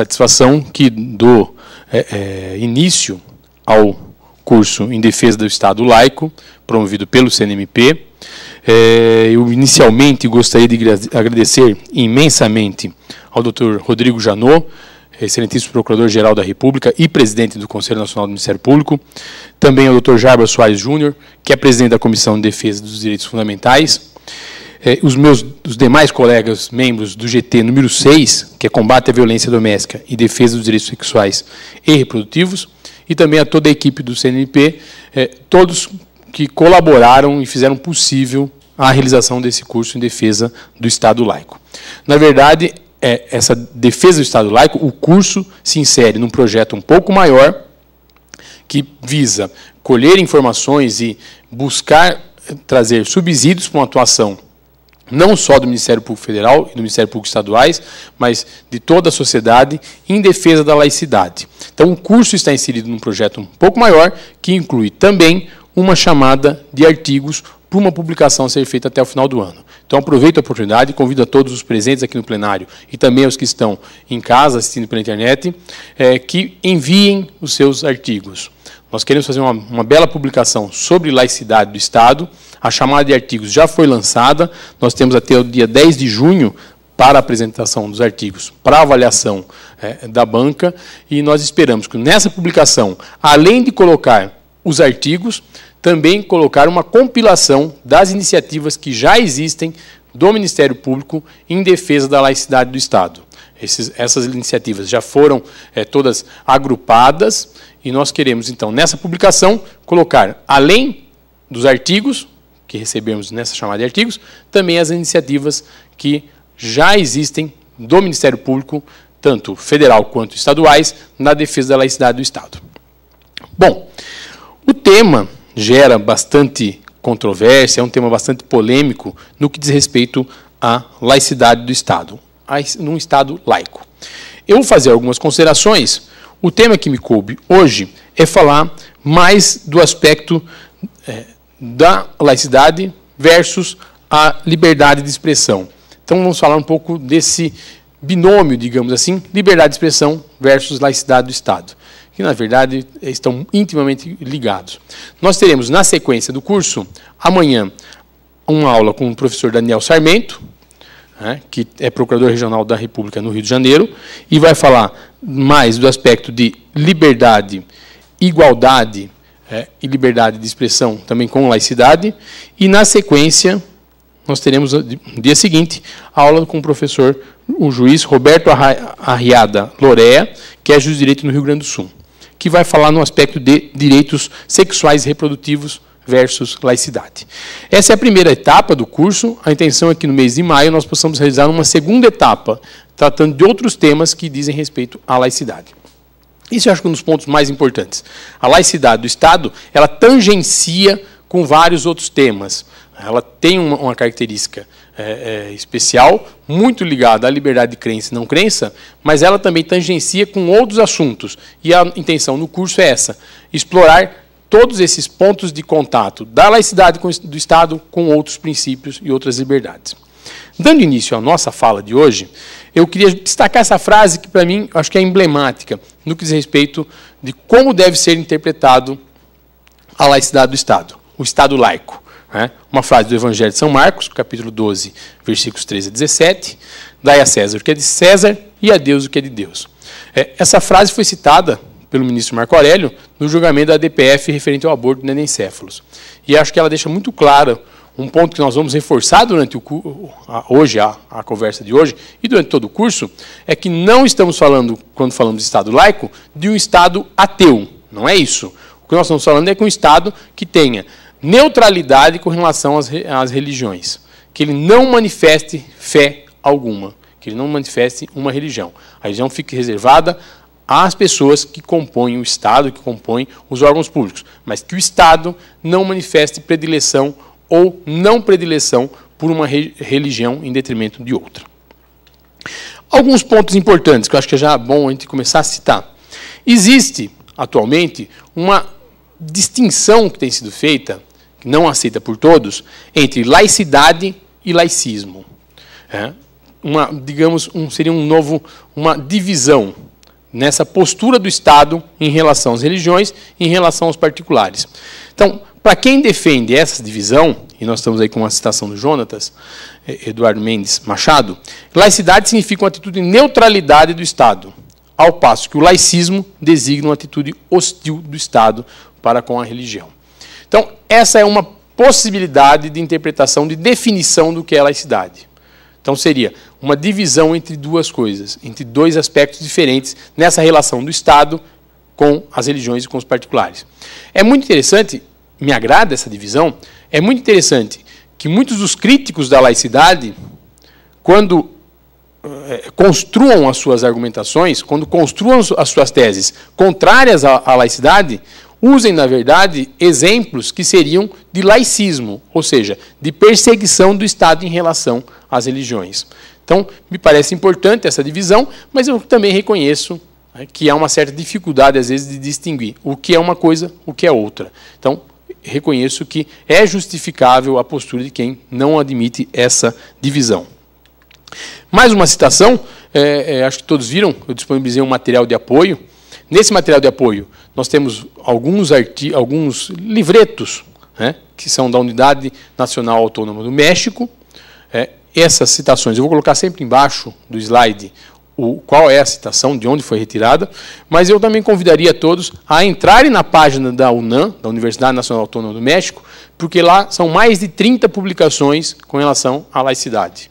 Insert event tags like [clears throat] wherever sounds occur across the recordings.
Satisfação que do é, é, início ao curso em defesa do Estado laico, promovido pelo CNMP. É, eu inicialmente gostaria de agradecer imensamente ao Dr. Rodrigo Janot, excelentíssimo Procurador-Geral da República e presidente do Conselho Nacional do Ministério Público, também ao Dr. Jarbas Soares Júnior, que é presidente da Comissão de Defesa dos Direitos Fundamentais, eh, os meus os demais colegas membros do GT número 6, que é combate à violência doméstica e defesa dos direitos sexuais e reprodutivos, e também a toda a equipe do CNP, eh, é, todos que colaboraram e fizeram possível a realização desse curso em defesa do Estado laico. Na verdade, é, essa defesa do Estado laico, o curso se insere num projeto um pouco maior que visa colher informações e buscar trazer subsídios para uma atuação não só do Ministério Público Federal e do Ministério Público Estaduais, mas de toda a sociedade, em defesa da laicidade. Então, o curso está inserido num projeto um pouco maior, que inclui também uma chamada de artigos para uma publicação ser feita até o final do ano. Então, aproveito a oportunidade, e convido a todos os presentes aqui no plenário e também os que estão em casa assistindo pela internet, é, que enviem os seus artigos. Nós queremos fazer uma, uma bela publicação sobre laicidade do Estado. A chamada de artigos já foi lançada. Nós temos até o dia 10 de junho para a apresentação dos artigos, para avaliação é, da banca, e nós esperamos que nessa publicação, além de colocar os artigos, também colocar uma compilação das iniciativas que já existem do Ministério Público em defesa da laicidade do Estado. Esses, essas iniciativas já foram é, todas agrupadas e nós queremos, então, nessa publicação, colocar, além dos artigos que recebemos nessa chamada de artigos, também as iniciativas que já existem do Ministério Público, tanto federal quanto estaduais, na defesa da laicidade do Estado. Bom, o tema gera bastante controvérsia, é um tema bastante polêmico no que diz respeito à laicidade do Estado num Estado laico. Eu vou fazer algumas considerações. O tema que me coube hoje é falar mais do aspecto é, da laicidade versus a liberdade de expressão. Então vamos falar um pouco desse binômio, digamos assim, liberdade de expressão versus laicidade do Estado, que na verdade estão intimamente ligados. Nós teremos na sequência do curso amanhã uma aula com o professor Daniel Sarmento, né, que é procurador regional da República no Rio de Janeiro, e vai falar mais do aspecto de liberdade, igualdade é, e liberdade de expressão também com laicidade. E, na sequência, nós teremos, no dia seguinte, a aula com o professor, o juiz Roberto Arriada Lorea, que é juiz de direito no Rio Grande do Sul, que vai falar no aspecto de direitos sexuais e reprodutivos versus laicidade. Essa é a primeira etapa do curso. A intenção é que no mês de maio nós possamos realizar uma segunda etapa, tratando de outros temas que dizem respeito à laicidade. Isso eu acho que é um dos pontos mais importantes. A laicidade do Estado, ela tangencia com vários outros temas. Ela tem uma, uma característica é, é, especial, muito ligada à liberdade de crença e não crença, mas ela também tangencia com outros assuntos. E a intenção no curso é essa: explorar todos esses pontos de contato da laicidade do Estado com outros princípios e outras liberdades. Dando início à nossa fala de hoje, eu queria destacar essa frase que, para mim, acho que é emblemática no que diz respeito de como deve ser interpretado a laicidade do Estado, o Estado laico. Né? Uma frase do Evangelho de São Marcos, capítulo 12, versículos 13 a 17, Dai a César o que é de César e a Deus o que é de Deus. É, essa frase foi citada pelo ministro Marco Aurélio no julgamento da DPF referente ao aborto de enencéfalos. E acho que ela deixa muito claro um ponto que nós vamos reforçar durante o hoje a, a conversa de hoje e durante todo o curso é que não estamos falando quando falamos de Estado laico de um Estado ateu. Não é isso. O que nós estamos falando é que um Estado que tenha neutralidade com relação às, às religiões, que ele não manifeste fé alguma, que ele não manifeste uma religião. A religião fique reservada às pessoas que compõem o Estado, que compõem os órgãos públicos, mas que o Estado não manifeste predileção ou não predileção por uma re religião em detrimento de outra. Alguns pontos importantes que eu acho que é já bom a gente começar a citar. Existe, atualmente, uma distinção que tem sido feita, não aceita por todos, entre laicidade e laicismo. É uma, digamos, um, seria um novo, uma divisão nessa postura do Estado em relação às religiões, em relação aos particulares. Então, para quem defende essa divisão, e nós estamos aí com uma citação do Jonatas, eh, Eduardo Mendes Machado, laicidade significa uma atitude de neutralidade do Estado, ao passo que o laicismo designa uma atitude hostil do Estado para com a religião. Então, essa é uma possibilidade de interpretação, de definição do que é laicidade. Então seria uma divisão entre duas coisas, entre dois aspectos diferentes nessa relação do Estado com as religiões e com os particulares. É muito interessante, me agrada essa divisão, é muito interessante que muitos dos críticos da laicidade, quando eh, construam as suas argumentações, quando construam as suas teses contrárias à, laicidade, usem, na verdade, exemplos que seriam de laicismo, ou seja, de perseguição do Estado em relação às religiões. Então, me parece importante essa divisão, mas eu também reconheço né, que há uma certa dificuldade, às vezes, de distinguir o que é uma coisa, o que é outra. Então, reconheço que é justificável a postura de quem não admite essa divisão. Mais uma citação, é, é, acho que todos viram, eu disponibilizei um material de apoio Nesse material de apoio, nós temos alguns, alguns livretos né, que são da Unidade Nacional Autônoma do México. É, essas citações, eu vou colocar sempre embaixo do slide o, qual é a citação, de onde foi retirada, mas eu também convidaria todos a entrarem na página da UNAM, da Universidade Nacional Autônoma do México, porque lá são mais de 30 publicações com relação à laicidade.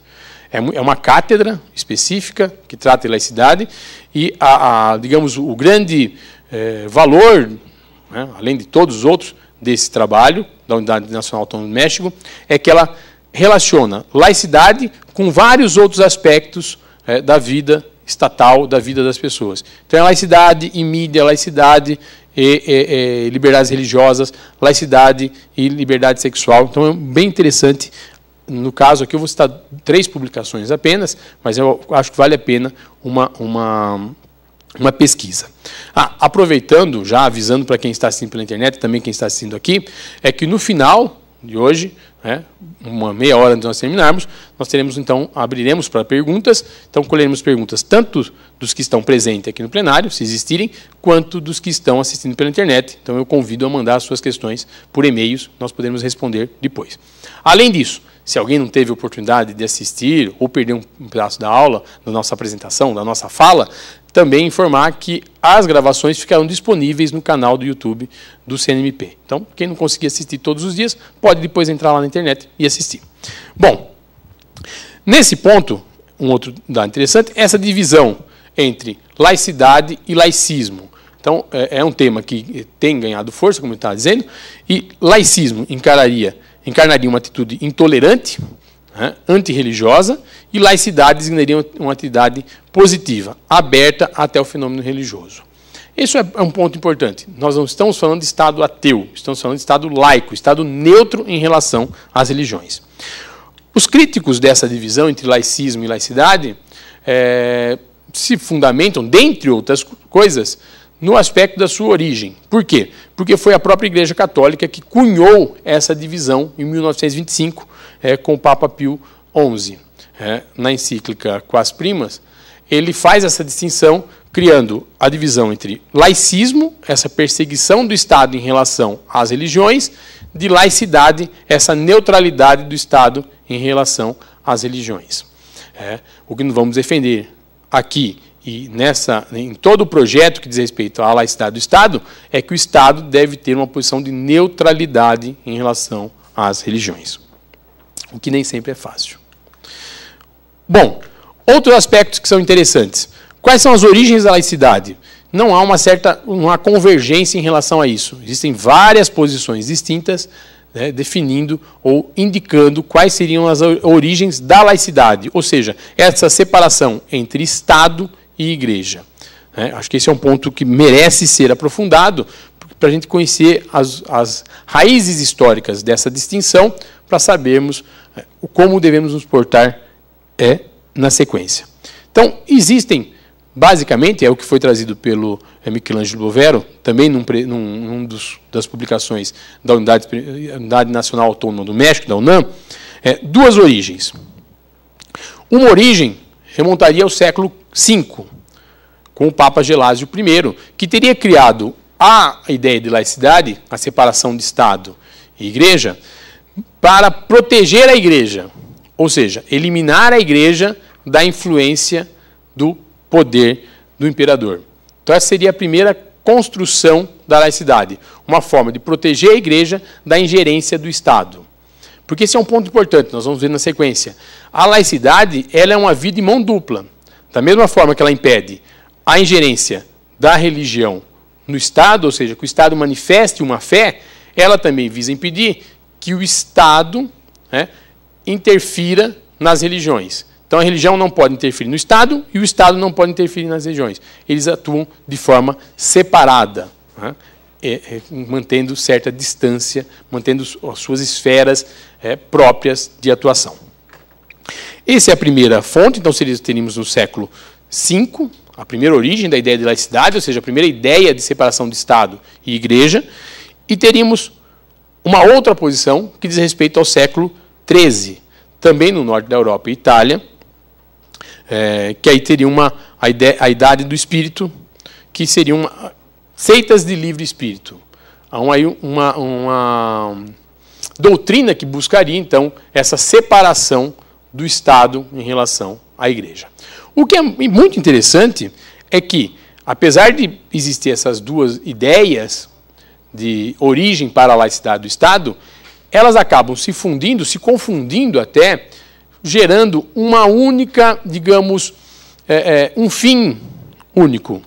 É, é uma cátedra específica que trata laicidade e, a, a, digamos, o grande eh, valor, né, além de todos os outros, desse trabalho da Unidade Nacional Autônoma do México, é que ela relaciona laicidade com vários outros aspectos eh, da vida estatal, da vida das pessoas. Então, é laicidade e mídia, laicidade e, e, e, liberdades religiosas, laicidade e liberdade sexual. Então é bem interessante no caso aqui eu vou citar três publicações apenas, mas eu acho que vale a pena uma, uma, uma pesquisa. Ah, aproveitando, já avisando para quem está assistindo pela internet, também quem está assistindo aqui, é que no final de hoje, né, uma meia hora antes de nós terminarmos, nós teremos então, abriremos para perguntas, então colheremos perguntas tanto dos que estão presentes aqui no plenário, se existirem, quanto dos que estão assistindo pela internet. Então eu convido a mandar as suas questões por e-mails, nós podemos responder depois. Além disso, se alguém não teve oportunidade de assistir ou perder um pedaço da aula, da nossa apresentação, da nossa fala, também informar que as gravações ficarão disponíveis no canal do YouTube do CNMP. Então, quem não conseguir assistir todos os dias, pode depois entrar lá na internet e assistir. Bom, nesse ponto, um outro dado interessante, essa divisão entre laicidade e laicismo. Então, é, é um tema que tem ganhado força, como eu estava dizendo, e laicismo encararia encarnaria uma atitude intolerante, né, antirreligiosa, e laicidade designaria uma atividade positiva, aberta até o fenômeno religioso. Isso é, é um ponto importante. Nós não estamos falando de Estado ateu, estamos falando de Estado laico, Estado neutro em relação às religiões. Os críticos dessa divisão entre laicismo e laicidade é, se fundamentam, dentre outras coisas, no aspecto da sua origem. Por quê? Porque foi a própria Igreja Católica que cunhou essa divisão em 1925 é, eh, com o Papa Pio XI. É, eh, na encíclica Quas Primas, ele faz essa distinção criando a divisão entre laicismo, essa perseguição do Estado em relação às religiões, de laicidade, essa neutralidade do Estado em relação às religiões. É, o que nós vamos defender aqui e nessa, né, em todo o projeto que diz respeito à laicidade do Estado, é que o Estado deve ter uma posição de neutralidade em relação às religiões, o que nem sempre é fácil. Bom, outros aspectos que são interessantes. Quais são as origens da laicidade? Não há uma certa uma convergência em relação a isso. Existem várias posições distintas né, definindo ou indicando quais seriam as origens da laicidade, ou seja, essa separação entre Estado e igreja. É, acho que esse é um ponto que merece ser aprofundado para a gente conhecer as, as raízes históricas dessa distinção, para sabermos é, como devemos nos portar é, na sequência. Então, existem, basicamente, é o que foi trazido pelo é, Michelangelo Bovero, também num, num, num dos, das publicações da Unidade, Unidade, Nacional Autônoma do México, da UNAM, é, duas origens. Uma origem remontaria ao século 5, com o Papa Gelásio I, que teria criado a ideia de laicidade, a separação de Estado e Igreja, para proteger a Igreja, ou seja, eliminar a Igreja da influência do poder do imperador. Então, essa seria a primeira construção da laicidade, uma forma de proteger a Igreja da ingerência do Estado. Porque esse é um ponto importante, nós vamos ver na sequência. A laicidade ela é uma vida em mão dupla. Da mesma forma que ela impede a ingerência da religião no Estado, ou seja, que o Estado manifeste uma fé, ela também visa impedir que o Estado né, interfira nas religiões. Então a religião não pode interferir no Estado e o Estado não pode interferir nas religiões. Eles atuam de forma separada, né, mantendo certa distância, mantendo as suas esferas é, próprias de atuação. Essa é a primeira fonte, então seria, teríamos no século V, a primeira origem da ideia de laicidade, ou seja, a primeira ideia de separação de Estado e Igreja, e teríamos uma outra posição que diz respeito ao século XIII, também no norte da Europa e Itália, é, que aí teria uma, a, ideia, a idade do espírito, que seriam seitas de livre espírito. Há uma, uma, uma doutrina que buscaria, então, essa separação do Estado em relação à igreja. O que é muito interessante é que, apesar de existir essas duas ideias de origem para a laicidade do Estado, elas acabam se fundindo, se confundindo até, gerando uma única, digamos, é, é, um fim único.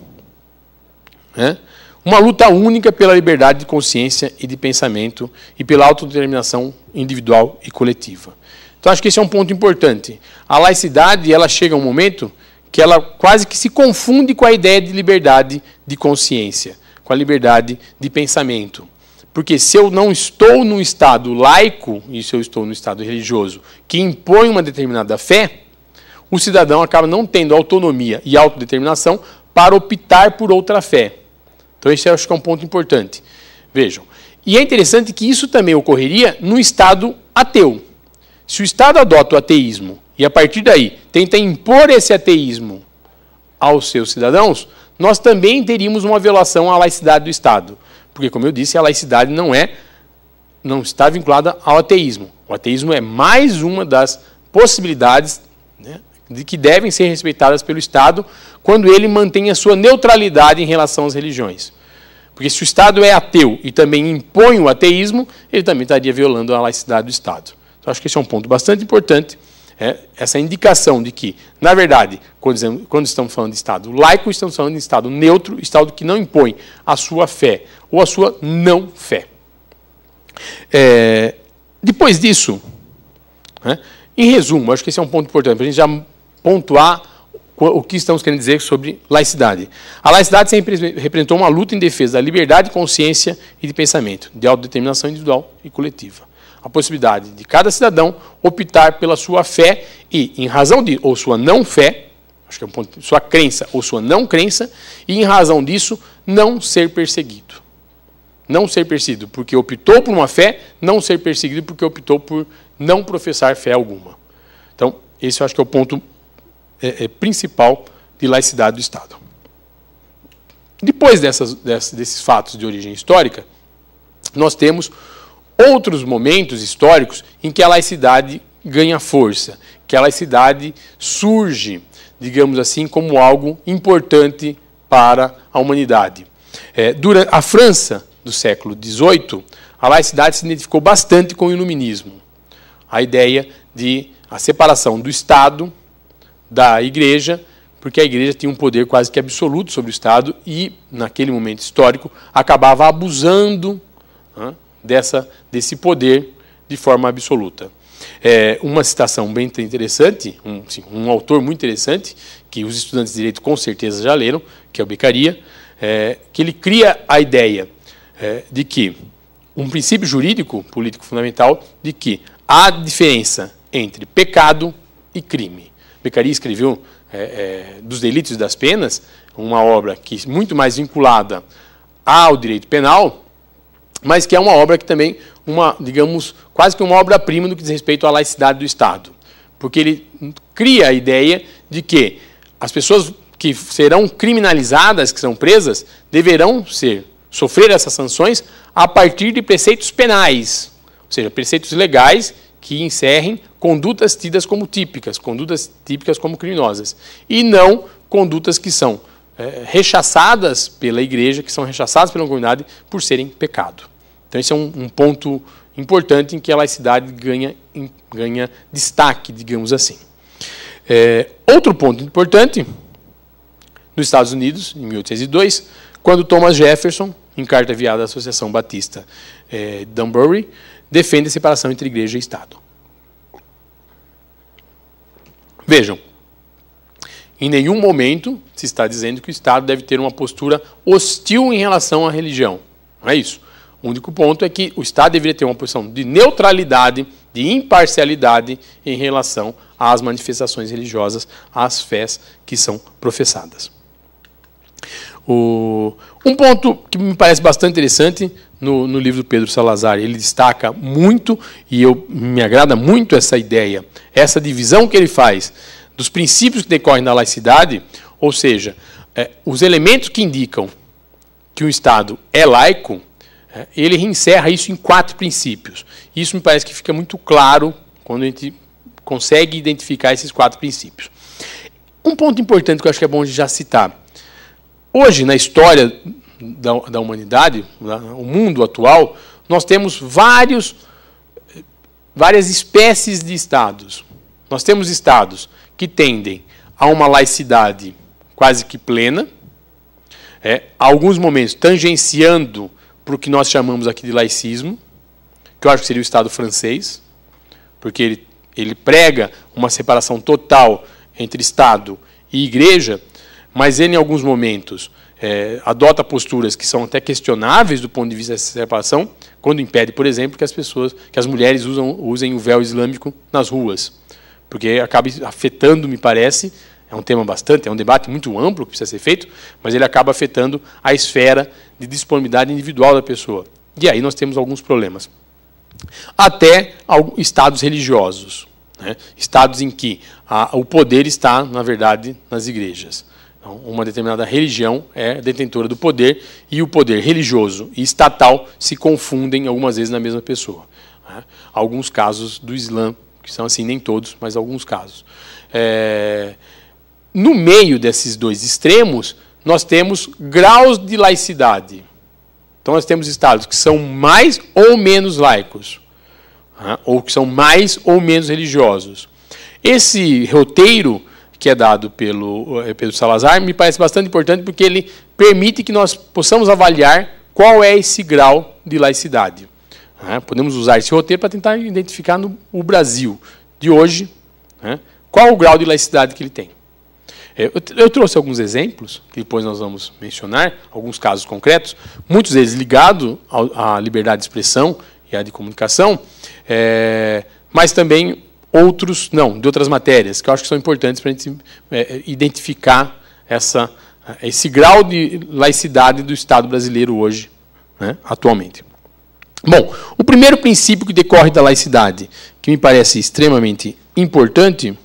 Né? Uma luta única pela liberdade de consciência e de pensamento e pela autodeterminação individual e coletiva. Então acho que esse é um ponto importante. A laicidade, ela chega a um momento que ela quase que se confunde com a ideia de liberdade de consciência, com a liberdade de pensamento. Porque se eu não estou num estado laico, e se eu estou num estado religioso, que impõe uma determinada fé, o cidadão acaba não tendo autonomia e autodeterminação para optar por outra fé. Então, esse acho que é um ponto importante. Vejam. E é interessante que isso também ocorreria no estado ateu. Se o Estado adota o ateísmo e, a partir daí, tenta impor esse ateísmo aos seus cidadãos, nós também teríamos uma violação à laicidade do Estado. Porque, como eu disse, a laicidade não é não está vinculada ao ateísmo. O ateísmo é mais uma das possibilidades né, de que devem ser respeitadas pelo Estado quando ele mantém a sua neutralidade em relação às religiões. Porque se o Estado é ateu e também impõe o ateísmo, ele também estaria violando a laicidade do Estado. Então, acho que esse é um ponto bastante importante, é, essa indicação de que, na verdade, quando, dizemos, quando estamos falando de Estado laico, estamos falando de Estado neutro, Estado que não impõe a sua fé ou a sua não fé. É, depois disso, né, em resumo, acho que esse é um ponto importante, para a gente já pontuar o que estamos querendo dizer sobre laicidade. A laicidade sempre representou uma luta em defesa da liberdade de consciência e de pensamento, de autodeterminação individual e coletiva a possibilidade de cada cidadão optar pela sua fé e, em razão de ou sua não fé, acho que é um ponto, sua crença ou sua não crença, e em razão disso não ser perseguido. Não ser perseguido porque optou por uma fé, não ser perseguido porque optou por não professar fé alguma. Então, esse eu acho que é o ponto é, é, principal de laicidade do Estado. Depois dessas, dessas, desses fatos de origem histórica, nós temos outros momentos históricos em que a laicidade ganha força, que a laicidade surge, digamos assim, como algo importante para a humanidade. É, durante a França do século XVIII, a laicidade se identificou bastante com o iluminismo, a ideia de a separação do Estado da Igreja, porque a Igreja tinha um poder quase que absoluto sobre o Estado e, naquele momento histórico, acabava abusando né, dessa, desse poder de forma absoluta. É uma citação bem interessante, um, sim, um, autor muito interessante, que os estudantes de direito com certeza já leram, que é o Beccaria, é, que ele cria a ideia é, de que um princípio jurídico, político fundamental, de que há diferença entre pecado e crime. Beccaria escreveu é, é, dos delitos e das penas, uma obra que é muito mais vinculada ao direito penal, mas que é uma obra que também, uma, digamos, quase que uma obra-prima no que diz respeito à laicidade do Estado. Porque ele cria a ideia de que as pessoas que serão criminalizadas, que são presas, deverão ser sofrer essas sanções a partir de preceitos penais, ou seja, preceitos legais que encerrem condutas tidas como típicas, condutas típicas como criminosas, e não condutas que são é, rechaçadas pela igreja, que são rechaçadas pela comunidade por serem pecado. Então, esse é um, um ponto importante em que a laicidade ganha, ganha destaque, digamos assim. É, outro ponto importante, nos Estados Unidos, em 1802, quando Thomas Jefferson, em carta enviada à Associação Batista é, Dunbury, defende a separação entre igreja e Estado. Vejam, em nenhum momento se está dizendo que o Estado deve ter uma postura hostil em relação à religião. Não é isso. O único ponto é que o Estado deveria ter uma posição de neutralidade, de imparcialidade em relação às manifestações religiosas, às fés que são professadas. O, um ponto que me parece bastante interessante no, no, livro do Pedro Salazar, ele destaca muito, e eu me agrada muito essa ideia, essa divisão que ele faz dos princípios que decorrem da laicidade, ou seja, é, os elementos que indicam que o Estado é laico, é, ele encerra isso em quatro princípios. Isso me parece que fica muito claro quando a gente consegue identificar esses quatro princípios. Um ponto importante que eu acho que é bom de já citar. Hoje, na história da, da humanidade, o mundo atual, nós temos vários, várias espécies de estados. Nós temos estados que tendem a uma laicidade quase que plena, é, alguns momentos tangenciando para o que nós chamamos aqui de laicismo, que eu acho que seria o Estado francês, porque ele, ele prega uma separação total entre Estado e Igreja, mas ele, em alguns momentos, é, adota posturas que são até questionáveis do ponto de vista dessa separação, quando impede, por exemplo, que as pessoas, que as mulheres usam, usem o véu islâmico nas ruas, porque acaba afetando, me parece, é um tema bastante, é um debate muito amplo que precisa ser feito, mas ele acaba afetando a esfera de disponibilidade individual da pessoa. E aí nós temos alguns problemas. Até estados religiosos, né? estados em que a, o poder está, na verdade, nas igrejas. Então, uma determinada religião é detentora do poder e o poder religioso e estatal se confundem algumas vezes na mesma pessoa. Né? Alguns casos do Islã, que são assim, nem todos, mas alguns casos. É no meio desses dois extremos, nós temos graus de laicidade. Então, nós temos estados que são mais ou menos laicos, né, ou que são mais ou menos religiosos. Esse roteiro que é dado pelo eh, Pedro Salazar me parece bastante importante porque ele permite que nós possamos avaliar qual é esse grau de laicidade. Né. Podemos usar esse roteiro para tentar identificar no, Brasil de hoje né, qual o grau de laicidade que ele tem. É, eu, trouxe alguns exemplos, que depois nós vamos mencionar, alguns casos concretos, muitos deles ligados à liberdade de expressão e à de comunicação, é, mas também outros, não, de outras matérias, que eu acho que são importantes para a gente é, identificar essa, esse grau de laicidade do Estado brasileiro hoje, né, atualmente. Bom, o primeiro princípio que decorre da laicidade, que me parece extremamente importante,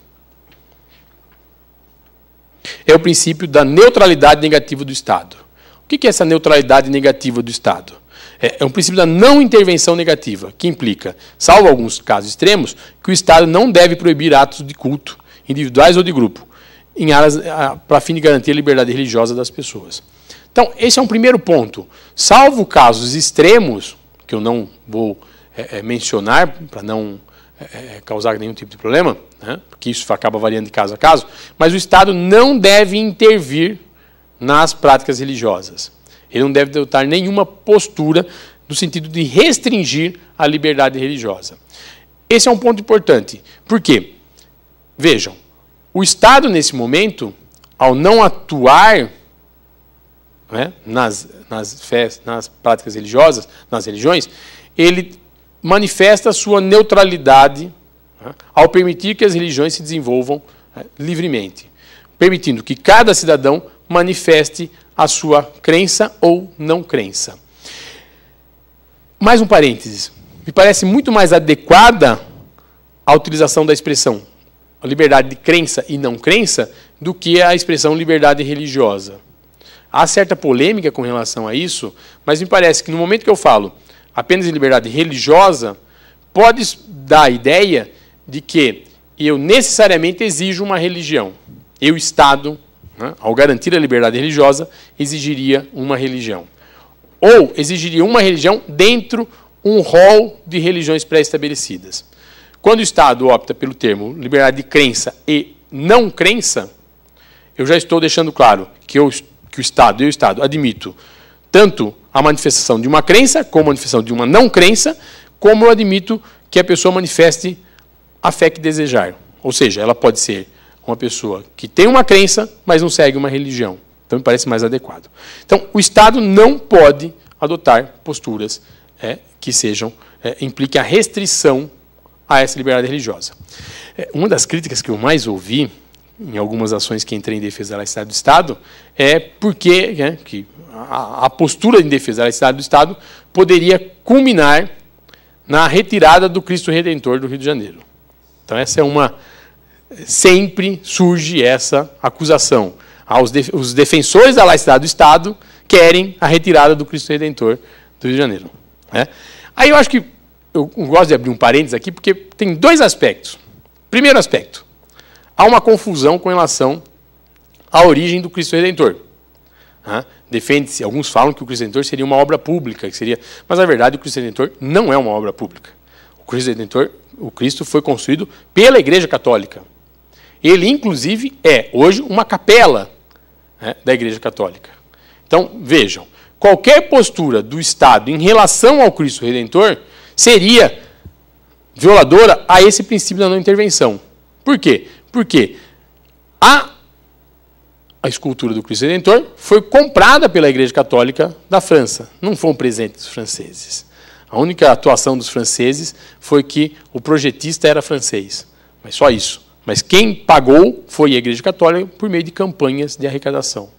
é o princípio da neutralidade negativa do Estado. O que é essa neutralidade negativa do Estado? É, é um princípio da não intervenção negativa, que implica, salvo alguns casos extremos, que o Estado não deve proibir atos de culto, individuais ou de grupo, em áreas para fim de garantir a liberdade religiosa das pessoas. Então, esse é um primeiro ponto. Salvo casos extremos, que eu não vou é, é mencionar para não é, é, causar nenhum tipo de problema, né? porque isso acaba variando de caso a caso, mas o Estado não deve intervir nas práticas religiosas. Ele não deve adotar nenhuma postura no sentido de restringir a liberdade religiosa. Esse é um ponto importante. Por quê? Vejam, o Estado, nesse momento, ao não atuar né, nas, nas, nas práticas religiosas, nas religiões, ele manifesta sua neutralidade né, ao permitir que as religiões se desenvolvam né, livremente, permitindo que cada cidadão manifeste a sua crença ou não crença. Mais um parênteses. Me parece muito mais adequada a utilização da expressão a liberdade de crença e não crença do que a expressão liberdade religiosa. Há certa polêmica com relação a isso, mas me parece que no momento que eu falo apenas em liberdade religiosa, pode dar a ideia de que eu necessariamente exijo uma religião. Eu, Estado, né, ao garantir a liberdade religiosa, exigiria uma religião. Ou exigiria uma religião dentro um rol de religiões pré-estabelecidas. Quando o Estado opta pelo termo liberdade de crença e não crença, eu já estou deixando claro que, eu, que o Estado, o Estado, admito tanto a manifestação de uma crença, como a manifestação de uma não crença, como eu admito que a pessoa manifeste a fé que desejar. Ou seja, ela pode ser uma pessoa que tem uma crença, mas não segue uma religião. Então me parece mais adequado. Então, o Estado não pode adotar posturas é, que sejam é, implique a restrição a essa liberdade religiosa. É, uma das críticas que eu mais ouvi em algumas ações que entrei em defesa da laicidade do Estado é porque né, que a, a postura em defesa da laicidade do Estado poderia culminar na retirada do Cristo Redentor do Rio de Janeiro. Então essa é uma sempre surge essa acusação. Ah, os, defensores da laicidade do Estado querem a retirada do Cristo Redentor do Rio de Janeiro. Né? Aí eu acho que eu gosto de abrir um parênteses aqui porque tem dois aspectos. Primeiro aspecto, há uma confusão com relação à origem do Cristo Redentor. Ah defende-se, alguns falam que o Cristo Redentor seria uma obra pública, que seria, mas na verdade é o Cristo Redentor não é uma obra pública. O Cristo Redentor, o Cristo foi construído pela Igreja Católica. Ele inclusive é hoje uma capela né, da Igreja Católica. Então vejam, qualquer postura do Estado em relação ao Cristo Redentor seria violadora a esse princípio da não intervenção. Por quê? Porque a a escultura do Cristo Redentor foi comprada pela Igreja Católica da França. Não foi um presente dos franceses. A única atuação dos franceses foi que o projetista era francês. Mas só isso. Mas quem pagou foi a Igreja Católica por meio de campanhas de arrecadação.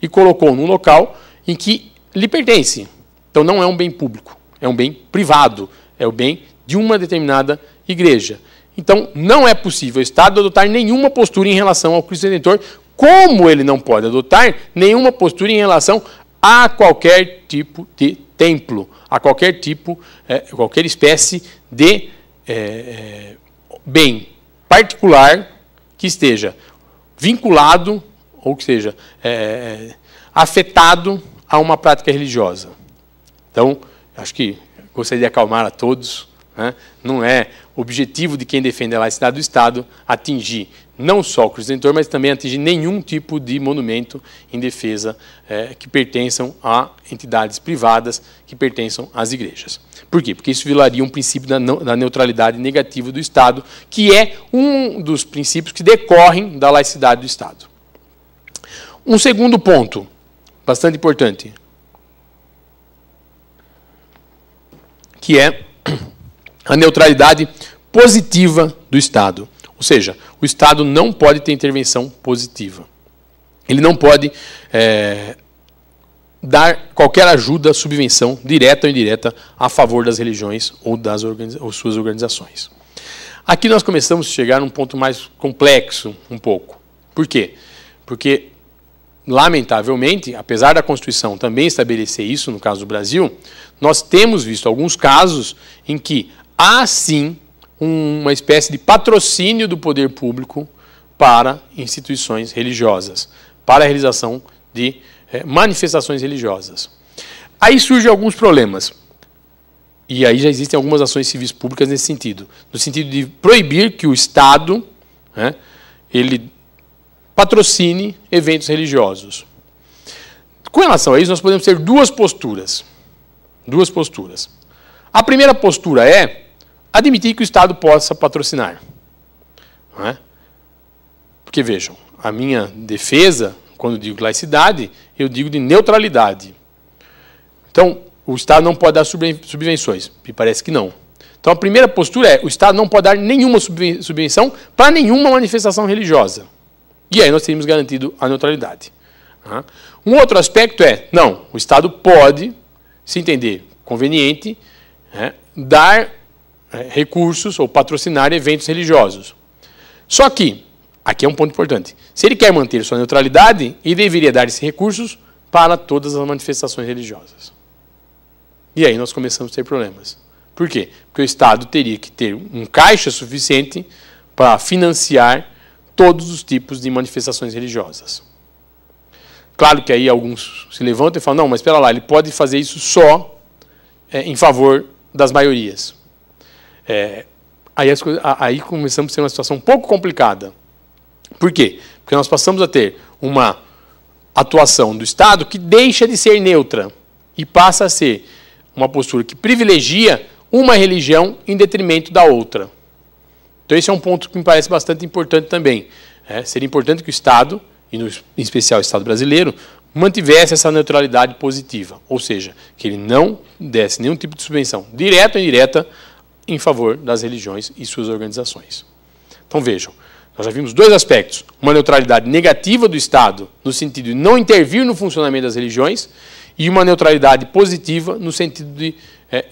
E colocou num local em que lhe pertence. Então não é um bem público, é um bem privado, é o bem de uma determinada igreja. Então não é possível o Estado adotar nenhuma postura em relação ao Cristo Redentor como ele não pode adotar nenhuma postura em relação a qualquer tipo de templo, a qualquer tipo, é, qualquer espécie de é, é bem particular que esteja vinculado ou que seja é, é, afetado a uma prática religiosa. Então, acho que gostaria de acalmar a todos. Né? Não é objetivo de quem defende a laicidade do Estado atingir não só o Cristo mas também atingir nenhum tipo de monumento em defesa é, que pertençam a entidades privadas, que pertençam às igrejas. Por quê? Porque isso violaria um princípio da, não, da neutralidade negativa do Estado, que é um dos princípios que decorrem da laicidade do Estado. Um segundo ponto, bastante importante, que é [clears throat] a neutralidade positiva do Estado. Ou seja, o Estado não pode ter intervenção positiva. Ele não pode é, dar qualquer ajuda, subvenção, direta ou indireta, a favor das religiões ou das organiza ou suas organizações. Aqui nós começamos a chegar num ponto mais complexo, um pouco. Por quê? Porque, lamentavelmente, apesar da Constituição também estabelecer isso, no caso do Brasil, nós temos visto alguns casos em que há sim uma espécie de patrocínio do poder público para instituições religiosas, para a realização de é, manifestações religiosas. Aí surgem alguns problemas. E aí já existem algumas ações civis públicas nesse sentido, no sentido de proibir que o Estado né, ele patrocine eventos religiosos. Com relação a isso, nós podemos ter duas posturas. Duas posturas. A primeira postura é admitir que o Estado possa patrocinar. É? Porque vejam, a minha defesa, quando digo laicidade, eu digo de neutralidade. Então, o Estado não pode dar subvenções. Me parece que não. Então, a primeira postura é: o Estado não pode dar nenhuma subvenção para nenhuma manifestação religiosa. E aí nós teríamos garantido a neutralidade. É? Um outro aspecto é: não, o Estado pode, se entender conveniente, né, dar é, recursos ou patrocinar eventos religiosos. Só que, aqui é um ponto importante, se ele quer manter sua neutralidade, ele deveria dar esses recursos para todas as manifestações religiosas. E aí nós começamos a ter problemas. Por quê? Porque o Estado teria que ter um caixa suficiente para financiar todos os tipos de manifestações religiosas. Claro que aí alguns se levantam e falam: não, mas espera lá, ele pode fazer isso só é, em favor das maiorias. É, aí, as, aí começamos a ter uma situação um pouco complicada. Por quê? Porque nós passamos a ter uma atuação do Estado que deixa de ser neutra e passa a ser uma postura que privilegia uma religião em detrimento da outra. Então, esse é um ponto que me parece bastante importante também. É, seria importante que o Estado, e no, em especial o Estado brasileiro, mantivesse essa neutralidade positiva, ou seja, que ele não desse nenhum tipo de subvenção, direta ou indireta, em favor das religiões e suas organizações. Então vejam, nós já vimos dois aspectos: uma neutralidade negativa do Estado, no sentido de não intervir no funcionamento das religiões, e uma neutralidade positiva, no sentido de é,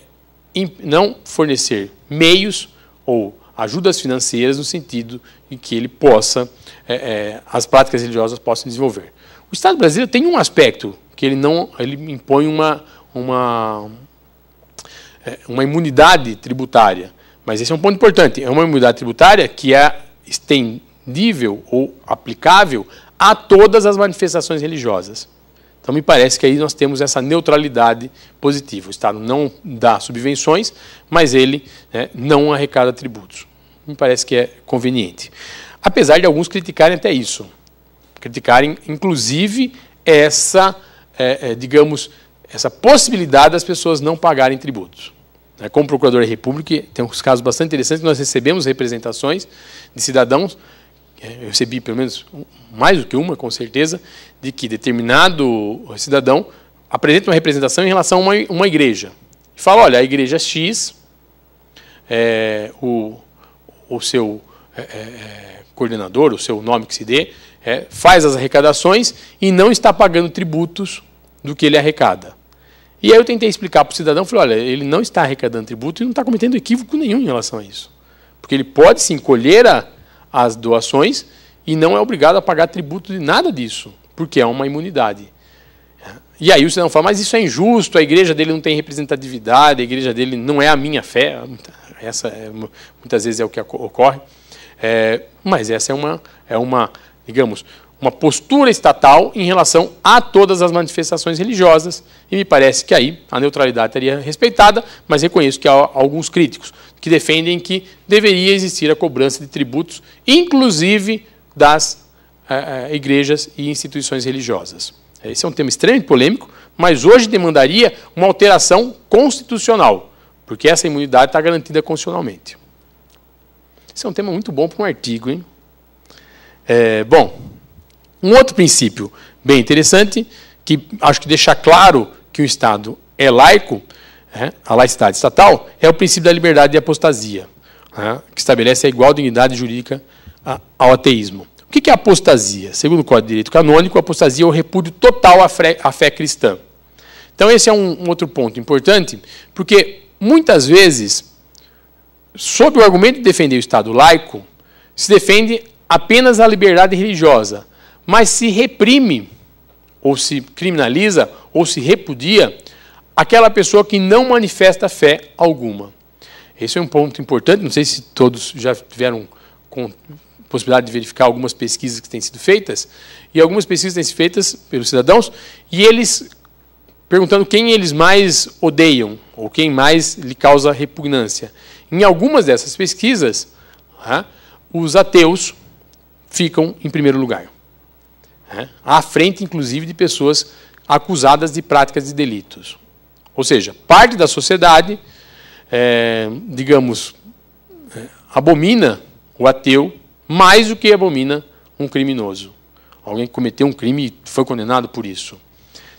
não fornecer meios ou ajudas financeiras, no sentido em que ele possa, é, é, as práticas religiosas possam desenvolver. O Estado brasileiro tem um aspecto que ele não ele impõe uma, uma, é uma imunidade tributária. Mas esse é um ponto importante. É uma imunidade tributária que é estendível ou aplicável a todas as manifestações religiosas. Então, me parece que aí nós temos essa neutralidade positiva. O Estado não dá subvenções, mas ele né, não arrecada tributos. Me parece que é conveniente. Apesar de alguns criticarem até isso. Criticarem, inclusive, essa, é, é, digamos, essa possibilidade das pessoas não pagarem tributos. Né, como procurador da República, tem uns casos bastante interessantes, nós recebemos representações de cidadãos, é, eu recebi pelo menos mais do que uma, com certeza, de que determinado cidadão apresenta uma representação em relação a uma, uma igreja. E fala, olha, a igreja X, é, o, o seu é, é, é coordenador, o seu nome que se dê, é, faz as arrecadações e não está pagando tributos do que ele arrecada. E aí eu tentei explicar para o cidadão, falei, olha, ele não está arrecadando tributo e não está cometendo equívoco nenhum em relação a isso. Porque ele pode sim colher a, as doações e não é obrigado a pagar tributo de nada disso, porque é uma imunidade. E aí o cidadão fala, mas isso é injusto, a igreja dele não tem representatividade, a igreja dele não é a minha fé. Essa é, muitas vezes é o que ocorre. É, mas essa é uma, é uma, digamos, uma postura estatal em relação a todas as manifestações religiosas, e me parece que aí a neutralidade teria respeitada, mas reconheço que há alguns críticos que defendem que deveria existir a cobrança de tributos, inclusive das eh, eh igrejas e instituições religiosas. Esse é um tema extremamente polêmico, mas hoje demandaria uma alteração constitucional, porque essa imunidade está garantida constitucionalmente. Esse é um tema muito bom para um artigo, hein? É, bom, um outro princípio bem interessante, que acho que deixa claro que o Estado é laico, né, a laicidade estatal, é o princípio da liberdade de apostasia, né, que estabelece a igual dignidade jurídica ao ateísmo. O que é apostasia? Segundo o Código de Direito Canônico, apostasia é o repúdio total à fé, à fé cristã. Então, esse é um, um outro ponto importante, porque muitas vezes, sob o argumento de defender o Estado laico, se defende apenas a liberdade religiosa, mas se reprime, ou se criminaliza, ou se repudia aquela pessoa que não manifesta fé alguma. Esse é um ponto importante, não sei se todos já tiveram possibilidade de verificar algumas pesquisas que têm sido feitas, e algumas pesquisas têm sido feitas pelos cidadãos, e eles perguntando quem eles mais odeiam, ou quem mais lhe causa repugnância. Em algumas dessas pesquisas, ah, os ateus ficam em primeiro lugar né, à frente, inclusive, de pessoas acusadas de práticas de delitos. Ou seja, parte da sociedade, é, digamos, é, abomina o ateu mais do que abomina um criminoso. Alguém que cometeu um crime e foi condenado por isso.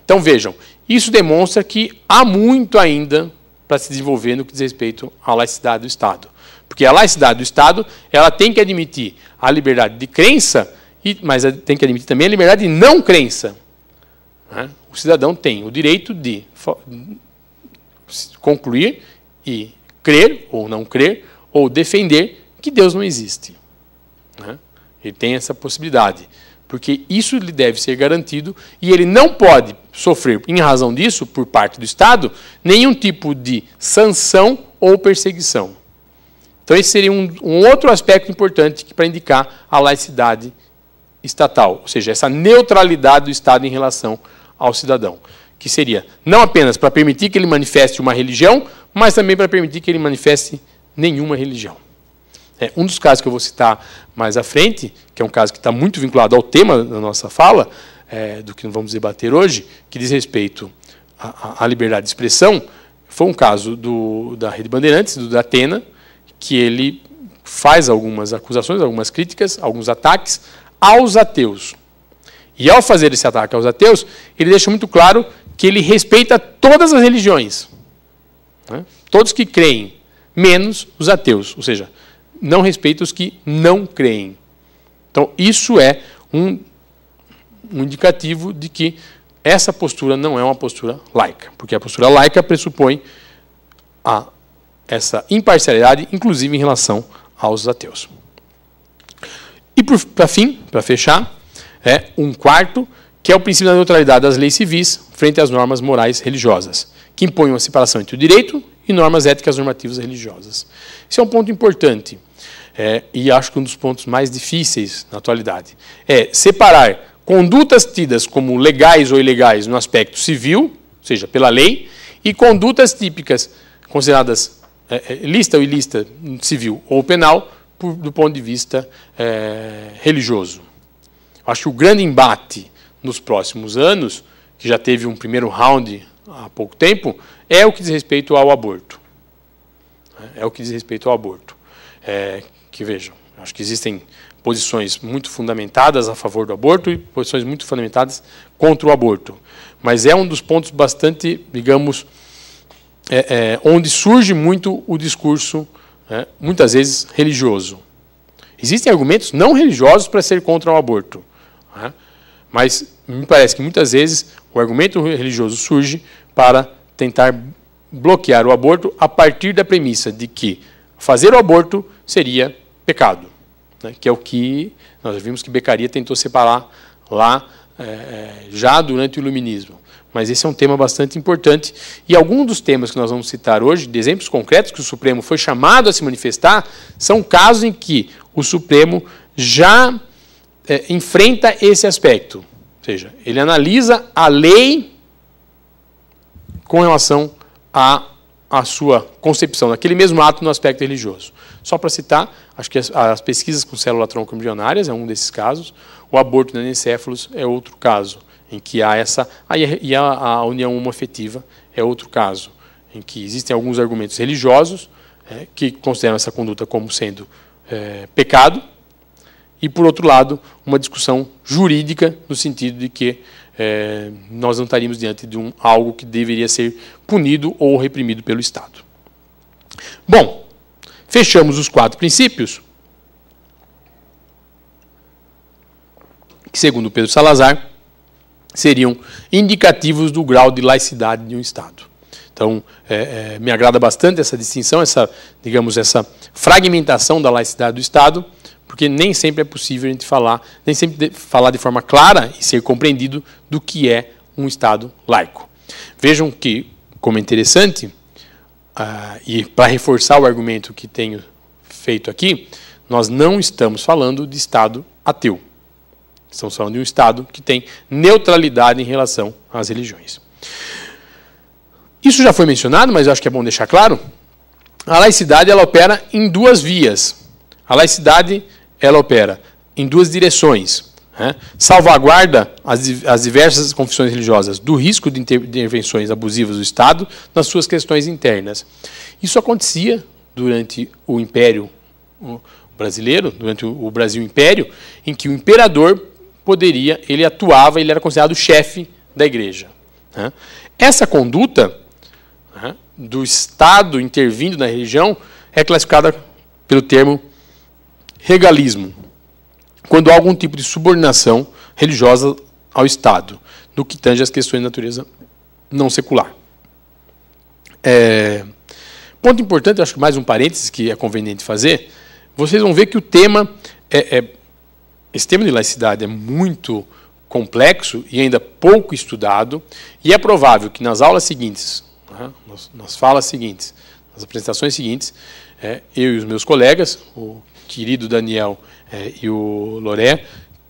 Então vejam, isso demonstra que há muito ainda para se desenvolver no que diz respeito à laicidade do Estado. Porque a laicidade do Estado ela tem que admitir a liberdade de crença e, mas é, tem que admitir também a liberdade de não crença. Né? O cidadão tem o direito de concluir e crer ou não crer, ou defender que Deus não existe. Né? Ele tem essa possibilidade, porque isso lhe deve ser garantido e ele não pode sofrer, em razão disso, por parte do Estado, nenhum tipo de sanção ou perseguição. Então, esse seria um, um outro aspecto importante para indicar a laicidade estatal, ou seja, essa neutralidade do Estado em relação ao cidadão, que seria não apenas para permitir que ele manifeste uma religião, mas também para permitir que ele manifeste nenhuma religião. É, um dos casos que eu vou citar mais à frente, que é um caso que está muito vinculado ao tema da nossa fala, é, do que vamos debater hoje, que diz respeito à, à liberdade de expressão, foi um caso do, da Rede Bandeirantes, do da Atena, que ele faz algumas acusações, algumas críticas, alguns ataques aos ateus. E ao fazer esse ataque aos ateus, ele deixa muito claro que ele respeita todas as religiões. Né? Todos que creem, menos os ateus. Ou seja, não respeita os que não creem. Então, isso é um, um indicativo de que essa postura não é uma postura laica, porque a postura laica pressupõe a, essa imparcialidade, inclusive em relação aos ateus. E para fim, para fechar, é um quarto, que é o princípio da neutralidade das leis civis frente às normas morais religiosas, que impõem uma separação entre o direito e normas éticas normativas religiosas. Esse é um ponto importante é, e acho que um dos pontos mais difíceis na atualidade é separar condutas tidas como legais ou ilegais no aspecto civil, ou seja, pela lei, e condutas típicas consideradas é, é lista ou ilícita civil ou penal por, do ponto de vista é, religioso. Acho que o grande embate nos próximos anos, que já teve um primeiro round há pouco tempo, é o que diz respeito ao aborto. É o que diz respeito ao aborto. É, que vejam, acho que existem posições muito fundamentadas a favor do aborto e posições muito fundamentadas contra o aborto. Mas é um dos pontos bastante, digamos, é, é, onde surge muito o discurso né, muitas vezes religioso. Existem argumentos não religiosos para ser contra o aborto, né, mas me parece que muitas vezes o argumento religioso surge para tentar bloquear o aborto a partir da premissa de que fazer o aborto seria pecado, né, que é o que nós vimos que Becaria tentou separar lá é, já durante o iluminismo. Mas esse é um tema bastante importante. E alguns dos temas que nós vamos citar hoje, de exemplos concretos que o Supremo foi chamado a se manifestar, são casos em que o Supremo já é, enfrenta esse aspecto. Ou seja, ele analisa a lei com relação à a, a sua concepção, naquele mesmo ato no aspecto religioso. Só para citar, acho que as, as pesquisas com célula tronco embrionárias é um desses casos, o aborto de encéfalos é outro caso em que há essa. É, e a, a união homoafetiva é outro caso, em que existem alguns argumentos religiosos é, que consideram essa conduta como sendo é, pecado, e, por outro lado, uma discussão jurídica, no sentido de que é, nós não estaríamos diante de um, algo que deveria ser punido ou reprimido pelo Estado. Bom, fechamos os quatro princípios. Que, segundo Pedro Salazar, seriam indicativos do grau de laicidade de um Estado. Então, é, é, me agrada bastante essa distinção, essa, digamos, essa fragmentação da laicidade do Estado, porque nem sempre é possível a gente falar, nem sempre de, falar de forma clara e ser compreendido do que é um Estado laico. Vejam que, como é interessante, ah, e para reforçar o argumento que tenho feito aqui, nós não estamos falando de Estado ateu. Estamos falando de um Estado que tem neutralidade em relação às religiões. Isso já foi mencionado, mas acho que é bom deixar claro. A laicidade ela opera em duas vias. A laicidade ela opera em duas direções. Né? Salvaguarda as, as diversas confissões religiosas do risco de intervenções abusivas do Estado nas suas questões internas. Isso acontecia durante o Império brasileiro, durante o Brasil Império, em que o imperador poderia, ele atuava, ele era considerado chefe da igreja. Né? Essa conduta né, do Estado intervindo na religião é classificada pelo termo regalismo, quando há algum tipo de subordinação religiosa ao Estado, no que tange às questões de natureza não secular. É, ponto importante, acho que mais um parênteses que é conveniente fazer, vocês vão ver que o tema é, é esse tema de laicidade é muito complexo e ainda pouco estudado, e é provável que nas aulas seguintes, né, nas falas seguintes, nas apresentações seguintes, é, eu e os meus colegas, o querido Daniel é, e o Loré,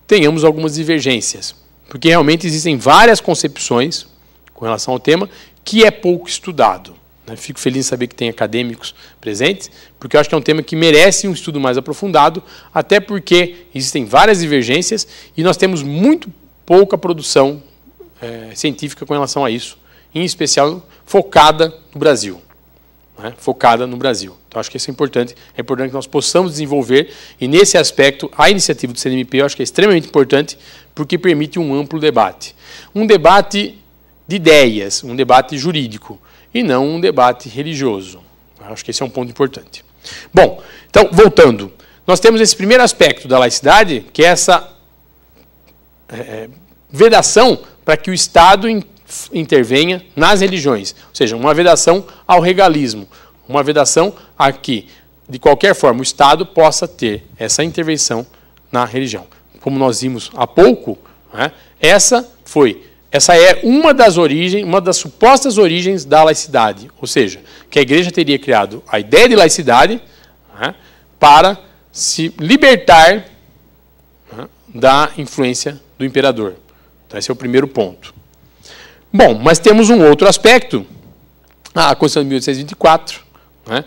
tenhamos algumas divergências, porque realmente existem várias concepções com relação ao tema que é pouco estudado. Né? Fico feliz em saber que tem acadêmicos presentes, porque eu acho que é um tema que merece um estudo mais aprofundado, até porque existem várias divergências e nós temos muito pouca produção é, científica com relação a isso, em especial focada no Brasil. Né? Focada no Brasil. Então, acho que isso é importante. É importante que nós possamos desenvolver, e nesse aspecto, a iniciativa do CNMP eu acho que é extremamente importante, porque permite um amplo debate. Um debate de ideias, um debate jurídico e não um debate religioso. Acho que esse é um ponto importante. Bom, então, voltando. Nós temos esse primeiro aspecto da laicidade, que é essa é, é vedação para que o Estado intervenha nas religiões, ou seja, uma vedação ao regalismo, uma vedação a que, de qualquer forma, o Estado possa ter essa intervenção na religião. Como nós vimos há pouco, né, essa foi essa é uma das origens, uma das supostas origens da laicidade, ou seja, que a igreja teria criado a ideia de laicidade né, para se libertar né, da influência do imperador. Então, esse é o primeiro ponto. Bom, mas temos um outro aspecto, a Constituição de 1824, né,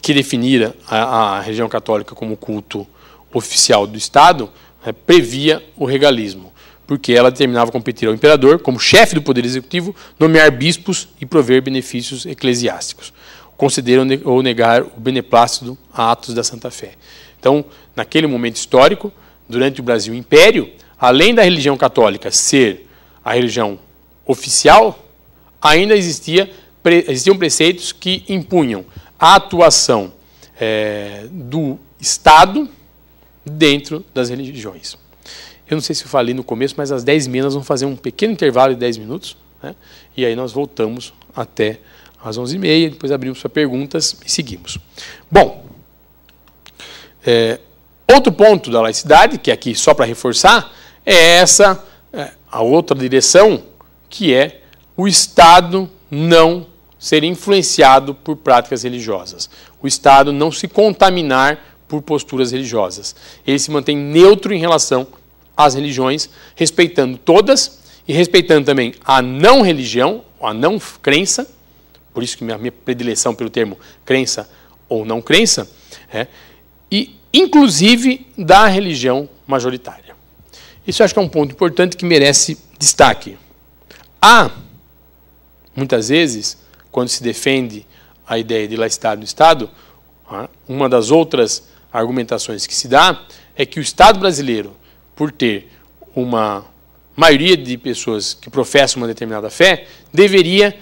que definira a, a, região católica como culto oficial do Estado, né, previa o regalismo porque ela determinava competir ao imperador, como chefe do poder executivo, nomear bispos e prover benefícios eclesiásticos. conceder ou negar o beneplácito a atos da Santa Fé. Então, naquele momento histórico, durante o Brasil Império, além da religião católica ser a religião oficial, ainda existia, existiam preceitos que impunham a atuação é, do Estado dentro das religiões. Eu não sei se eu falei no começo, mas às 10 h nós vamos fazer um pequeno intervalo de 10 minutos. Né? E aí nós voltamos até às 11h30, depois abrimos para perguntas e seguimos. Bom, é, outro ponto da laicidade, que é aqui só para reforçar, é essa, é, a outra direção, que é o Estado não ser influenciado por práticas religiosas. O Estado não se contaminar por posturas religiosas. Ele se mantém neutro em relação as religiões, respeitando todas e respeitando também a não religião, a não crença, por isso que minha, minha predileção pelo termo crença ou não crença, é, e inclusive da religião majoritária. Isso eu acho que é um ponto importante que merece destaque. Há, muitas vezes, quando se defende a ideia de laicidade do Estado, uma das outras argumentações que se dá é que o Estado brasileiro por ter uma maioria de pessoas que professam uma determinada fé, deveria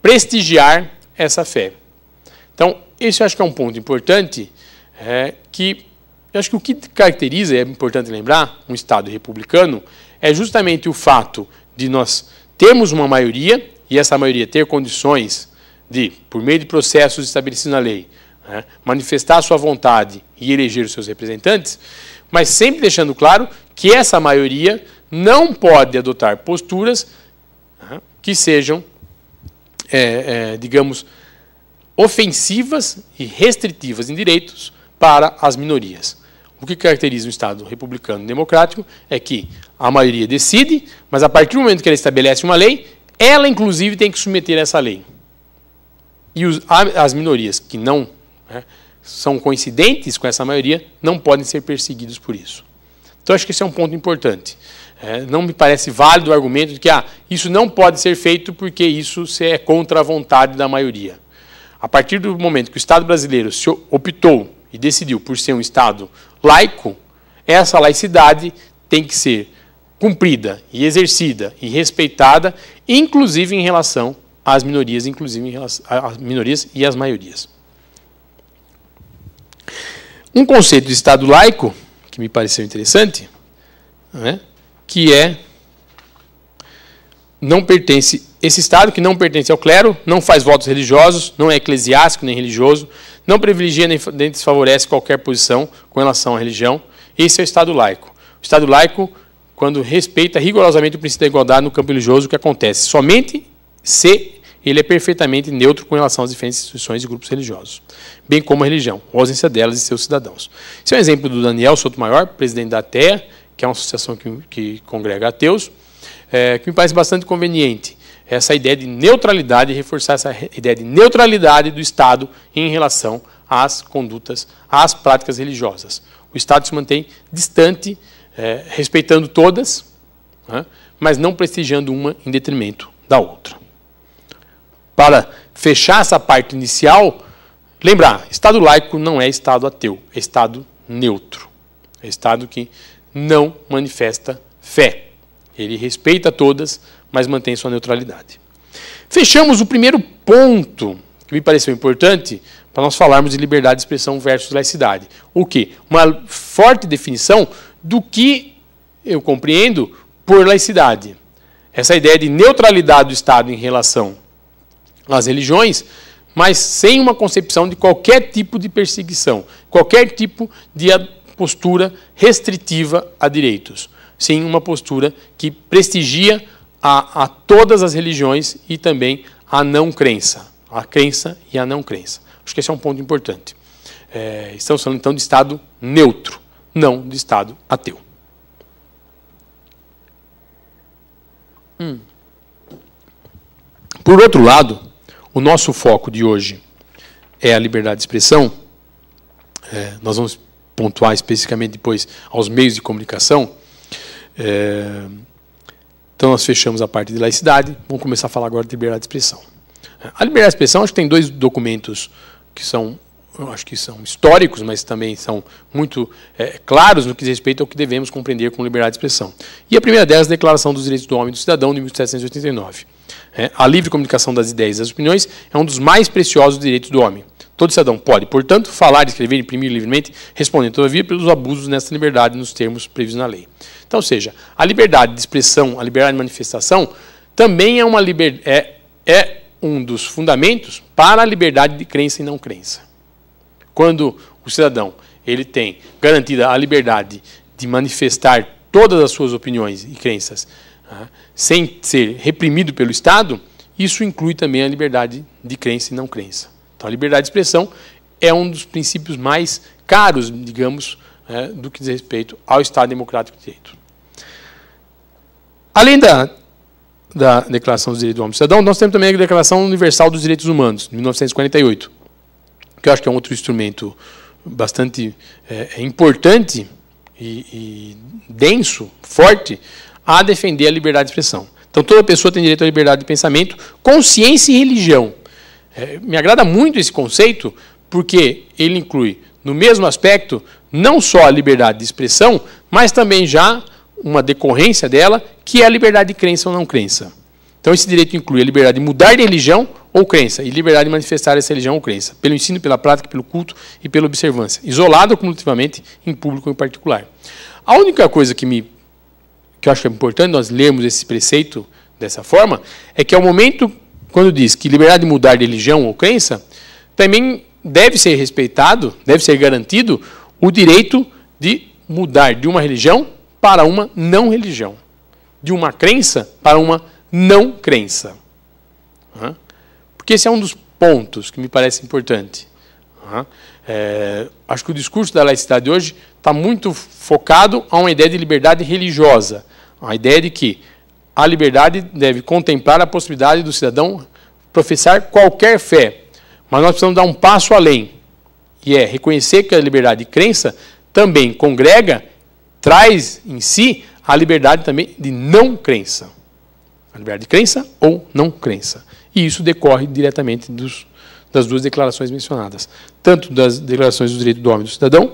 prestigiar essa fé. Então, esse eu acho que é um ponto importante, é, que eu acho que o que caracteriza, é importante lembrar, um Estado republicano, é justamente o fato de nós termos uma maioria, e essa maioria ter condições de, por meio de processos estabelecidos na lei, né, manifestar sua vontade e eleger os seus representantes, mas sempre deixando claro que essa maioria não pode adotar posturas que sejam, é, é, digamos, ofensivas e restritivas em direitos para as minorias. O que caracteriza um Estado republicano democrático é que a maioria decide, mas a partir do momento que ela estabelece uma lei, ela inclusive tem que submeter essa lei. E os, as minorias que não né, são coincidentes com essa maioria, não podem ser perseguidos por isso. Então, acho que esse é um ponto importante. É, não me parece válido o argumento de que ah, isso não pode ser feito porque isso é contra a vontade da maioria. A partir do momento que o Estado brasileiro se optou e decidiu por ser um Estado laico, essa laicidade tem que ser cumprida e exercida e respeitada, inclusive em relação às minorias, inclusive em relação às minorias e às maiorias. Um conceito de Estado laico, que me pareceu interessante, né, que é não pertence esse Estado que não pertence ao clero, não faz votos religiosos, não é eclesiástico nem religioso, não privilegia nem desfavorece qualquer posição com relação à religião. Esse é o Estado laico. O Estado laico, quando respeita rigorosamente o princípio da igualdade no campo religioso, o que acontece? Somente se ele é perfeitamente neutro com relação às diferentes instituições e grupos religiosos, bem como a religião, a ausência delas e seus cidadãos. Esse é um exemplo do Daniel Sotomayor, presidente da TEA, que é uma associação que, que congrega ateus, é, que me parece bastante conveniente essa ideia de neutralidade, reforçar essa ideia de neutralidade do Estado em relação às condutas, às práticas religiosas. O Estado se mantém distante, é, respeitando todas, né, mas não prestigiando uma em detrimento da outra para fechar essa parte inicial, lembrar, Estado laico não é Estado ateu, é Estado neutro. É Estado que não manifesta fé. Ele respeita todas, mas mantém sua neutralidade. Fechamos o primeiro ponto que me pareceu importante para nós falarmos de liberdade de expressão versus laicidade. O que? Uma forte definição do que eu compreendo por laicidade. Essa ideia de neutralidade do Estado em relação as religiões, mas sem uma concepção de qualquer tipo de perseguição, qualquer tipo de postura restritiva a direitos. Sim, uma postura que prestigia a, a todas as religiões e também a não crença, a crença e a não crença. Acho que esse é um ponto importante. É, estamos falando então de Estado neutro, não de Estado ateu. Hum. Por outro lado, o nosso foco de hoje é a liberdade de expressão. É, nós vamos pontuar especificamente depois aos meios de comunicação. É, então, nós fechamos a parte de laicidade. Vamos começar a falar agora de liberdade de expressão. A liberdade de expressão, acho que tem dois documentos que são eu acho que são históricos, mas também são muito é, claros no que diz respeito ao que devemos compreender com liberdade de expressão. E a primeira delas, a Declaração dos Direitos do Homem e do Cidadão, de 1789. É, a livre comunicação das ideias e das opiniões é um dos mais preciosos direitos do homem. Todo cidadão pode, portanto, falar, escrever, imprimir livremente, respondendo, todavia, pelos abusos nessa liberdade nos termos previstos na lei. Então, ou seja, a liberdade de expressão, a liberdade de manifestação, também é, uma liber... é, é um dos fundamentos para a liberdade de crença e não crença. Quando o cidadão ele tem garantida a liberdade de manifestar todas as suas opiniões e crenças ah, sem ser reprimido pelo Estado, isso inclui também a liberdade de crença e não crença. Então, a liberdade de expressão é um dos princípios mais caros, digamos, eh, do que diz respeito ao Estado Democrático de Direito. Além da, da Declaração dos Direitos do Homem e do Cidadão, nós temos também a Declaração Universal dos Direitos Humanos, de 1948 que eu acho que é um outro instrumento bastante é, é, importante e, e denso, forte, a defender a liberdade de expressão. Então, toda pessoa tem direito à liberdade de pensamento, consciência e religião. É, me agrada muito esse conceito, porque ele inclui, no mesmo aspecto, não só a liberdade de expressão, mas também já uma decorrência dela, que é a liberdade de crença ou não crença. Então, esse direito inclui a liberdade de mudar de religião ou crença e liberdade de manifestar essa religião ou crença, pelo ensino, pela prática, pelo culto e pela observância, isolado ou cumulativamente em público ou em particular. A única coisa que me que eu acho que é importante nós lermos esse preceito dessa forma é que ao momento quando diz que liberdade de mudar de religião ou crença, também deve ser respeitado, deve ser garantido o direito de mudar de uma religião para uma não religião, de uma crença para uma não crença. Porque esse é um dos pontos que me parece importante. É, acho que o discurso da laicidade hoje está muito focado a uma ideia de liberdade religiosa, a ideia de que a liberdade deve contemplar a possibilidade do cidadão professar qualquer fé, mas nós precisamos dar um passo além, e é reconhecer que a liberdade de crença também congrega, traz em si a liberdade também de não crença. A liberdade de crença ou não crença. E isso decorre diretamente dos, das duas declarações mencionadas, tanto das declarações dos direitos do homem e do cidadão,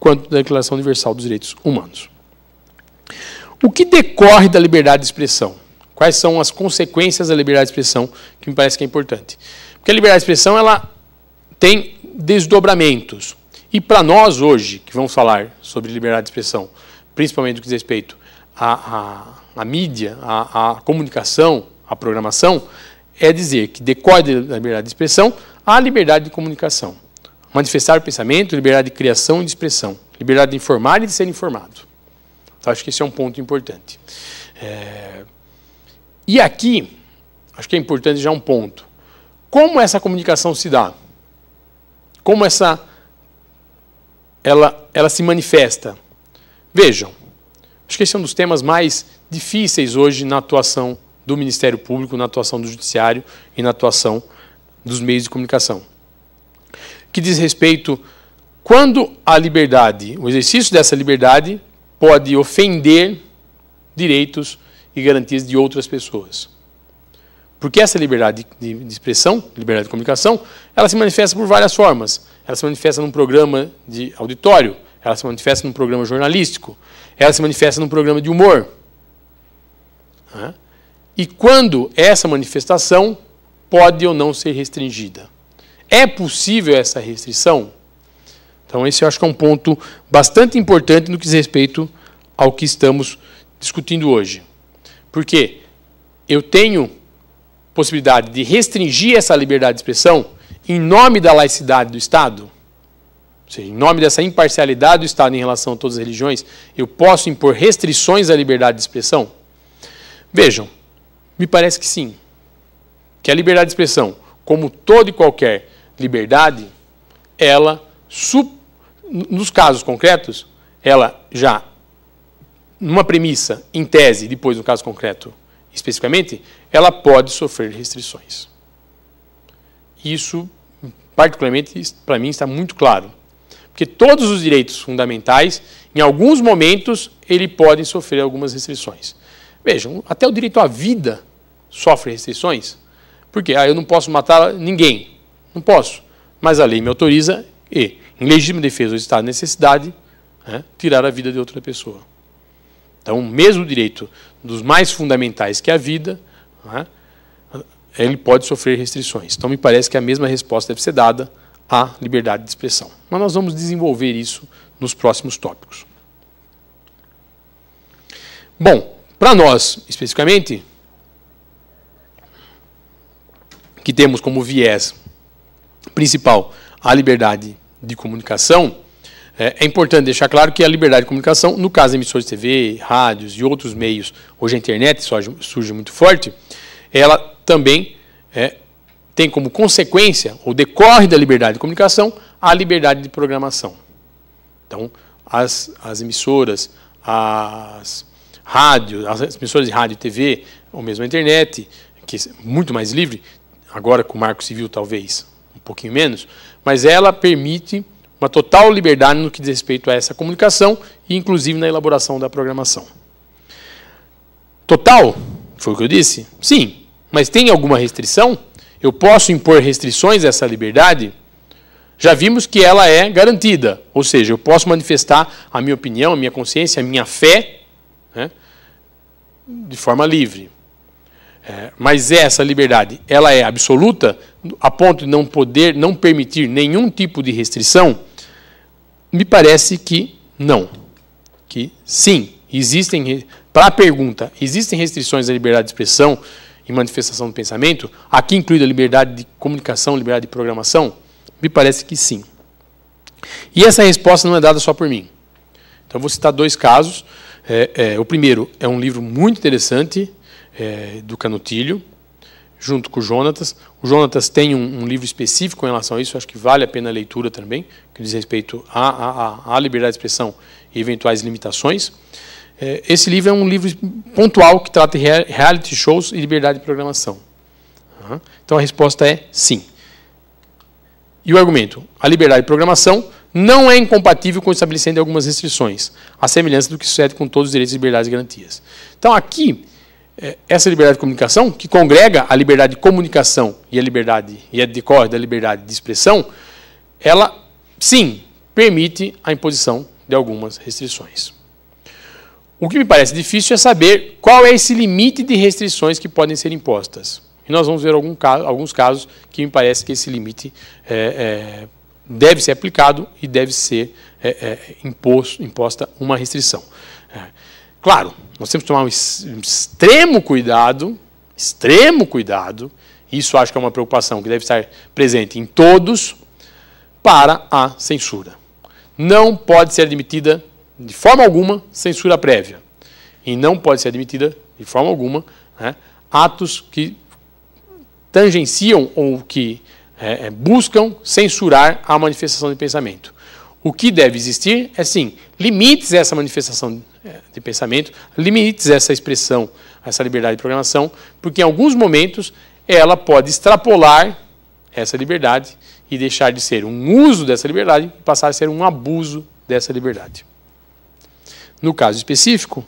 quanto da Declaração Universal dos Direitos Humanos. O que decorre da liberdade de expressão? Quais são as consequências da liberdade de expressão que me parece que é importante? Porque a liberdade de expressão ela tem desdobramentos. E para nós hoje, que vamos falar sobre liberdade de expressão, principalmente no que diz respeito à a a mídia, a, a comunicação, a programação, é dizer que decorre da liberdade de expressão a liberdade de comunicação. Manifestar o pensamento, liberdade de criação e de expressão, liberdade de informar e de ser informado. Então, acho que esse é um ponto importante. É... E aqui, acho que é importante já um ponto. Como essa comunicação se dá? Como essa ela, ela se manifesta? Vejam, Acho que esse é um dos temas mais difíceis hoje na atuação do Ministério Público, na atuação do Judiciário e na atuação dos meios de comunicação. Que diz respeito quando a liberdade, o exercício dessa liberdade, pode ofender direitos e garantias de outras pessoas. Porque essa liberdade de expressão, liberdade de comunicação, ela se manifesta por várias formas. Ela se manifesta num programa de auditório, ela se manifesta num programa jornalístico. Ela se manifesta num programa de humor. E quando essa manifestação pode ou não ser restringida? É possível essa restrição? Então, esse eu acho que é um ponto bastante importante no que diz respeito ao que estamos discutindo hoje. Porque eu tenho possibilidade de restringir essa liberdade de expressão em nome da laicidade do Estado? Ou seja, em nome dessa imparcialidade do Estado em relação a todas as religiões, eu posso impor restrições à liberdade de expressão? Vejam, me parece que sim. Que a liberdade de expressão, como toda e qualquer liberdade, ela, nos casos concretos, ela já, numa premissa, em tese, depois no caso concreto especificamente, ela pode sofrer restrições. Isso, particularmente, para mim, está muito claro. Porque todos os direitos fundamentais, em alguns momentos, ele podem sofrer algumas restrições. Vejam, até o direito à vida sofre restrições, porque ah, eu não posso matar ninguém, não posso, mas a lei me autoriza e, em legítima defesa do estado de necessidade, né, tirar a vida de outra pessoa. Então, mesmo o direito dos mais fundamentais que é a vida, né, ele pode sofrer restrições. Então, me parece que a mesma resposta deve ser dada à liberdade de expressão. Mas nós vamos desenvolver isso nos próximos tópicos. Bom, para nós especificamente, que temos como viés principal a liberdade de comunicação, é, é importante deixar claro que a liberdade de comunicação, no caso de emissores de TV, rádios e outros meios, hoje a internet surge muito forte, ela também é, tem como consequência, ou decorre da liberdade de comunicação, a liberdade de programação. Então, as, as emissoras, as rádios, as emissoras de rádio e TV, ou mesmo a internet, que é muito mais livre, agora com o marco civil talvez um pouquinho menos, mas ela permite uma total liberdade no que diz respeito a essa comunicação e inclusive na elaboração da programação. Total? Foi o que eu disse? Sim. Mas tem alguma restrição? Eu posso impor restrições a essa liberdade? Já vimos que ela é garantida, ou seja, eu posso manifestar a minha opinião, a minha consciência, a minha fé né, de forma livre. É, mas é essa liberdade, ela é absoluta a ponto de não poder, não permitir nenhum tipo de restrição? Me parece que não. Que sim, existem, para a pergunta, existem restrições à liberdade de expressão, e manifestação do pensamento, aqui incluída a liberdade de comunicação, liberdade de programação? Me parece que sim. E essa resposta não é dada só por mim. Então, vou citar dois casos. É, é, o primeiro é um livro muito interessante, é, do Canutilho, junto com o Jonatas. O Jonatas tem um, um, livro específico em relação a isso, acho que vale a pena a leitura também, que diz respeito à, à, à liberdade de expressão e eventuais limitações. É, esse livro é um livro pontual que trata reality shows e liberdade de programação. Então a resposta é sim. E o argumento? A liberdade de programação não é incompatível com o estabelecimento de algumas restrições, à semelhança do que sucede com todos os direitos, liberdades e garantias. Então aqui, é, essa liberdade de comunicação, que congrega a liberdade de comunicação e a liberdade, e decorre da liberdade de expressão, ela sim permite a imposição de algumas restrições. O que me parece difícil é saber qual é esse limite de restrições que podem ser impostas. E nós vamos ver caso, alguns casos que me parece que esse limite é, é, deve ser aplicado e deve ser é, é imposto, imposta uma restrição. É. Claro, nós temos que tomar um extremo cuidado, extremo cuidado, isso acho que é uma preocupação que deve estar presente em todos, para a censura. Não pode ser admitida de forma alguma, censura prévia. E não pode ser admitida, de forma alguma, né, atos que tangenciam ou que é, é buscam censurar a manifestação de pensamento. O que deve existir é, sim, limites a essa manifestação é, de pensamento, limites a essa expressão, a essa liberdade de programação, porque em alguns momentos ela pode extrapolar essa liberdade e deixar de ser um uso dessa liberdade e passar a ser um abuso dessa liberdade. No caso específico,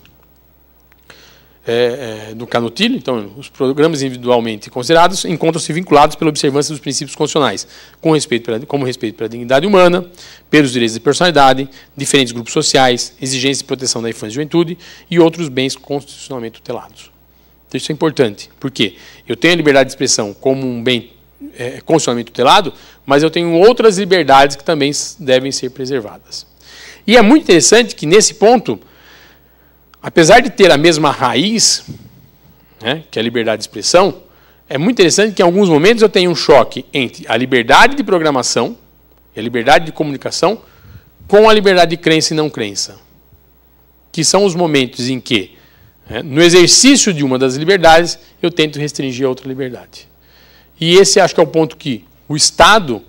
é, é, do canutilho, então, os programas individualmente considerados encontram-se vinculados pela observância dos princípios constitucionais, com respeito pela, como respeito pela dignidade humana, pelos direitos de personalidade, diferentes grupos sociais, exigências de proteção da infância e juventude e outros bens constitucionalmente tutelados. Então, isso é importante, porque eu tenho a liberdade de expressão como um bem é, constitucionalmente tutelado, mas eu tenho outras liberdades que também devem ser preservadas. E é muito interessante que, nesse ponto, apesar de ter a mesma raiz, né, que é a liberdade de expressão, é muito interessante que, em alguns momentos, eu tenho um choque entre a liberdade de programação e a liberdade de comunicação com a liberdade de crença e não crença, que são os momentos em que, né, no exercício de uma das liberdades, eu tento restringir a outra liberdade. E esse acho que é o ponto que o Estado,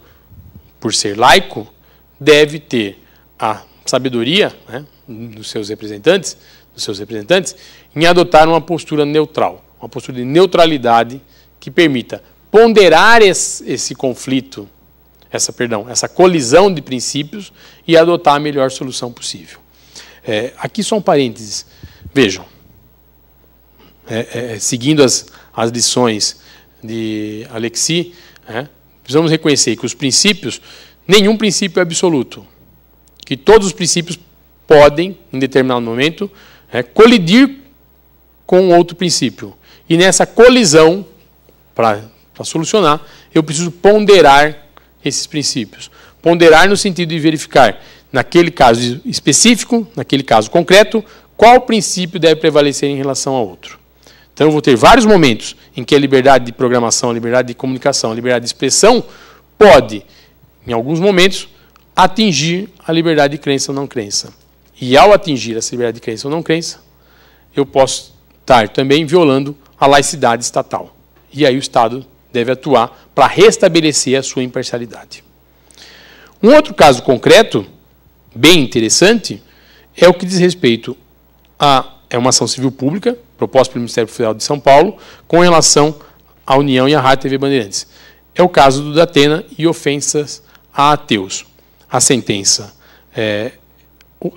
por ser laico, deve ter a sabedoria né, dos seus representantes, dos seus representantes, em adotar uma postura neutral, uma postura de neutralidade que permita ponderar esse, esse conflito, essa perdão, essa colisão de princípios e adotar a melhor solução possível. É, aqui só um parênteses. Vejam, é, é, é seguindo as, as lições de Alexi, né, precisamos reconhecer que os princípios, nenhum princípio é absoluto que todos os princípios podem, em determinado momento, é, colidir com outro princípio. E nessa colisão, para solucionar, eu preciso ponderar esses princípios. Ponderar no sentido de verificar, naquele caso específico, naquele caso concreto, qual princípio deve prevalecer em relação a outro. Então eu vou ter vários momentos em que a liberdade de programação, a liberdade de comunicação, a liberdade de expressão pode, em alguns momentos, atingir a liberdade de crença ou não crença. E ao atingir essa liberdade de crença ou não crença, eu posso estar também violando a laicidade estatal. E aí o Estado deve atuar para restabelecer a sua imparcialidade. Um outro caso concreto, bem interessante, é o que diz respeito a é uma ação civil pública proposta pelo Ministério Federal de São Paulo com relação à União e à Rádio TV Bandeirantes. É o caso do Datena e ofensas a ateus a sentença. É,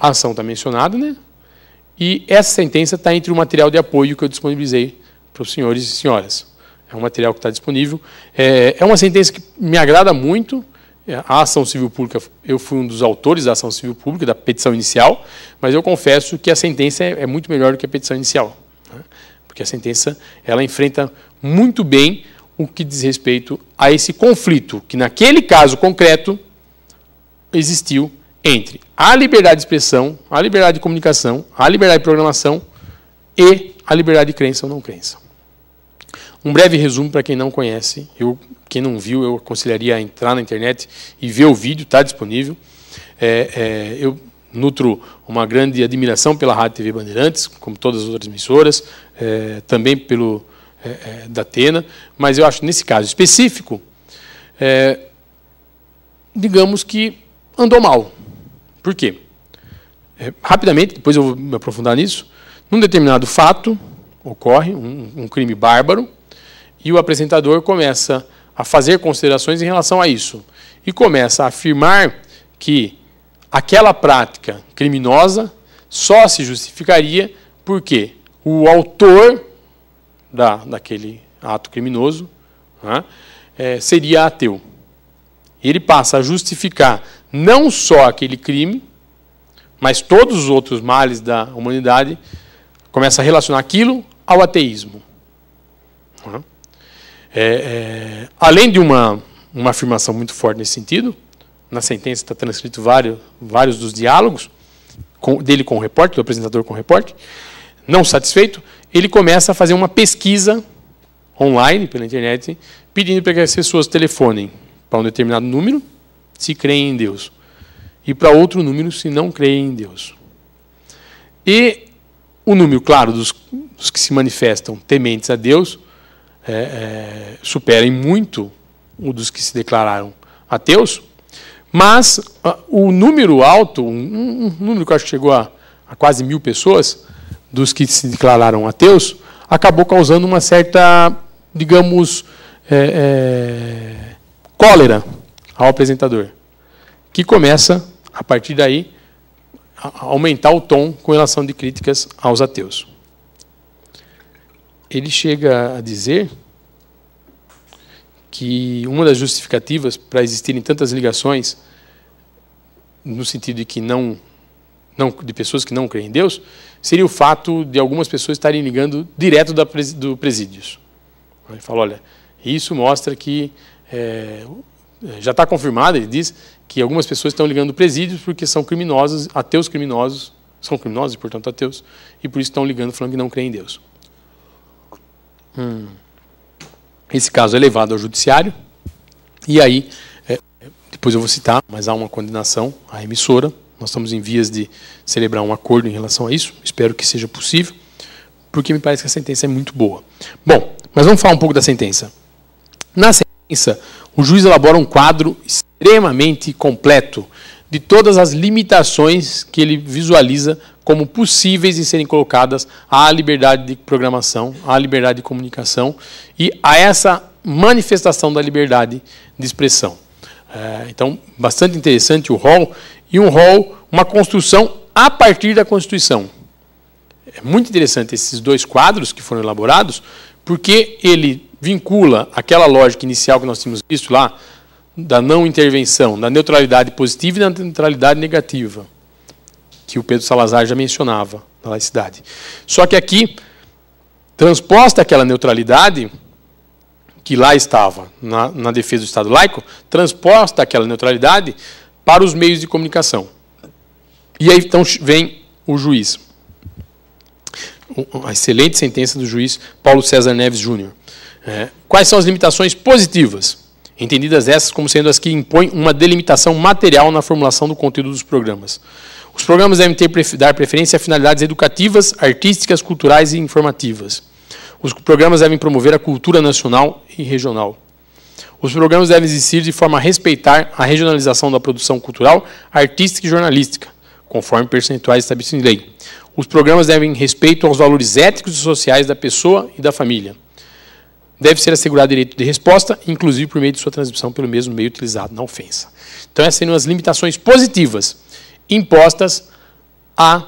a ação está mencionada, né? E essa sentença está entre o material de apoio que eu disponibilizei para os senhores e senhoras. É um material que está disponível. É, é uma sentença que me agrada muito. É, a ação civil pública, eu fui um dos autores da ação civil pública, da petição inicial, mas eu confesso que a sentença é, é, muito melhor do que a petição inicial. Né? Porque a sentença ela enfrenta muito bem o que diz respeito a esse conflito, que naquele caso concreto existiu entre a liberdade de expressão, a liberdade de comunicação, a liberdade de programação e a liberdade de crença ou não crença. Um breve resumo para quem não conhece, eu, quem não viu, eu aconselharia a entrar na internet e ver o vídeo, está disponível. É, é, eu nutro uma grande admiração pela Rádio TV Bandeirantes, como todas as outras emissoras, é, também pelo é, é, da Atena, mas eu acho nesse caso específico, é, digamos que andou mal. Por quê? É, rapidamente, depois eu vou me aprofundar nisso. Num determinado fato, ocorre um, um crime bárbaro e o apresentador começa a fazer considerações em relação a isso e começa a afirmar que aquela prática criminosa só se justificaria porque o autor da, daquele ato criminoso né, é, seria ateu. Ele passa a justificar não só aquele crime, mas todos os outros males da humanidade, começa a relacionar aquilo ao ateísmo. É, é, além de uma, uma afirmação muito forte nesse sentido, na sentença está transcrito vários, vários dos diálogos com, dele com o repórter, do apresentador com o repórter, não satisfeito, ele começa a fazer uma pesquisa online, pela internet, pedindo para que as pessoas telefonem para um determinado número se creem em Deus. E para outro número, se não creem em Deus. E o número, claro, dos, dos que se manifestam tementes a Deus é, é, supera em muito o dos que se declararam ateus, mas ah, o número alto, um, um número que acho que chegou a, a quase mil pessoas, dos que se declararam ateus, acabou causando uma certa, digamos, é, é, cólera ao apresentador, que começa, a partir daí, a aumentar o tom com relação de críticas aos ateus. Ele chega a dizer que uma das justificativas para existirem tantas ligações, no sentido de que não, não de pessoas que não creem em Deus, seria o fato de algumas pessoas estarem ligando direto da, do presídios. Ele fala, olha, isso mostra que é, eh, já está confirmado, ele diz, que algumas pessoas estão ligando presídios porque são criminosos, ateus criminosos, são criminosos e, portanto, ateus, e por isso estão ligando falando que não creem em Deus. Hum. Esse caso é levado ao judiciário, e aí, é, depois eu vou citar, mas há uma condenação à emissora, nós estamos em vias de celebrar um acordo em relação a isso, espero que seja possível, porque me parece que a sentença é muito boa. Bom, mas vamos falar um pouco da sentença. Na sentença, o juiz elabora um quadro extremamente completo de todas as limitações que ele visualiza como possíveis de serem colocadas à liberdade de programação, à liberdade de comunicação e a essa manifestação da liberdade de expressão. É, então, bastante interessante o rol e um rol, uma construção a partir da Constituição. É muito interessante esses dois quadros que foram elaborados, porque ele vincula aquela lógica inicial que nós tínhamos visto lá, da não intervenção, da neutralidade positiva e da neutralidade negativa, que o Pedro Salazar já mencionava na laicidade. Só que aqui, transposta aquela neutralidade, que lá estava, na, na, defesa do Estado laico, transposta aquela neutralidade para os meios de comunicação. E aí então vem o juiz. a excelente sentença do juiz Paulo César Neves Júnior. É. Quais são as limitações positivas? Entendidas essas como sendo as que impõem uma delimitação material na formulação do conteúdo dos programas. Os programas devem ter, dar preferência a finalidades educativas, artísticas, culturais e informativas. Os programas devem promover a cultura nacional e regional. Os programas devem existir de forma a respeitar a regionalização da produção cultural, artística e jornalística, conforme percentuais estabelecidos em lei. Os programas devem respeito aos valores éticos e sociais da pessoa e da família deve ser assegurado direito de resposta, inclusive por meio de sua transmissão pelo mesmo meio utilizado na ofensa. Então, essas seriam as limitações positivas impostas à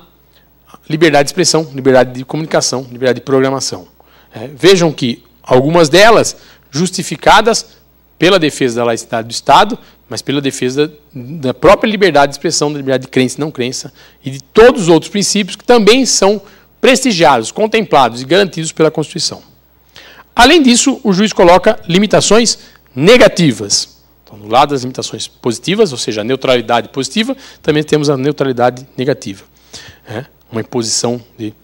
liberdade de expressão, liberdade de comunicação, liberdade de programação. É, vejam que algumas delas justificadas pela defesa da laicidade do Estado, mas pela defesa da própria liberdade de expressão, da liberdade de crença e não crença, e de todos os outros princípios que também são prestigiados, contemplados e garantidos pela Constituição. Além disso, o juiz coloca limitações negativas. Então, do lado das limitações positivas, ou seja, a neutralidade positiva, também temos a neutralidade negativa. É uma imposição de.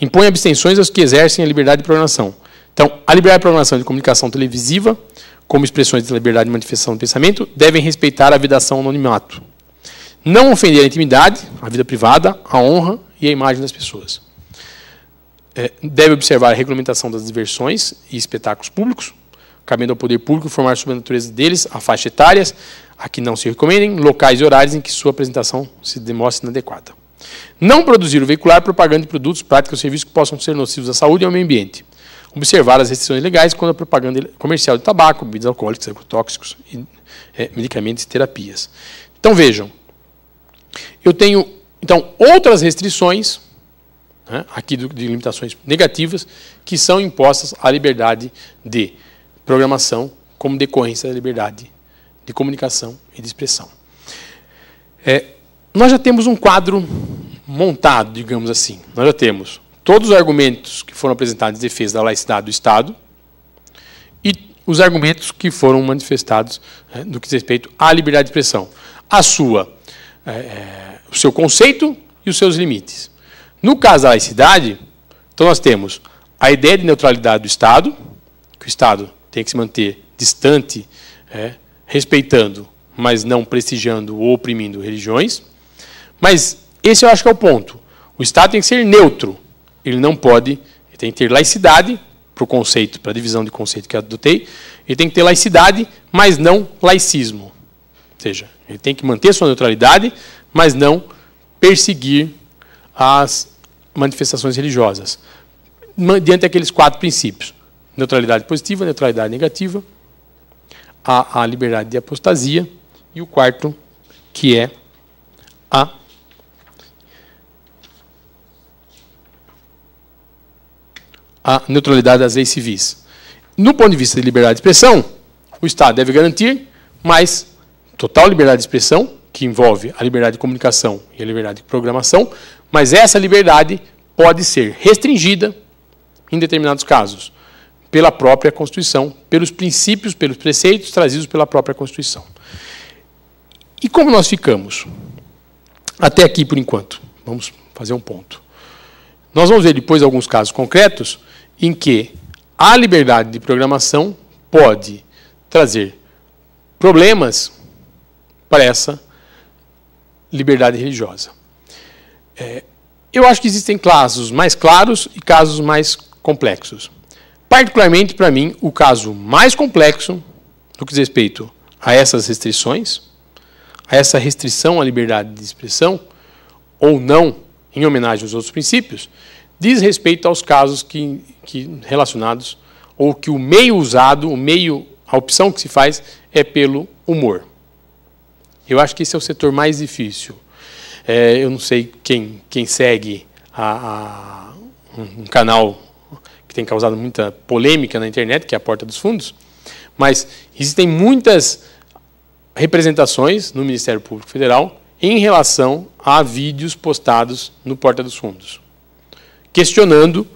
Impõe abstenções aos que exercem a liberdade de programação. Então, a liberdade de programação de comunicação televisiva, como expressões de liberdade de manifestação do pensamento, devem respeitar a vedação ao anonimato. Não ofender a intimidade, a vida privada, a honra e a imagem das pessoas. É, deve observar a regulamentação das diversões e espetáculos públicos, cabendo ao poder público informar sobre a natureza deles, a faixa etárias, a que não se recomendem, locais e horários em que sua apresentação se demonstre inadequada. Não produzir ou veicular propaganda de produtos, práticas ou serviços que possam ser nocivos à saúde e ao meio ambiente. Observar as restrições legais quando a propaganda comercial de tabaco, bebidas alcoólicas, agrotóxicos, e, é, medicamentos e terapias. Então vejam, eu tenho então outras restrições né, aqui do, de limitações negativas, que são impostas à liberdade de programação como decorrência da liberdade de comunicação e de expressão. É, nós já temos um quadro montado, digamos assim. Nós já temos todos os argumentos que foram apresentados em defesa da laicidade do Estado e os argumentos que foram manifestados né, que diz respeito à liberdade de expressão, a sua, é, é o seu conceito e os seus limites. No caso da laicidade, então nós temos a ideia de neutralidade do Estado, que o Estado tem que se manter distante, é, respeitando, mas não prestigiando ou oprimindo religiões. Mas esse eu acho que é o ponto. O Estado tem que ser neutro. Ele não pode, ele tem que ter laicidade para o conceito, para a divisão de conceito que eu adotei. Ele tem que ter laicidade, mas não laicismo. Ou seja, ele tem que manter sua neutralidade, mas não perseguir as manifestações religiosas, diante daqueles quatro princípios: neutralidade positiva, neutralidade negativa, a, a liberdade de apostasia e o quarto, que é a a neutralidade das leis civis. No ponto de vista de liberdade de expressão, o Estado deve garantir mais total liberdade de expressão, que envolve a liberdade de comunicação e a liberdade de programação, mas essa liberdade pode ser restringida, em determinados casos, pela própria Constituição, pelos princípios, pelos preceitos trazidos pela própria Constituição. E como nós ficamos? Até aqui por enquanto. Vamos fazer um ponto. Nós vamos ver depois alguns casos concretos em que a liberdade de programação pode trazer problemas para essa liberdade religiosa. É, eu acho que existem casos mais claros e casos mais complexos. Particularmente para mim, o caso mais complexo no que diz respeito a essas restrições, a essa restrição à liberdade de expressão, ou não, em homenagem aos outros princípios, diz respeito aos casos que, que relacionados ou que o meio usado, o meio, a opção que se faz é pelo humor. Eu acho que esse é o setor mais difícil. É, eu não sei quem, quem segue a, a, um canal que tem causado muita polêmica na internet, que é a Porta dos Fundos, mas existem muitas representações no Ministério Público Federal em relação a vídeos postados no Porta dos Fundos, questionando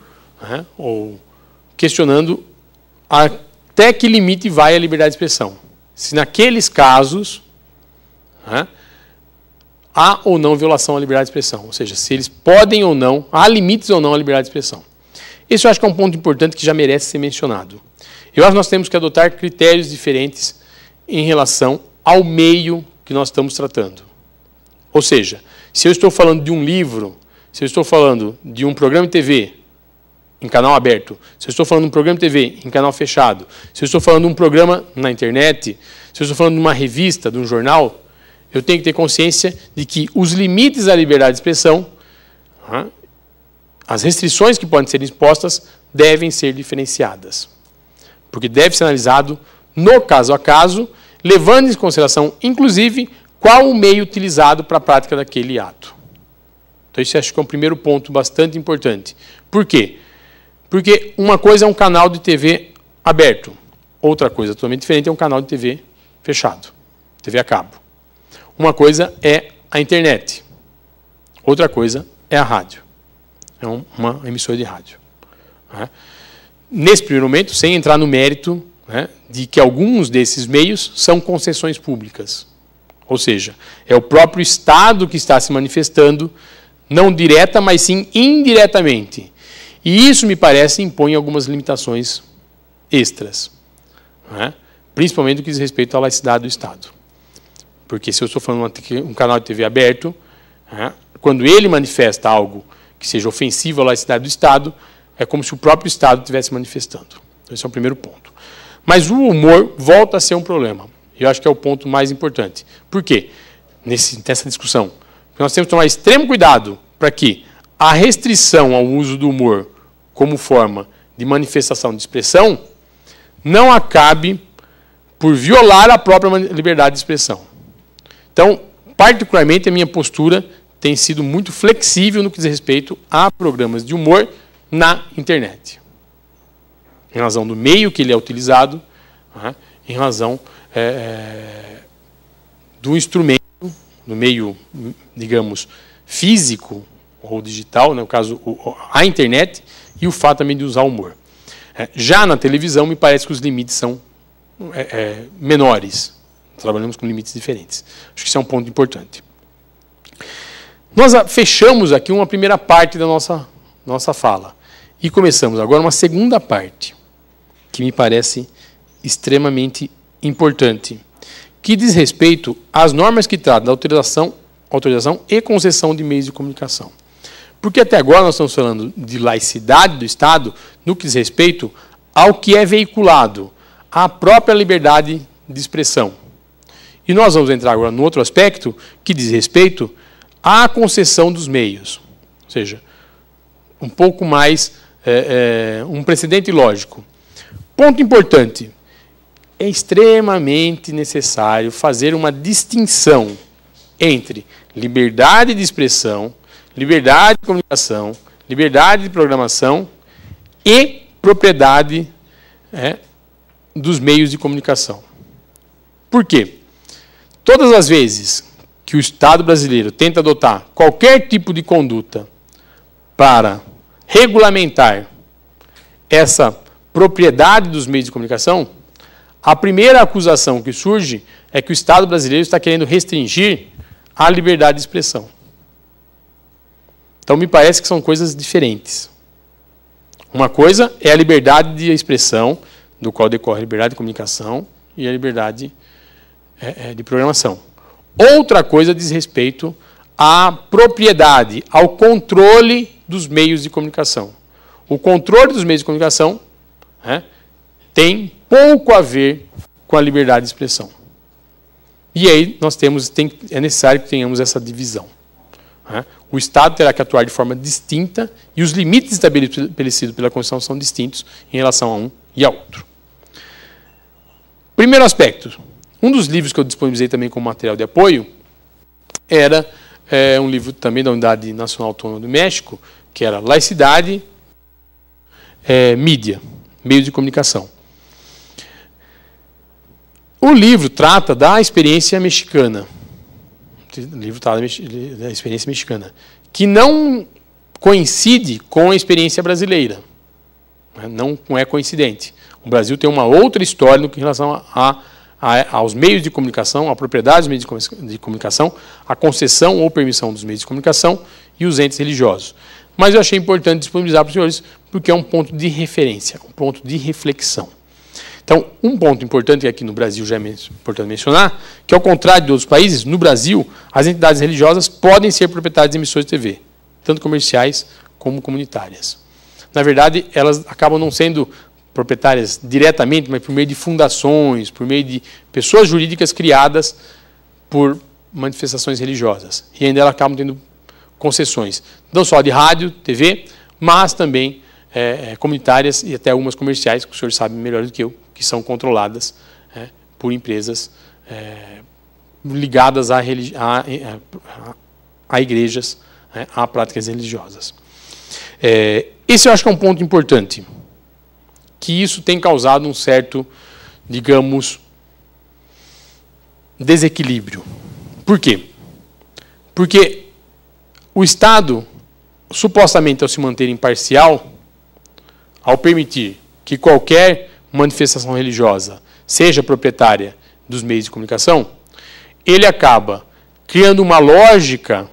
né, ou questionando até que limite vai a liberdade de expressão. Se naqueles casos né, há ou não violação à liberdade de expressão, ou seja, se eles podem ou não, há limites ou não à liberdade de expressão. Isso eu acho que é um ponto importante que já merece ser mencionado. Eu acho que nós temos que adotar critérios diferentes em relação ao meio que nós estamos tratando. Ou seja, se eu estou falando de um livro, se eu estou falando de um programa de TV em canal aberto, se eu estou falando de um programa de TV em canal fechado, se eu estou falando de um programa na internet, se eu estou falando de uma revista, de um jornal, eu tenho que ter consciência de que os limites à liberdade de expressão, as restrições que podem ser impostas, devem ser diferenciadas. Porque deve ser analisado no caso a caso, levando em consideração, inclusive, qual o meio utilizado para a prática daquele ato. Então, isso acho que é um primeiro ponto bastante importante. Por quê? Porque uma coisa é um canal de TV aberto, outra coisa totalmente diferente é um canal de TV fechado, TV a cabo. Uma coisa é a internet, outra coisa é a rádio. É uma emissora de rádio. Né? Nesse primeiro momento, sem entrar no mérito né, de que alguns desses meios são concessões públicas. Ou seja, é o próprio Estado que está se manifestando, não direta, mas sim indiretamente. E isso, me parece, impõe algumas limitações extras, né, principalmente no que diz respeito à laicidade do Estado. Porque se eu estou falando um canal de TV aberto, né, quando ele manifesta algo que seja ofensivo à laicidade do Estado, é como se o próprio Estado estivesse manifestando. Então, esse é o primeiro ponto. Mas o humor volta a ser um problema. eu acho que é o ponto mais importante. Por quê? Nesse, nessa discussão. Porque nós temos que tomar extremo cuidado para que a restrição ao uso do humor como forma de manifestação de expressão não acabe por violar a própria liberdade de expressão. Então, particularmente, a minha postura tem sido muito flexível no que diz respeito a programas de humor na internet. Em razão do meio que ele é utilizado, em razão é, é, do instrumento, do meio, digamos, físico ou digital, né, no caso, a internet, e o fato também de usar o humor. É, já na televisão, me parece que os limites são é, é, menores. Trabalhamos com limites diferentes. Acho que isso é um ponto importante. Nós ah, fechamos aqui uma primeira parte da nossa, nossa fala. E começamos agora uma segunda parte, que me parece extremamente importante, que diz respeito às normas que tratam da autorização, autorização e concessão de meios de comunicação. Porque até agora nós estamos falando de laicidade do Estado no que diz respeito ao que é veiculado, à própria liberdade de expressão. E nós vamos entrar agora no outro aspecto que diz respeito à concessão dos meios. Ou seja, um pouco mais é, é, um precedente lógico. Ponto importante: é extremamente necessário fazer uma distinção entre liberdade de expressão, liberdade de comunicação, liberdade de programação e propriedade é, dos meios de comunicação. Por quê? Todas as vezes que o Estado brasileiro tenta adotar qualquer tipo de conduta para regulamentar essa propriedade dos meios de comunicação, a primeira acusação que surge é que o Estado brasileiro está querendo restringir a liberdade de expressão. Então, me parece que são coisas diferentes. Uma coisa é a liberdade de expressão, do qual decorre a liberdade de comunicação, e a liberdade de é, é, de programação. Outra coisa diz respeito à propriedade, ao controle dos meios de comunicação. O controle dos meios de comunicação né, tem pouco a ver com a liberdade de expressão. E aí nós temos, tem, é necessário que tenhamos essa divisão. Né. O Estado terá que atuar de forma distinta e os limites estabelecidos pela Constituição são distintos em relação a um e a outro. Primeiro aspecto, um dos livros que eu disponibilizei também como material de apoio era é, um livro também da Unidade Nacional Autônoma do México, que era Laicidade, é, Mídia, Meio de Comunicação. O livro trata da experiência mexicana. O livro trata da experiência mexicana, que não coincide com a experiência brasileira. Né? Não é coincidente. O Brasil tem uma outra história no que em relação a aos meios de comunicação, à propriedade dos meios de comunicação, à concessão ou permissão dos meios de comunicação e os entes religiosos. Mas eu achei importante disponibilizar para os senhores, porque é um ponto de referência, um ponto de reflexão. Então, um ponto importante que aqui no Brasil já é importante mencionar, que ao contrário de outros países, no Brasil, as entidades religiosas podem ser proprietárias de emissões de TV, tanto comerciais como comunitárias. Na verdade, elas acabam não sendo proprietárias diretamente, mas por meio de fundações, por meio de pessoas jurídicas criadas por manifestações religiosas. E ainda elas acabam tendo concessões, não só de rádio, TV, mas também é, é, comunitárias e até algumas comerciais, que o senhor sabe melhor do que eu, que são controladas é, por empresas é, ligadas a, a, a, a igrejas, né, a práticas religiosas. É, esse eu acho que é um ponto importante que isso tem causado um certo, digamos, desequilíbrio. Por quê? Porque o Estado, supostamente ao se manter imparcial, ao permitir que qualquer manifestação religiosa seja proprietária dos meios de comunicação, ele acaba criando uma lógica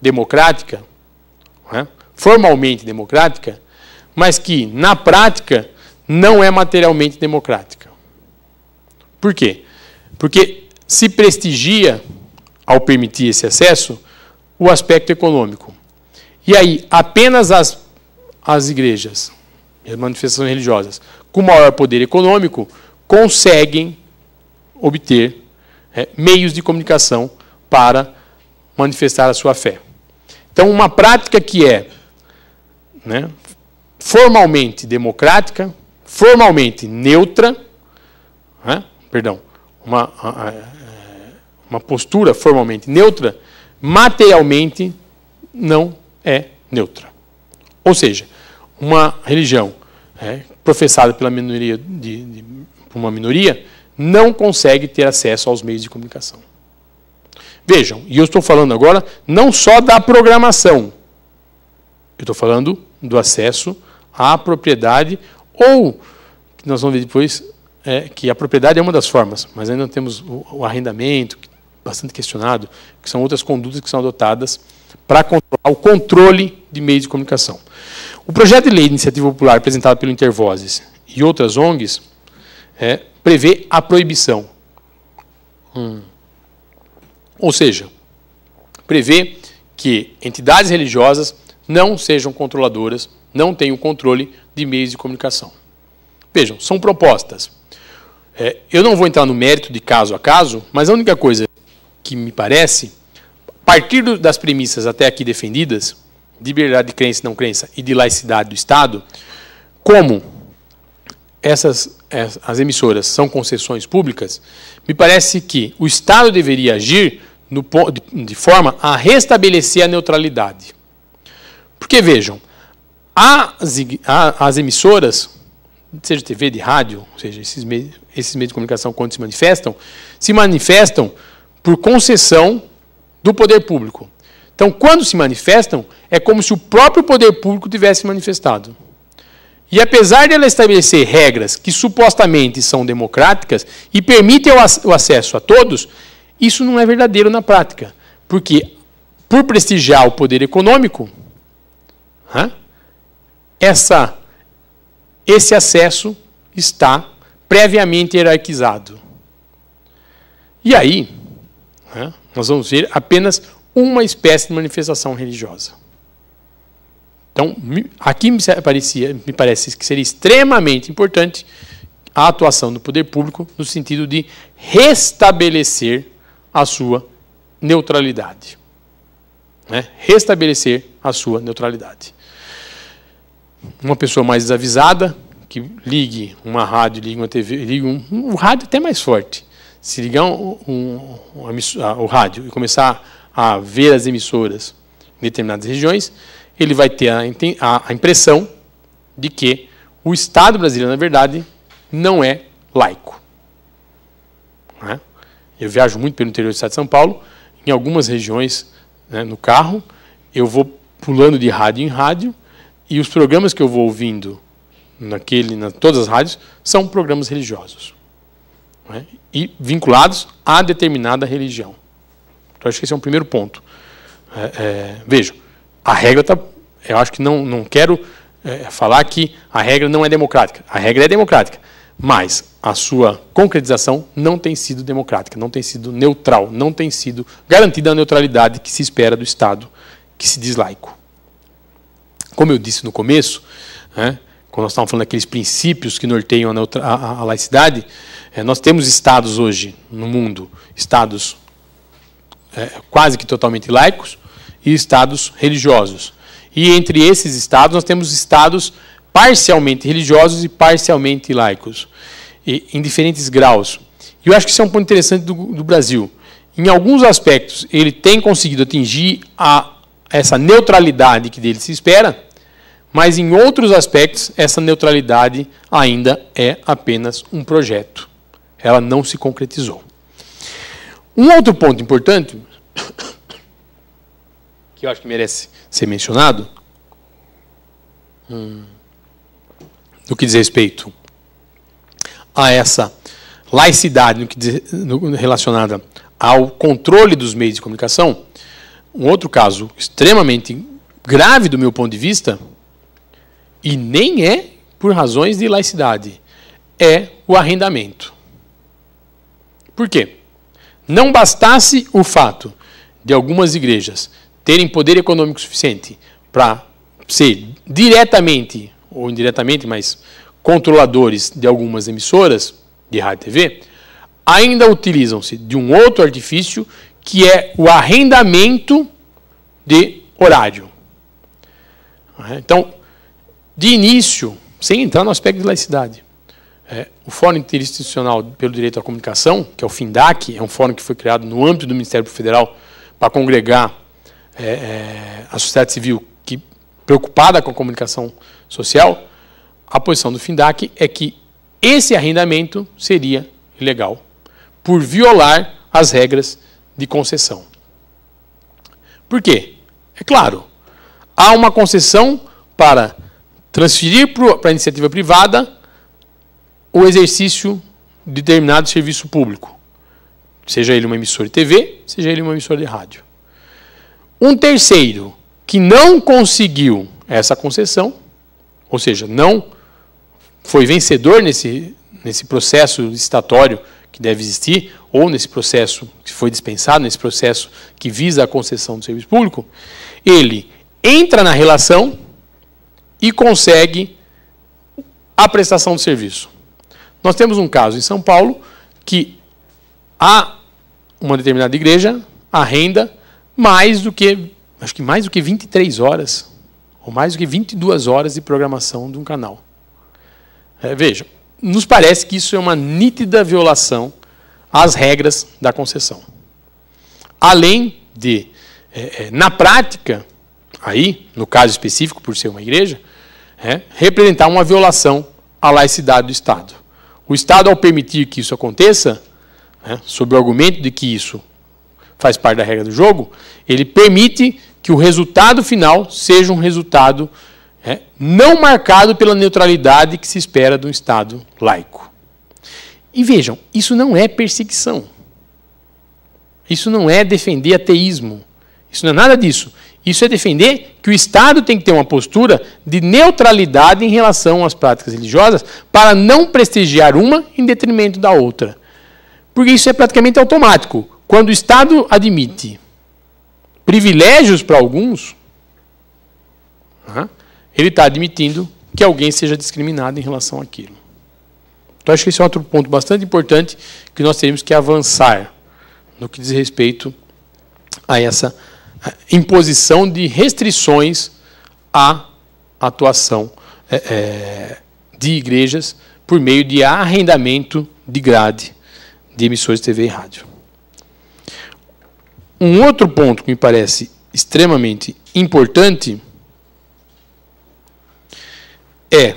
democrática, né, formalmente democrática, mas que, na prática, não é materialmente democrática. Por quê? Porque se prestigia, ao permitir esse acesso, o aspecto econômico. E aí, apenas as, as igrejas, as manifestações religiosas, com maior poder econômico, conseguem obter é, meios de comunicação para manifestar a sua fé. Então, uma prática que é né, formalmente democrática, formalmente neutra, né? perdão, uma, uma postura formalmente neutra, materialmente não é neutra. Ou seja, uma religião é, professada pela minoria de, de, por uma minoria não consegue ter acesso aos meios de comunicação. Vejam, e eu estou falando agora não só da programação, eu estou falando do acesso à propriedade ou, nós vamos ver depois, é, que a propriedade é uma das formas, mas ainda temos o, o arrendamento, bastante questionado, que são outras condutas que são adotadas para controlar o controle de meios de comunicação. O projeto de lei de iniciativa popular apresentado pelo Intervozes e outras ONGs é, prevê a proibição. Hum. Ou seja, prevê que entidades religiosas não sejam controladoras, não tenham controle de meios de comunicação. Vejam, são propostas. É, eu não vou entrar no mérito de caso a caso, mas a única coisa que me parece, a partir das premissas até aqui defendidas, de liberdade de crença e não crença e de laicidade do Estado, como essas as emissoras são concessões públicas, me parece que o Estado deveria agir no, de, de forma a restabelecer a neutralidade. Porque vejam, as, as emissoras, seja TV, de rádio, ou seja, esses meios, esses meios de comunicação, quando se manifestam, se manifestam por concessão do poder público. Então, quando se manifestam, é como se o próprio poder público tivesse manifestado. E apesar de ela estabelecer regras que supostamente são democráticas e permitem o acesso a todos, isso não é verdadeiro na prática. Porque, por prestigiar o poder econômico, essa, esse acesso está previamente hierarquizado. E aí, né, nós vamos ver apenas uma espécie de manifestação religiosa. Então, aqui me, parecia, me parece que seria extremamente importante a atuação do poder público no sentido de restabelecer a sua neutralidade. Né? Restabelecer a sua neutralidade uma pessoa mais desavisada, que ligue uma rádio, ligue uma TV, ligue um, um rádio até mais forte. Se ligar um, um, ah, o rádio e começar a ver as emissoras em determinadas regiões, ele vai ter a, a, a impressão de que o Estado brasileiro, na verdade, não é laico. Né? Eu viajo muito pelo interior do estado de São Paulo, em algumas regiões né, no carro, eu vou pulando de rádio em rádio e os programas que eu vou ouvindo naquele, na todas as rádios, são programas religiosos né? e vinculados a determinada religião. Então acho que esse é um primeiro ponto. É, é, vejo, a regra está. Eu acho que não, não quero é, falar que a regra não é democrática. A regra é democrática, mas a sua concretização não tem sido democrática, não tem sido neutral, não tem sido garantida a neutralidade que se espera do Estado que se diz laico. Como eu disse no começo, né, quando nós estávamos falando daqueles princípios que norteiam a, a, a laicidade, é, nós temos estados hoje no mundo, estados é, quase que totalmente laicos e estados religiosos. E entre esses estados nós temos estados parcialmente religiosos e parcialmente laicos, e, em diferentes graus. E eu acho que isso é um ponto interessante do, do Brasil. Em alguns aspectos, ele tem conseguido atingir a, essa neutralidade que dele se espera, mas em outros aspectos, essa neutralidade ainda é apenas um projeto. Ela não se concretizou. Um outro ponto importante, [coughs] que eu acho que merece ser mencionado, hum, no que diz respeito a essa laicidade no que diz, no, relacionada ao controle dos meios de comunicação, um outro caso extremamente grave do meu ponto de vista, e nem é por razões de laicidade, é o arrendamento. Por quê? Não bastasse o fato de algumas igrejas terem poder econômico suficiente para ser diretamente ou indiretamente, mas controladores de algumas emissoras de rádio e TV, ainda utilizam-se de um outro artifício que é o arrendamento de horário. Então, de início, sem entrar no aspecto de laicidade, é, o Fórum Interinstitucional pelo Direito à Comunicação, que é o FINDAC, é um fórum que foi criado no âmbito do Ministério Federal para congregar é, é, a sociedade civil que preocupada com a comunicação social. A posição do FINDAC é que esse arrendamento seria ilegal por violar as regras de concessão. Por quê? É claro, há uma concessão para transferir para a iniciativa privada o exercício de determinado serviço público, seja ele uma emissora de TV, seja ele uma emissora de rádio. Um terceiro que não conseguiu essa concessão, ou seja, não foi vencedor nesse, nesse processo estatório que deve existir, ou nesse processo que foi dispensado, nesse processo que visa a concessão do serviço público, ele entra na relação e consegue a prestação do serviço. Nós temos um caso em São Paulo que há uma determinada igreja, a renda mais do que, acho que mais do que 23 horas, ou mais do que 22 horas de programação de um canal. É, veja, nos parece que isso é uma nítida violação às regras da concessão. Além de, é, é na prática, aí, no caso específico, por ser uma igreja, né, representar uma violação à laicidade do Estado. O Estado, ao permitir que isso aconteça, né, sob o argumento de que isso faz parte da regra do jogo, ele permite que o resultado final seja um resultado né, não marcado pela neutralidade que se espera de um Estado laico. E vejam, isso não é perseguição. Isso não é defender ateísmo. Isso não é nada disso. Isso é defender que o Estado tem que ter uma postura de neutralidade em relação às práticas religiosas para não prestigiar uma em detrimento da outra. Porque isso é praticamente automático. Quando o Estado admite privilégios para alguns, ele está admitindo que alguém seja discriminado em relação àquilo. Então, acho que esse é outro ponto bastante importante que nós temos que avançar no que diz respeito a essa imposição de restrições à atuação é, é, de igrejas por meio de arrendamento de grade de emissões de TV e rádio. Um outro ponto que me parece extremamente importante é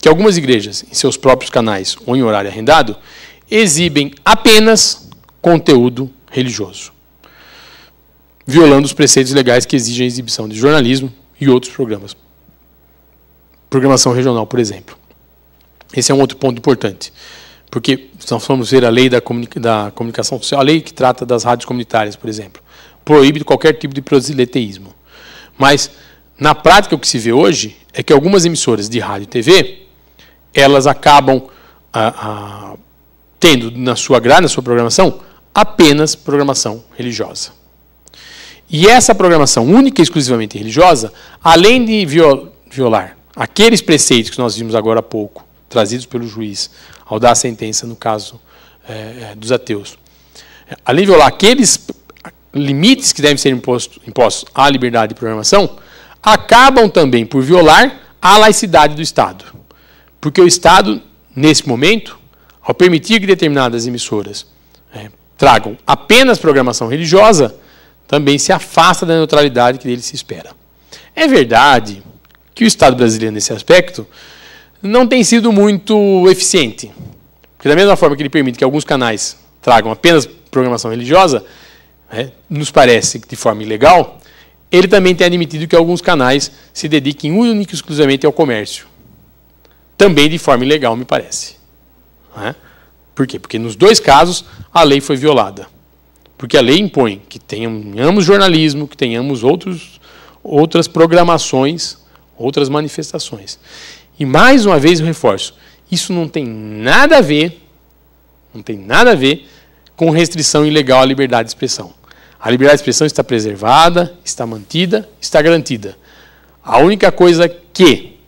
que algumas igrejas, em seus próprios canais ou em horário arrendado, exibem apenas conteúdo religioso violando os preceitos legais que exigem a exibição de jornalismo e outros programas. Programação regional, por exemplo. Esse é um outro ponto importante, porque nós vamos ver a lei da, comunica da comunicação social, a lei que trata das rádios comunitárias, por exemplo, proíbe qualquer tipo de proselitismo. Mas, na prática, o que se vê hoje é que algumas emissoras de rádio e TV, elas acabam a, ah, a, ah, tendo na sua grade, na sua programação, apenas programação religiosa. E essa programação única e exclusivamente religiosa, além de violar aqueles preceitos que nós vimos agora há pouco, trazidos pelo juiz ao dar a sentença no caso é, dos ateus, eh, além de violar aqueles limites que devem ser impostos, impostos à liberdade de programação, acabam também por violar a laicidade do Estado. Porque o Estado, nesse momento, ao permitir que determinadas emissoras é, tragam apenas programação religiosa, também se afasta da neutralidade que dele se espera. É verdade que o Estado brasileiro, nesse aspecto, não tem sido muito eficiente. Porque, da mesma forma que ele permite que alguns canais tragam apenas programação religiosa, né, nos parece que de forma ilegal, ele também tem admitido que alguns canais se dediquem única e exclusivamente ao comércio. Também de forma ilegal, me parece. Né? Por quê? Porque nos dois casos a lei foi violada. Porque a lei impõe que tenhamos jornalismo, que tenhamos outros, outras programações, outras manifestações. E mais uma vez eu reforço: isso não tem nada a ver, não tem nada a ver com restrição ilegal à liberdade de expressão. A liberdade de expressão está preservada, está mantida, está garantida. A única coisa que,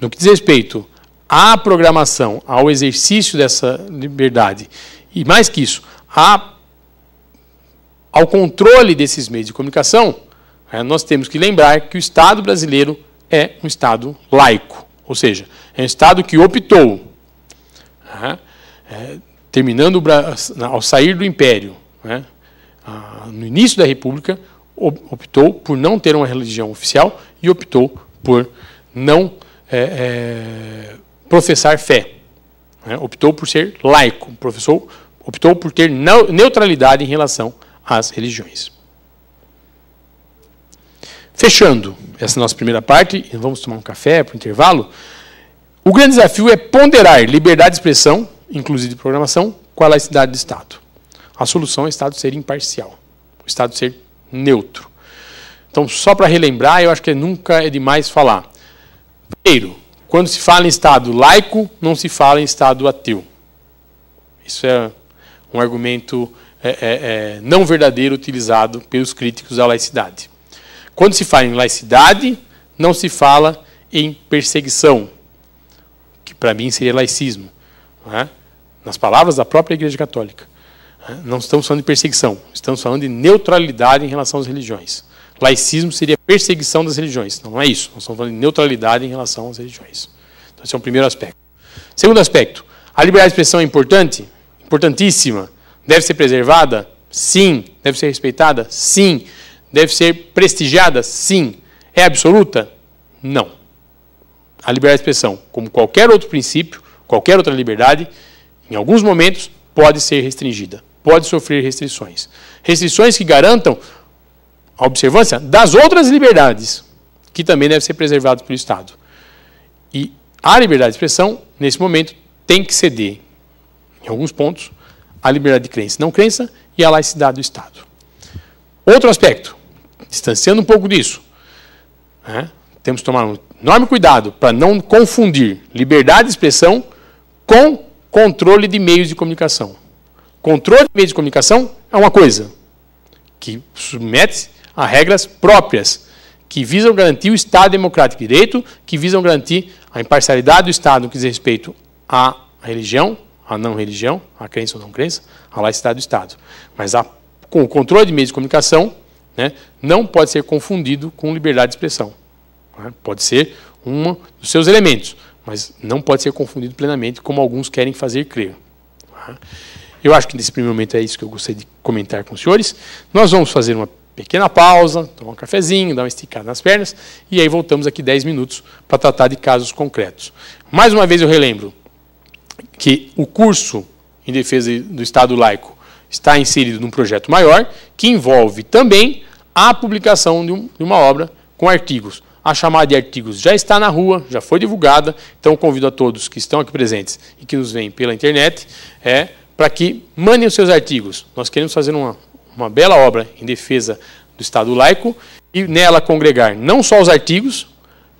no que diz respeito à programação, ao exercício dessa liberdade, e mais que isso, à ao controle desses meios de comunicação, é, nós temos que lembrar que o Estado brasileiro é um Estado laico, ou seja, é um Estado que optou, é, terminando ao sair do Império, né, no início da República, optou por não ter uma religião oficial e optou por não é, é, professar fé. Né, optou por ser laico, professor, optou por ter neutralidade em relação às religiões. Fechando essa nossa primeira parte, vamos tomar um café para o intervalo. O grande desafio é ponderar liberdade de expressão, inclusive de programação, com a laicidade do Estado. A solução é o Estado ser imparcial, o Estado ser neutro. Então, só para relembrar, eu acho que nunca é demais falar. Primeiro, quando se fala em Estado laico, não se fala em Estado ateu. Isso é um argumento é, é, é, não verdadeiro utilizado pelos críticos da laicidade. Quando se fala em laicidade, não se fala em perseguição, que para mim seria laicismo, é? nas palavras da própria Igreja Católica. Né? Não estamos falando de perseguição, estamos falando de neutralidade em relação às religiões. Laicismo seria perseguição das religiões, não é isso. Nós estamos falando de neutralidade em relação às religiões. Então, esse é o primeiro aspecto. Segundo aspecto, a liberdade de expressão é importante, importantíssima Deve ser preservada? Sim. Deve ser respeitada? Sim. Deve ser prestigiada? Sim. É absoluta? Não. A liberdade de expressão, como qualquer outro princípio, qualquer outra liberdade, em alguns momentos pode ser restringida, pode sofrer restrições. Restrições que garantam a observância das outras liberdades, que também devem ser preservadas pelo Estado. E a liberdade de expressão, nesse momento, tem que ceder, em alguns pontos, a liberdade de crença e não crença e a laicidade do Estado. Outro aspecto, distanciando um pouco disso, né, temos que tomar um enorme cuidado para não confundir liberdade de expressão com controle de meios de comunicação. Controle de meios de comunicação é uma coisa que submete a regras próprias que visam garantir o Estado democrático de direito, que visam garantir a imparcialidade do Estado no que diz respeito à religião, a não religião, a crença ou não crença, a laicidade do Estado. Mas a, com o controle de meios de comunicação né, não pode ser confundido com liberdade de expressão. Né? Pode ser um dos seus elementos, mas não pode ser confundido plenamente como alguns querem fazer crer. Tá? Eu acho que nesse primeiro momento é isso que eu gostaria de comentar com os senhores. Nós vamos fazer uma pequena pausa, tomar um cafezinho, dar uma esticada nas pernas e aí voltamos aqui 10 minutos para tratar de casos concretos. Mais uma vez eu relembro, que o curso em defesa do Estado laico está inserido num projeto maior que envolve também a publicação de, um, de uma obra com artigos. A chamada de artigos já está na rua, já foi divulgada, então convido a todos que estão aqui presentes e que nos veem pela internet é, para que mandem os seus artigos. Nós queremos fazer uma, uma bela obra em defesa do Estado laico e nela congregar não só os artigos,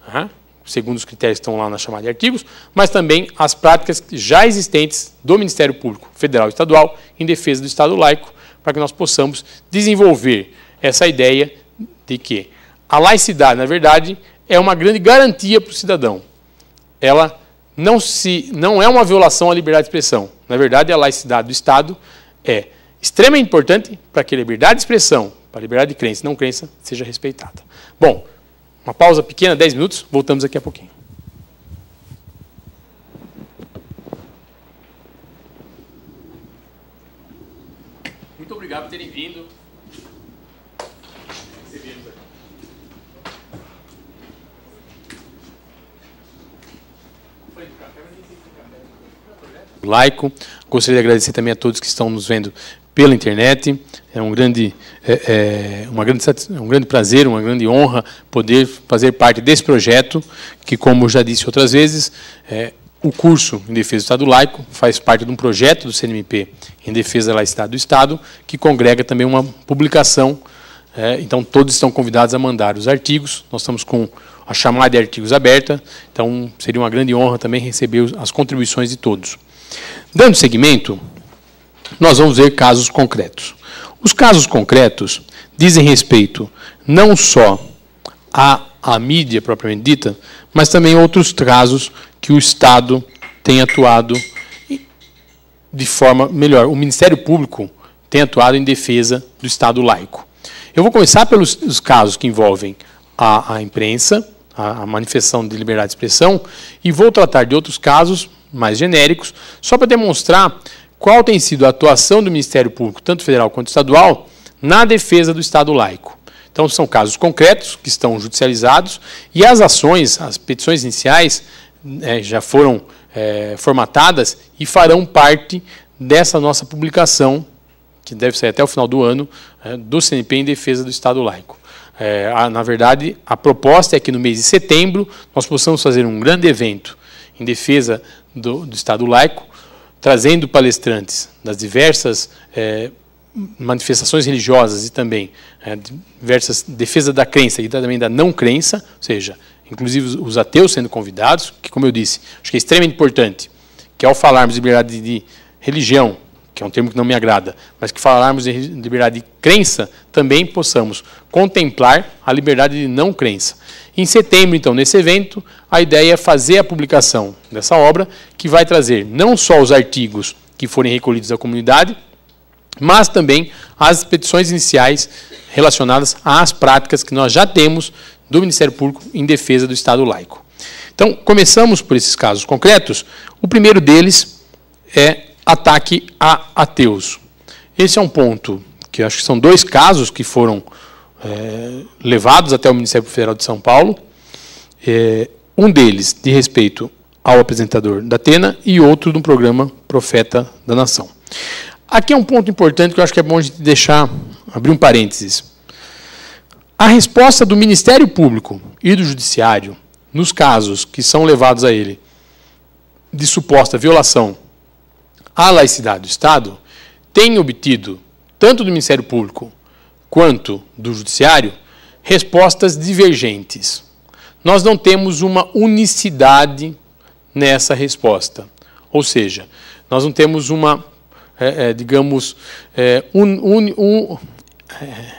uh -huh, segundo os critérios que estão lá na chamada de artigos, mas também as práticas já existentes do Ministério Público Federal e Estadual em defesa do Estado laico, para que nós possamos desenvolver essa ideia de que a laicidade, na verdade, é uma grande garantia para o cidadão. Ela não, se, não é uma violação à liberdade de expressão. Na verdade, a laicidade do Estado é extremamente importante para que a liberdade de expressão, para a liberdade de crença e não crença, seja respeitada. Bom, uma pausa pequena, 10 minutos, voltamos daqui a pouquinho. Muito obrigado por terem vindo. Laico. Gostaria de agradecer também a todos que estão nos vendo pela internet. É um grande, é, é uma grande, um grande prazer, uma grande honra poder fazer parte desse projeto, que, como já disse outras vezes, é, o curso em defesa do Estado laico faz parte de um projeto do CNMP em defesa da laicidade do Estado, que congrega também uma publicação. É, então, todos estão convidados a mandar os artigos. Nós estamos com a chamada de artigos aberta. Então, seria uma grande honra também receber as contribuições de todos. Dando seguimento, nós vamos ver casos concretos. Os casos concretos dizem respeito não só à, à mídia propriamente dita, mas também outros casos que o Estado tem atuado de forma melhor. O Ministério Público tem atuado em defesa do Estado laico. Eu vou começar pelos casos que envolvem a, a imprensa, a, a, manifestação de liberdade de expressão, e vou tratar de outros casos mais genéricos, só para demonstrar qual tem sido a atuação do Ministério Público, tanto federal quanto estadual, na defesa do Estado laico. Então, são casos concretos que estão judicializados e as ações, as petições iniciais, né, já foram é, formatadas e farão parte dessa nossa publicação, que deve sair até o final do ano, é, do CNP em defesa do Estado laico. Eh, a, na verdade, a proposta é que no mês de setembro nós possamos fazer um grande evento em defesa do, do Estado laico, trazendo palestrantes das diversas é, manifestações religiosas e também é, diversas defesa da crença e também da não crença, ou seja, inclusive os ateus sendo convidados, que como eu disse, acho que é extremamente importante que ao falarmos de liberdade de religião, que é um termo que não me agrada, mas que falarmos de liberdade de crença, também possamos contemplar a liberdade de não crença. Em setembro, então, nesse evento, a ideia é fazer a publicação dessa obra, que vai trazer não só os artigos que forem recolhidos da comunidade, mas também as petições iniciais relacionadas às práticas que nós já temos do Ministério Público em defesa do Estado laico. Então, começamos por esses casos concretos. O primeiro deles é ataque a ateus. Esse é um ponto que acho que são dois casos que foram é, levados até o Ministério Federal de São Paulo. É, um deles de respeito ao apresentador da Atena e outro do programa Profeta da Nação. Aqui é um ponto importante que eu acho que é bom a gente deixar, abrir um parênteses. A resposta do Ministério Público e do Judiciário, nos casos que são levados a ele de suposta violação a laicidade do Estado tem obtido, tanto do Ministério Público quanto do Judiciário, respostas divergentes. Nós não temos uma unicidade nessa resposta. Ou seja, nós não temos uma, é, é, digamos, é, un, un, un, é,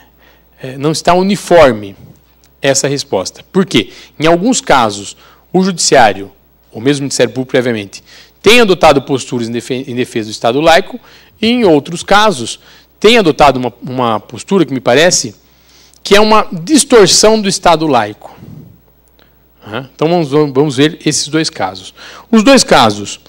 é, não está uniforme essa resposta. Por quê? Em alguns casos, o Judiciário, ou mesmo o Ministério Público, previamente, tem adotado posturas em defesa, do Estado laico e, em outros casos, tem adotado uma, uma postura que me parece que é uma distorção do Estado laico. Então vamos, vamos ver esses dois casos. Os dois casos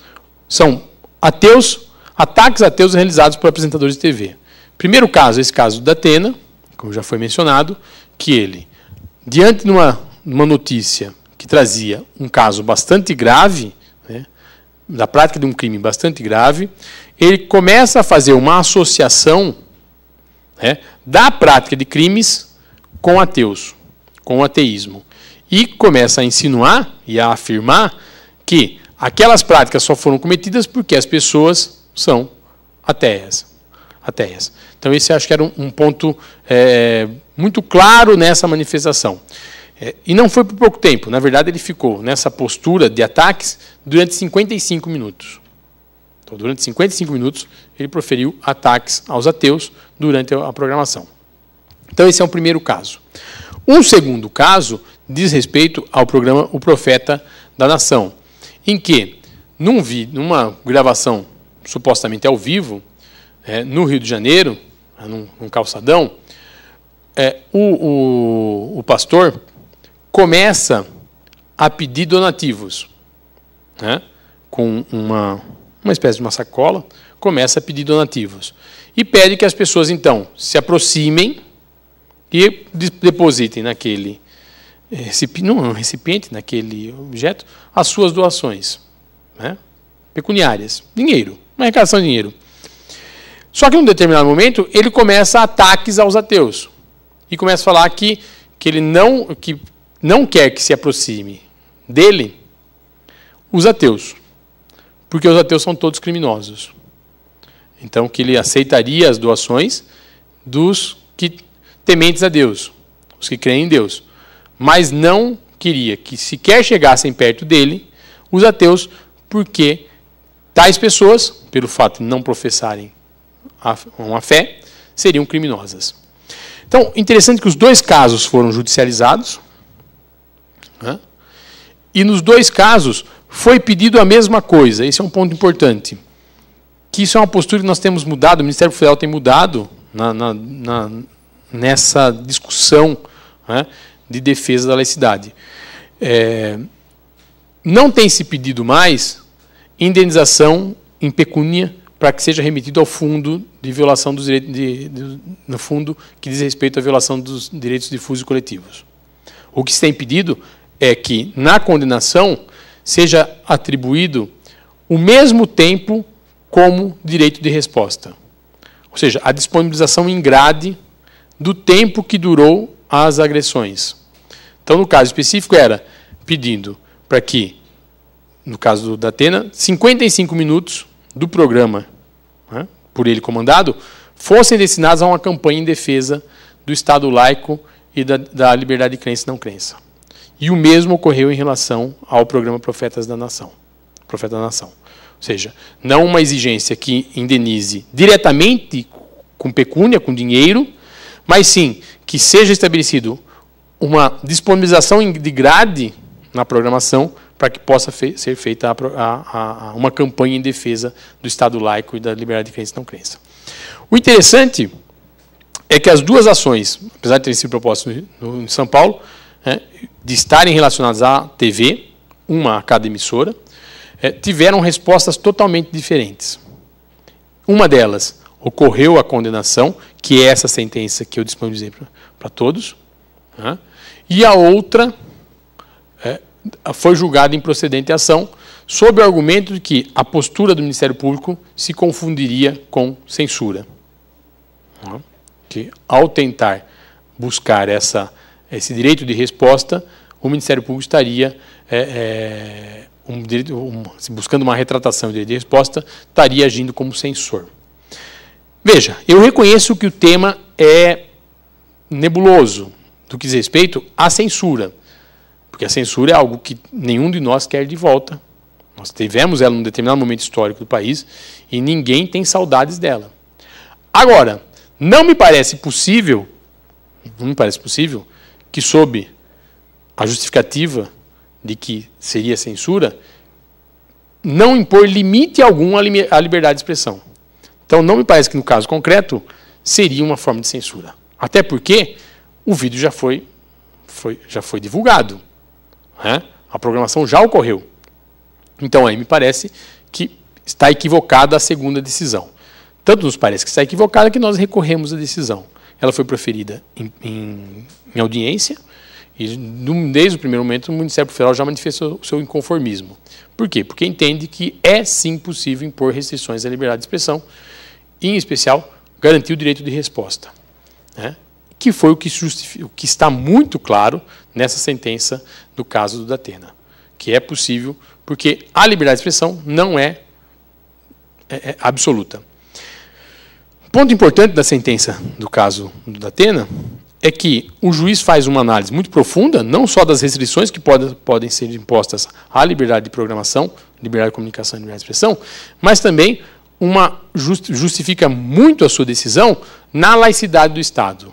são ateus, ataques ateus realizados por apresentadores de TV. Primeiro caso, esse caso da Atena, como já foi mencionado, que ele, diante de uma, uma notícia que trazia um caso bastante grave, da prática de um crime bastante grave, ele começa a fazer uma associação né, da prática de crimes com ateus, com o ateísmo. E começa a insinuar e a afirmar que aquelas práticas só foram cometidas porque as pessoas são ateias. ateias. Então, esse acho que era um, ponto é, muito claro nessa manifestação. É, e não foi por pouco tempo, na verdade, ele ficou nessa postura de ataques durante 55 minutos. Então, durante 55 minutos, ele proferiu ataques aos ateus durante a programação. Então, esse é o um primeiro caso. Um segundo caso diz respeito ao programa O Profeta da Nação, em que, num vi, numa gravação supostamente ao vivo, é, no Rio de Janeiro, num, num calçadão, é, o, o, o pastor começa a pedir donativos, né? com uma, uma espécie de uma sacola, começa a pedir donativos. E pede que as pessoas, então, se aproximem e depositem naquele recipiente, não, é recipiente naquele objeto, as suas doações né? pecuniárias, dinheiro, uma arrecadação de dinheiro. Só que, em um determinado momento, ele começa ataques aos ateus. E começa a falar que, que ele não, que, não quer que se aproxime dele os ateus, porque os ateus são todos criminosos. Então, que ele aceitaria as doações dos que tementes a Deus, os que creem em Deus, mas não queria que sequer chegassem perto dele os ateus, porque tais pessoas, pelo fato de não professarem uma fé, seriam criminosas. Então, interessante que os dois casos foram judicializados, e nos dois casos foi pedido a mesma coisa. Esse é um ponto importante. Que isso é uma postura que nós temos mudado, o Ministério Federal tem mudado na, na, na, nessa discussão né, de defesa da laicidade. É, não tem se pedido mais indenização em pecúnia para que seja remetido ao fundo de violação dos direitos de, de, no fundo que diz respeito à violação dos direitos difusos e coletivos. O que se tem pedido é que na condenação seja atribuído o mesmo tempo como direito de resposta. Ou seja, a disponibilização em grade do tempo que durou as agressões. Então, no caso específico, era pedindo para que, no caso da Atena, 55 minutos do programa, né, por ele comandado, fossem destinados a uma campanha em defesa do Estado laico e da, da liberdade de crença e não crença. E o mesmo ocorreu em relação ao programa Profetas da Nação. Profeta da Nação. Ou seja, não uma exigência que indenize diretamente com pecúnia, com dinheiro, mas sim que seja estabelecido uma disponibilização de grade na programação para que possa fe ser feita a, a, a uma campanha em defesa do Estado laico e da liberdade de crença e não crença. O interessante é que as duas ações, apesar de terem sido propostas no, no, em São Paulo, é, de estarem relacionadas à TV, uma a cada emissora, é, tiveram respostas totalmente diferentes. Uma delas, ocorreu a condenação, que é essa sentença que eu disponibilizei para todos, né, e a outra é, foi julgada improcedente a ação, sob o argumento de que a postura do Ministério Público se confundiria com censura. Né, que ao tentar buscar essa esse direito de resposta, o Ministério Público estaria é, é, um, um, assim, buscando uma retratação de direito de resposta, estaria agindo como censor. Veja, eu reconheço que o tema é nebuloso do que diz respeito à censura, porque a censura é algo que nenhum de nós quer de volta. Nós tivemos ela num determinado momento histórico do país e ninguém tem saudades dela. Agora, não me parece possível, não me parece possível, que sob a justificativa de que seria censura, não impor limite algum à liberdade de expressão. Então, não me parece que no caso concreto seria uma forma de censura. Até porque o vídeo já foi, foi já foi divulgado. Né? A programação já ocorreu. Então, aí me parece que está equivocada a segunda decisão. Tanto nos parece que está equivocada que nós recorremos à decisão. Ela foi proferida em, em, em audiência e, desde o primeiro momento, o Ministério Federal já manifestou o seu inconformismo. Por quê? Porque entende que é sim possível impor restrições à liberdade de expressão, e, em especial, garantir o direito de resposta. Né? Que foi o que, o que está muito claro nessa sentença do caso do Datena. Que é possível, porque a liberdade de expressão não é, é, é absoluta ponto importante da sentença do caso da Atena é que o juiz faz uma análise muito profunda, não só das restrições que pode, podem ser impostas à liberdade de programação, liberdade de comunicação e liberdade de expressão, mas também uma justifica muito a sua decisão na laicidade do Estado.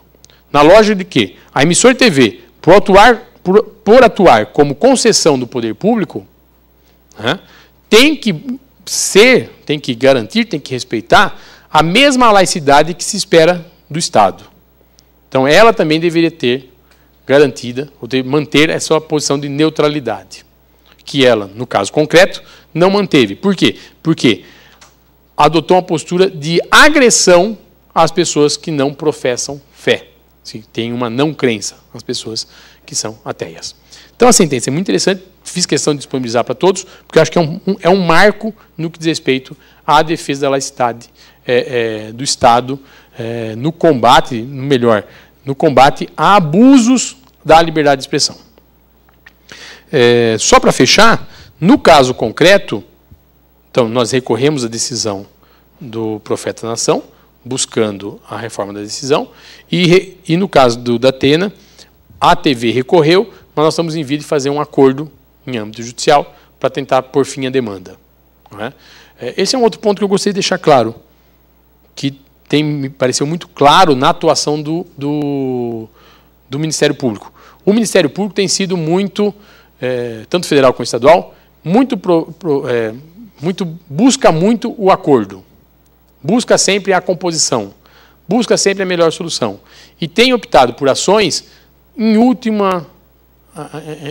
Na lógica de que a emissora de TV, por atuar, por, por atuar como concessão do poder público, né, tem que ser, tem que garantir, tem que respeitar a mesma laicidade que se espera do Estado. Então, ela também deveria ter garantida, ou ter, manter a sua posição de neutralidade, que ela, no caso concreto, não manteve. Por quê? Porque adotou uma postura de agressão às pessoas que não professam fé, que têm uma não crença, às pessoas que são ateias. Então a sentença é muito interessante, fiz questão de disponibilizar para todos, porque eu acho que é um, um, é um marco no que diz respeito à defesa da laicidade é, é, do Estado é, no combate, melhor, no combate a abusos da liberdade de expressão. É, só para fechar, no caso concreto, então nós recorremos à decisão do profeta nação, buscando a reforma da decisão, e, e no caso do da Atena, a TV recorreu, mas nós estamos em vida de fazer um acordo em âmbito judicial para tentar pôr fim à demanda. É? É, esse é um outro ponto que eu gostaria de deixar claro que tem, me pareceu muito claro na atuação do, do, do Ministério Público. O Ministério Público tem sido muito, é, tanto federal como estadual, muito, pro, pro, é, muito busca muito o acordo, busca sempre a composição, busca sempre a melhor solução e tem optado por ações em última,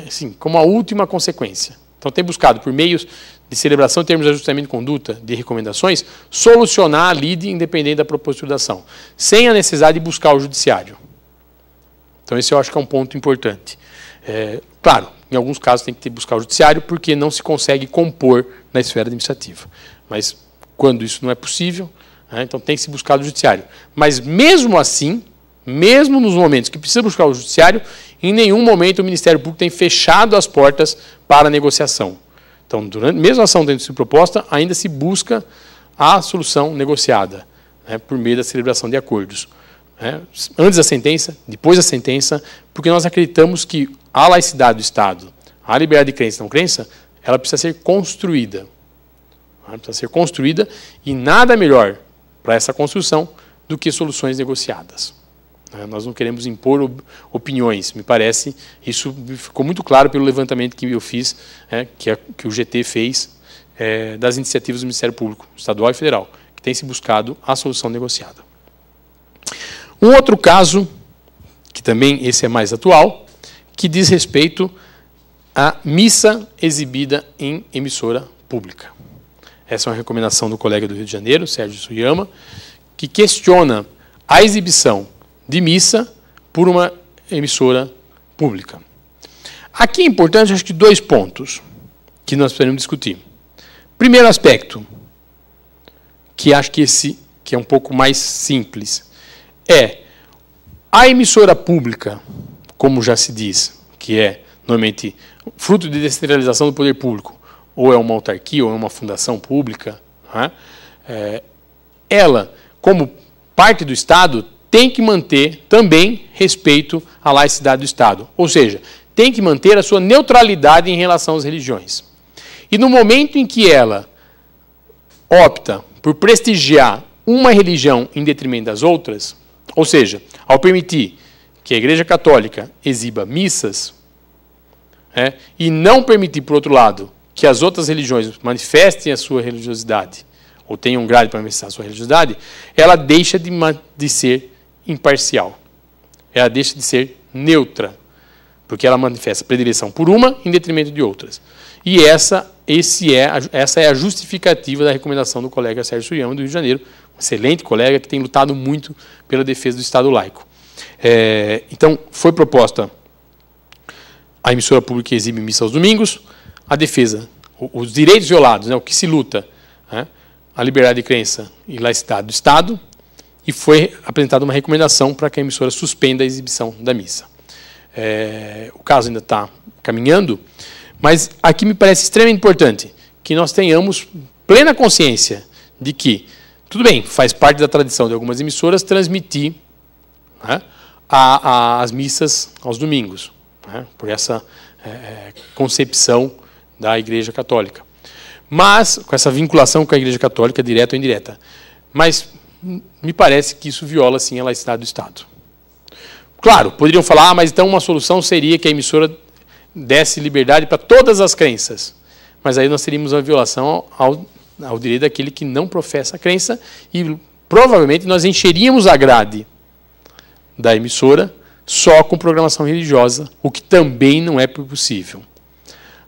assim, como a última consequência. Então tem buscado por meios de celebração em termos de ajustamento de conduta, de recomendações, solucionar a lide independente da proposta de ação, sem a necessidade de buscar o judiciário. Então, esse eu acho que é um ponto importante. É, claro, em alguns casos tem que ter buscar o judiciário, porque não se consegue compor na esfera administrativa. Mas, quando isso não é possível, né, então tem que se buscar o judiciário. Mas, mesmo assim, mesmo nos momentos que precisa buscar o judiciário, em nenhum momento o Ministério Público tem fechado as portas para a negociação. Então, durante, mesmo a ação tendo sido proposta, ainda se busca a solução negociada né, por meio da celebração de acordos. Né, antes da sentença, depois da sentença, porque nós acreditamos que a laicidade do Estado, a liberdade de crença e não crença, ela precisa ser construída. Ela precisa ser construída e nada melhor para essa construção do que soluções negociadas. Né? Nós não queremos impor opiniões, me parece. Isso ficou muito claro pelo levantamento que eu fiz, né? que, a, que, o GT fez, é, das iniciativas do Ministério Público, estadual e federal, que tem se buscado a solução negociada. Um outro caso, que também esse é mais atual, que diz respeito à missa exibida em emissora pública. Essa é uma recomendação do colega do Rio de Janeiro, Sérgio Suyama, que questiona a exibição de missa por uma emissora pública. Aqui é importante, acho que, dois pontos que nós precisamos discutir. Primeiro aspecto, que acho que esse que é um pouco mais simples, é a emissora pública, como já se diz, que é normalmente fruto de descentralização do poder público, ou é uma autarquia, ou é uma fundação pública, é? É, ela, como parte do Estado, tem que manter também respeito à laicidade do Estado, ou seja, tem que manter a sua neutralidade em relação às religiões. E no momento em que ela opta por prestigiar uma religião em detrimento das outras, ou seja, ao permitir que a Igreja Católica exiba missas é, e não permitir, por outro lado, que as outras religiões manifestem a sua religiosidade ou tenham um grade para manifestar a sua religiosidade, ela deixa de, de ser imparcial. Ela é deixa de ser neutra, porque ela manifesta predileção por uma em detrimento de outras. E essa, esse é, essa é a justificativa da recomendação do colega Sérgio Suriano, do Rio de Janeiro, um excelente colega que tem lutado muito pela defesa do Estado laico. É, então, foi proposta a emissora pública exibe missa aos domingos, a defesa, os direitos violados, né, o que se luta, né, a liberdade de crença e laicidade do Estado, e foi apresentada uma recomendação para que a emissora suspenda a exibição da missa. É, o caso ainda está caminhando, mas aqui me parece extremamente importante que nós tenhamos plena consciência de que, tudo bem, faz parte da tradição de algumas emissoras transmitir né, a, a, as missas aos domingos, né, por essa é, é concepção da Igreja Católica. Mas, com essa vinculação com a Igreja Católica, direta ou indireta. Mas me parece que isso viola sim a laicidade do Estado. Claro, poderiam falar, ah, mas então uma solução seria que a emissora desse liberdade para todas as crenças. Mas aí nós teríamos uma violação ao, ao direito daquele que não professa a crença e provavelmente nós encheríamos a grade da emissora só com programação religiosa, o que também não é possível.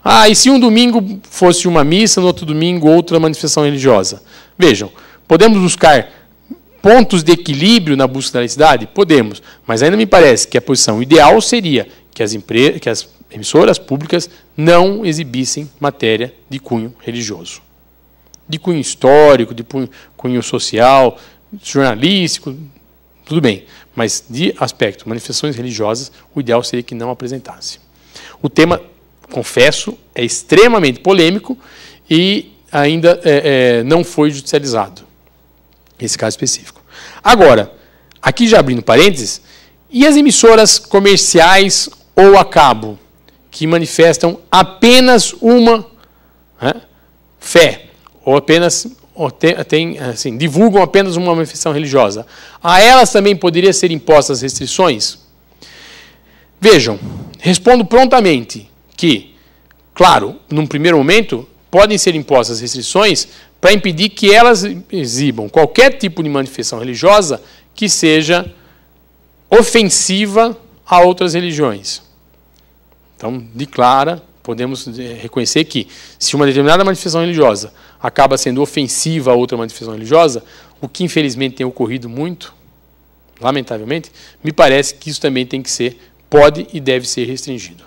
Ah, e se um domingo fosse uma missa, no outro domingo outra manifestação religiosa? Vejam, podemos buscar pontos de equilíbrio na busca da laicidade? Podemos, mas ainda me parece que a posição ideal seria que as, que as emissoras públicas não exibissem matéria de cunho religioso. De cunho histórico, de cunho, cunho social, jornalístico, tudo bem, mas de aspecto manifestações religiosas, o ideal seria que não apresentasse. O tema, confesso, é extremamente polêmico e ainda é, é, não foi judicializado nesse caso específico. Agora, aqui já abrindo parênteses, e as emissoras comerciais ou a cabo, que manifestam apenas uma né, fé, ou apenas ou tem, tem, assim, divulgam apenas uma manifestação religiosa. A elas também poderia ser impostas restrições? Vejam, respondo prontamente que, claro, num primeiro momento, podem ser impostas restrições para impedir que elas exibam qualquer tipo de manifestação religiosa que seja ofensiva a outras religiões. Então, de Clara podemos eh, reconhecer que se uma determinada manifestação religiosa acaba sendo ofensiva a outra manifestação religiosa, o que infelizmente tem ocorrido muito, lamentavelmente, me parece que isso também tem que ser, pode e deve ser restringido.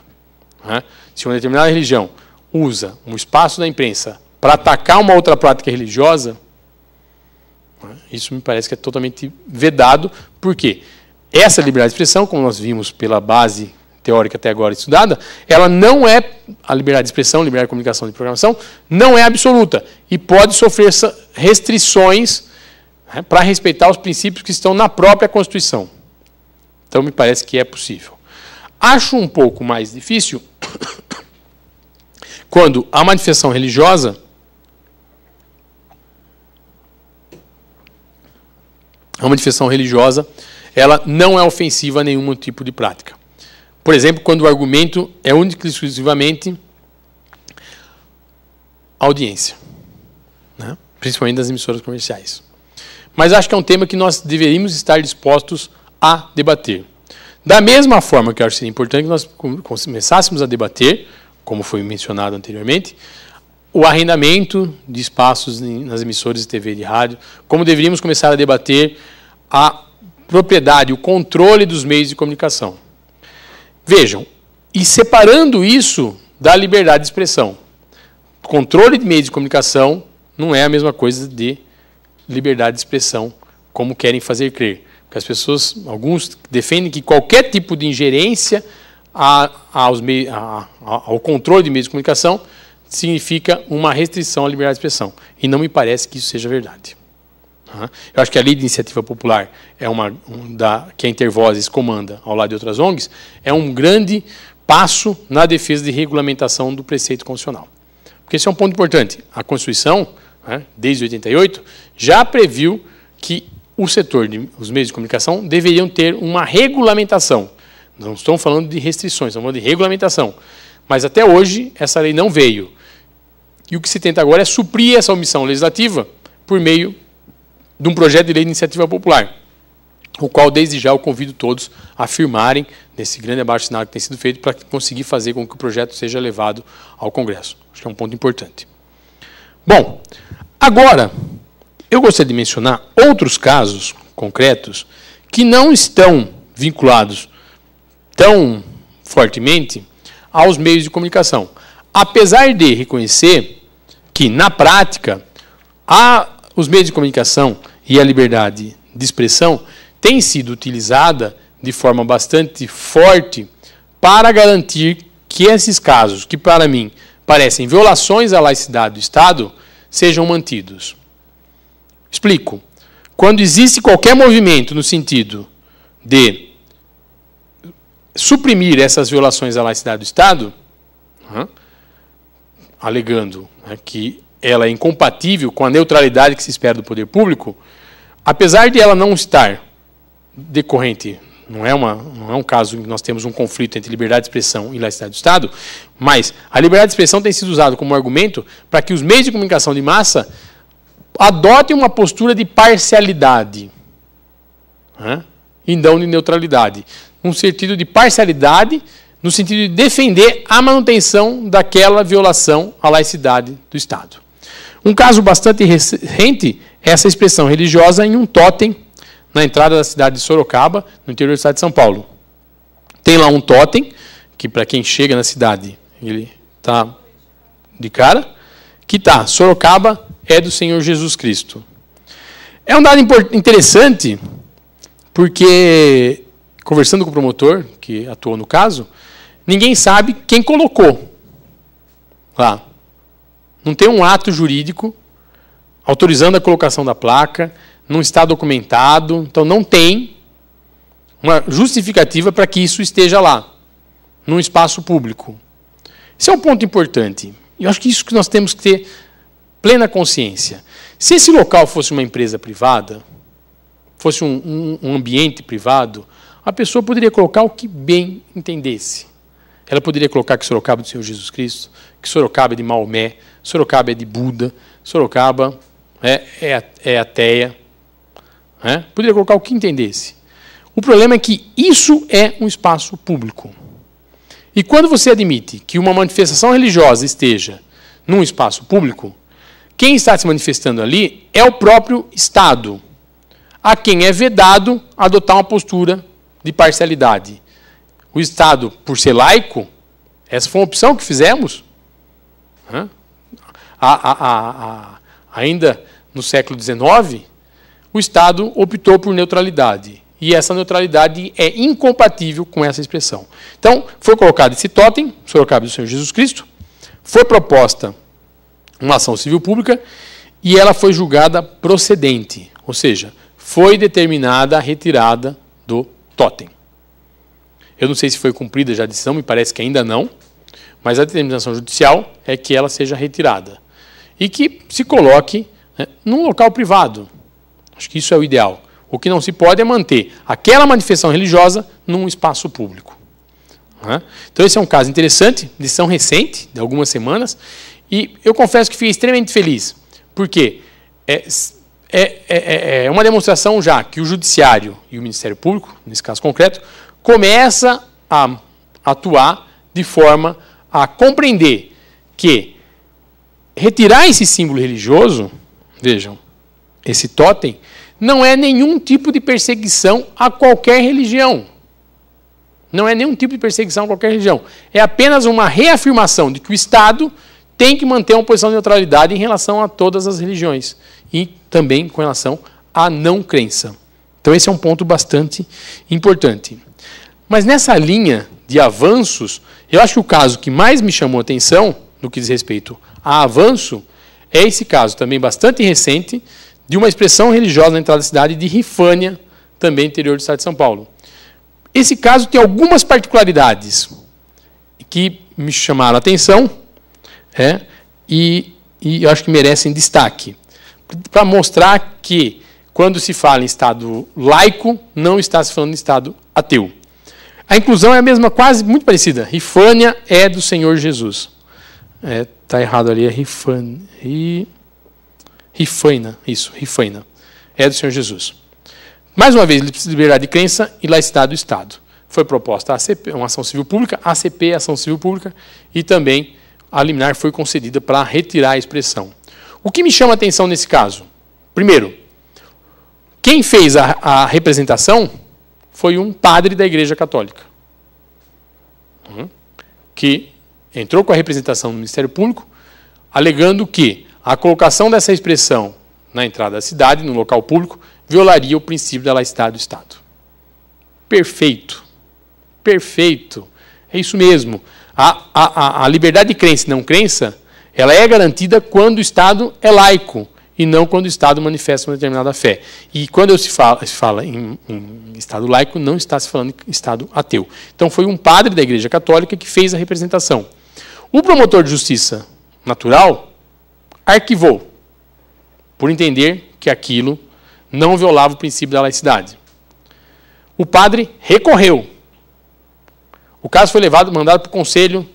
Né? Se uma determinada religião usa um espaço da imprensa para atacar uma outra prática religiosa, isso me parece que é totalmente vedado, porque essa liberdade de expressão, como nós vimos pela base teórica até agora estudada, ela não é, a liberdade de expressão, liberdade de comunicação e de programação, não é absoluta e pode sofrer restrições né, para respeitar os princípios que estão na própria Constituição. Então, me parece que é possível. Acho um pouco mais difícil [coughs] quando a manifestação religiosa É a manifestação religiosa, ela não é ofensiva a nenhum tipo de prática. Por exemplo, quando o argumento é único e exclusivamente audiência, né? principalmente das emissoras comerciais. Mas acho que é um tema que nós deveríamos estar dispostos a debater. Da mesma forma que eu acho que seria importante que nós começássemos a debater, como foi mencionado anteriormente, o arrendamento de espaços nas emissoras de TV e de rádio, como deveríamos começar a debater a propriedade, o controle dos meios de comunicação. Vejam, e separando isso da liberdade de expressão. Controle de meios de comunicação não é a mesma coisa de liberdade de expressão, como querem fazer crer. Porque as pessoas, alguns defendem que qualquer tipo de ingerência aos meios, ao controle de meios de comunicação significa uma restrição à liberdade de expressão. E não me parece que isso seja verdade. Eu acho que a lei de iniciativa popular é uma um, da que a Intervozes comanda ao lado de outras ONGs é um grande passo na defesa de regulamentação do preceito constitucional, porque esse é um ponto importante. A Constituição, né, desde 88, já previu que o setor de, os meios de comunicação deveriam ter uma regulamentação. Não estou falando de restrições, estamos falando de regulamentação. Mas até hoje essa lei não veio. E o que se tenta agora é suprir essa omissão legislativa por meio de um projeto de lei de iniciativa popular, o qual, desde já, eu convido todos a firmarem nesse grande abaixo assinado que tem sido feito para conseguir fazer com que o projeto seja levado ao Congresso. Acho que é um ponto importante. Bom, agora, eu gostaria de mencionar outros casos concretos que não estão vinculados tão fortemente aos meios de comunicação, Apesar de reconhecer que, na prática, a, os meios de comunicação e a liberdade de expressão têm sido utilizada de forma bastante forte para garantir que esses casos, que para mim parecem violações à laicidade do Estado, sejam mantidos. Explico. Quando existe qualquer movimento no sentido de suprimir essas violações à laicidade do Estado, alegando né, que ela é incompatível com a neutralidade que se espera do poder público, apesar de ela não estar decorrente, não é, uma, não é um caso em que nós temos um conflito entre liberdade de expressão e laicidade do Estado, mas a liberdade de expressão tem sido usada como argumento para que os meios de comunicação de massa adotem uma postura de parcialidade né, e não de neutralidade. Um sentido de parcialidade no sentido de defender a manutenção daquela violação à laicidade do Estado. Um caso bastante recente é essa expressão religiosa em um totem na entrada da cidade de Sorocaba, no interior do estado de São Paulo. Tem lá um totem, que para quem chega na cidade, ele está de cara, que está, Sorocaba é do Senhor Jesus Cristo. É um dado interessante, porque, conversando com o promotor, que atuou no caso, ninguém sabe quem colocou lá. Não tem um ato jurídico autorizando a colocação da placa, não está documentado, então não tem uma justificativa para que isso esteja lá, num espaço público. Esse é um ponto importante. Eu acho que isso que nós temos que ter plena consciência. Se esse local fosse uma empresa privada, fosse um, um, um ambiente privado, a pessoa poderia colocar o que bem entendesse. Ela poderia colocar que Sorocaba é do Senhor Jesus Cristo, que Sorocaba é de Maomé, Sorocaba é de Buda, Sorocaba né, é, é, é ateia. É? Poderia colocar o que entendesse. O problema é que isso é um espaço público. E quando você admite que uma manifestação religiosa esteja num espaço público, quem está se manifestando ali é o próprio Estado, a quem é vedado adotar uma postura de parcialidade o Estado por ser laico, essa foi uma opção que fizemos. A, a, a, ainda no século XIX, o Estado optou por neutralidade. E essa neutralidade é incompatível com essa expressão. Então, foi colocado esse totem, Sorocaba do Senhor Jesus Cristo, foi proposta uma ação civil pública e ela foi julgada procedente, ou seja, foi determinada a retirada do totem. Eu não sei se foi cumprida já a decisão, me parece que ainda não, mas a determinação judicial é que ela seja retirada e que se coloque né, num local privado. Acho que isso é o ideal. O que não se pode é manter aquela manifestação religiosa num espaço público. Né. Então, esse é um caso interessante, decisão recente, de algumas semanas, e eu confesso que fiquei extremamente feliz, porque é, é, é, é, é uma demonstração já que o Judiciário e o Ministério Público, nesse caso concreto, começa a atuar de forma a compreender que retirar esse símbolo religioso, vejam, esse totem, não é nenhum tipo de perseguição a qualquer religião. Não é nenhum tipo de perseguição a qualquer religião. É apenas uma reafirmação de que o Estado tem que manter uma posição de neutralidade em relação a todas as religiões e também com relação à não crença. Então, esse é um ponto bastante importante. Mas nessa linha de avanços, eu acho que o caso que mais me chamou atenção, no que diz respeito a avanço, é esse caso também bastante recente de uma expressão religiosa na entrada da cidade de Rifânia, também interior do estado de São Paulo. Esse caso tem algumas particularidades que me chamaram a atenção é, e, e eu acho que merecem destaque. Para mostrar que, quando se fala em Estado laico, não está se falando em Estado ateu. A inclusão é a mesma, quase muito parecida. Rifânia é do Senhor Jesus. É, tá errado ali, é rifaina, isso, rifaina. É do Senhor Jesus. Mais uma vez, liberdade de crença e laicidade do Estado. Foi proposta a ACP, uma ação civil pública, ACP, ação civil pública, e também a liminar foi concedida para retirar a expressão. O que me chama a atenção nesse caso? Primeiro, quem fez a, a representação foi um padre da Igreja Católica, hum, que entrou com a representação do Ministério Público, alegando que a colocação dessa expressão na entrada da cidade, no local público, violaria o princípio da laicidade do Estado. Perfeito. Perfeito. É isso mesmo. A, a, a liberdade de crença e não crença, ela é garantida quando o Estado é laico e não quando o Estado manifesta uma determinada fé. E quando se fala, se fala em, em, Estado laico, não está se falando em Estado ateu. Então foi um padre da Igreja Católica que fez a representação. O promotor de justiça natural arquivou, por entender que aquilo não violava o princípio da laicidade. O padre recorreu. O caso foi levado, mandado para o Conselho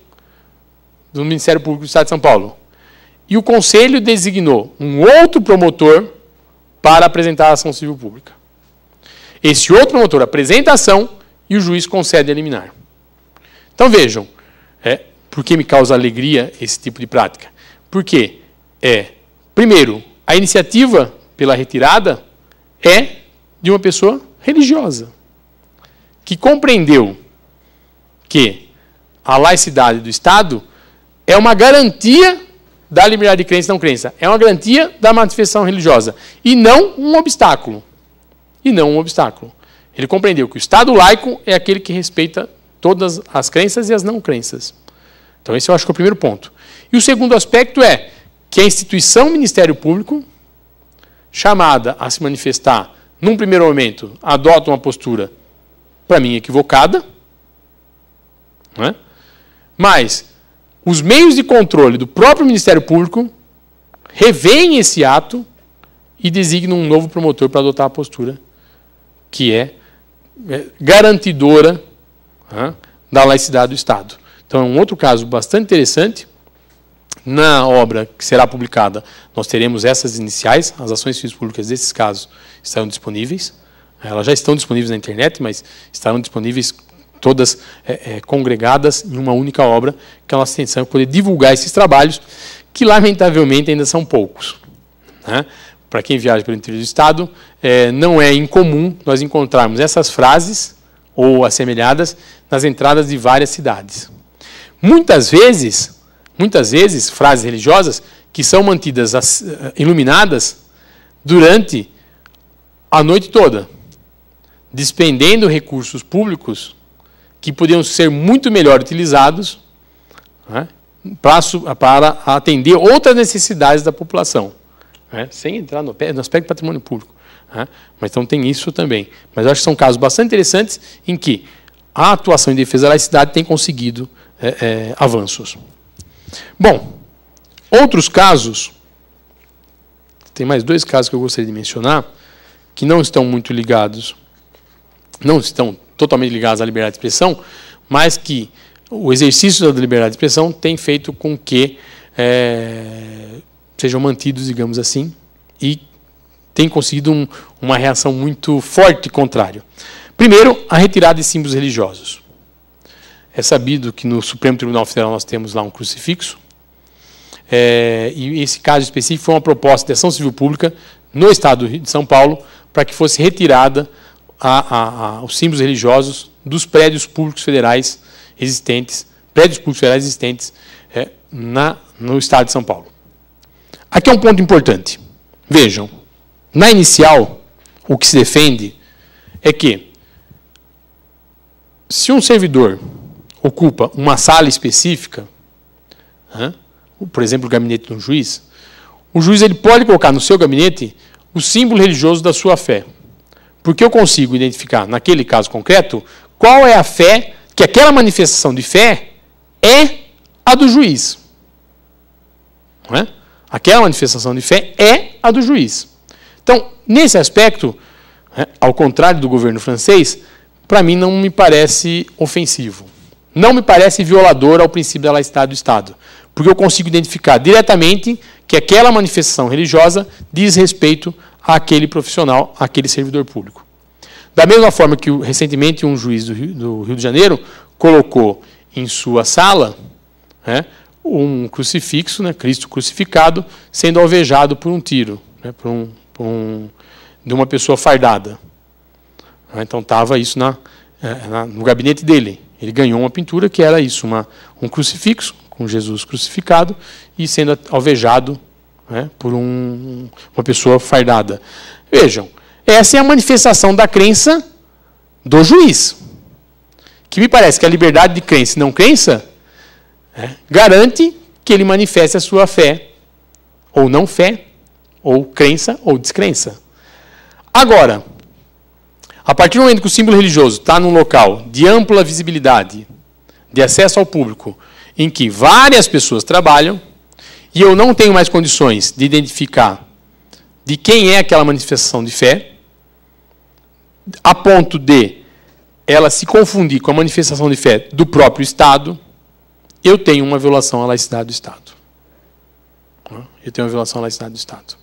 do Ministério Público do Estado de São Paulo e o conselho designou um outro promotor para apresentar a ação civil pública. Esse outro promotor apresenta a ação e o juiz concede a liminar. Então vejam, é, por que me causa alegria esse tipo de prática? Porque é, primeiro, a iniciativa pela retirada é de uma pessoa religiosa que compreendeu que a laicidade do Estado é uma garantia da liberdade de crença e não crença. É uma garantia da manifestação religiosa e não um obstáculo. E não um obstáculo. Ele compreendeu que o Estado laico é aquele que respeita todas as crenças e as não crenças. Então, esse eu acho que é o primeiro ponto. E o segundo aspecto é que a instituição Ministério Público, chamada a se manifestar num primeiro momento, adota uma postura, para mim, equivocada, né? mas os meios de controle do próprio Ministério Público revêem esse ato e designam um novo promotor para adotar a postura que é, é garantidora né, da laicidade do Estado. Então, é um outro caso bastante interessante. Na obra que será publicada, nós teremos essas iniciais, as ações civis públicas desses casos estarão disponíveis. Elas já estão disponíveis na internet, mas estarão disponíveis todas é, é, congregadas em uma única obra, que é uma extensão poder divulgar esses trabalhos, que lamentavelmente ainda são poucos. Né? Para quem viaja pelo interior do Estado, é, não é incomum nós encontrarmos essas frases ou assemelhadas nas entradas de várias cidades. Muitas vezes, muitas vezes, frases religiosas que são mantidas as, eh, iluminadas durante a noite toda, despendendo recursos públicos que poderiam ser muito melhor utilizados né, para, para atender outras necessidades da população, né, sem entrar no, no aspecto patrimônio público. Né. Mas então tem isso também. Mas acho que são casos bastante interessantes em que a atuação em defesa da laicidade tem conseguido é, é, avanços. Bom, outros casos, tem mais dois casos que eu gostaria de mencionar, que não estão muito ligados não estão totalmente ligados à liberdade de expressão, mas que o exercício da liberdade de expressão tem feito com que é, sejam mantidos, digamos assim, e tem conseguido um, uma reação muito forte contrária. Primeiro, a retirada de símbolos religiosos. É sabido que no Supremo Tribunal Federal nós temos lá um crucifixo, é, e esse caso específico foi uma proposta de ação civil pública no Estado de São Paulo para que fosse retirada a, a, a, os símbolos religiosos dos prédios públicos federais existentes, prédios públicos federais existentes é, na, no estado de São Paulo. Aqui é um ponto importante. Vejam, na inicial, o que se defende é que se um servidor ocupa uma sala específica, por exemplo, o gabinete de um juiz, o juiz ele pode colocar no seu gabinete o símbolo religioso da sua fé. Porque eu consigo identificar, naquele caso concreto, qual é a fé, que aquela manifestação de fé é a do juiz. Não é? Aquela manifestação de fé é a do juiz. Então, nesse aspecto, é, ao contrário do governo francês, para mim não me parece ofensivo. Não me parece violador ao princípio da laicidade do Estado, porque eu consigo identificar diretamente que aquela manifestação religiosa diz respeito aquele profissional, aquele servidor público. Da mesma forma que recentemente um juiz do Rio, do Rio de Janeiro colocou em sua sala né, um crucifixo, né, Cristo crucificado, sendo alvejado por um tiro, né, por um, por um, de uma pessoa fardada. Ah, então estava isso na, é, na, no gabinete dele. Ele ganhou uma pintura que era isso, uma, um crucifixo com Jesus crucificado e sendo alvejado né, por um, uma pessoa fardada. Vejam, essa é a manifestação da crença do juiz. Que me parece que a liberdade de crença e não crença né, garante que ele manifeste a sua fé, ou não fé, ou crença ou descrença. Agora, a partir do momento que o símbolo religioso está num local de ampla visibilidade, de acesso ao público, em que várias pessoas trabalham, e eu não tenho mais condições de identificar de quem é aquela manifestação de fé, a ponto de ela se confundir com a manifestação de fé do próprio Estado, eu tenho uma violação à laicidade do Estado. Eu tenho uma violação à laicidade do Estado.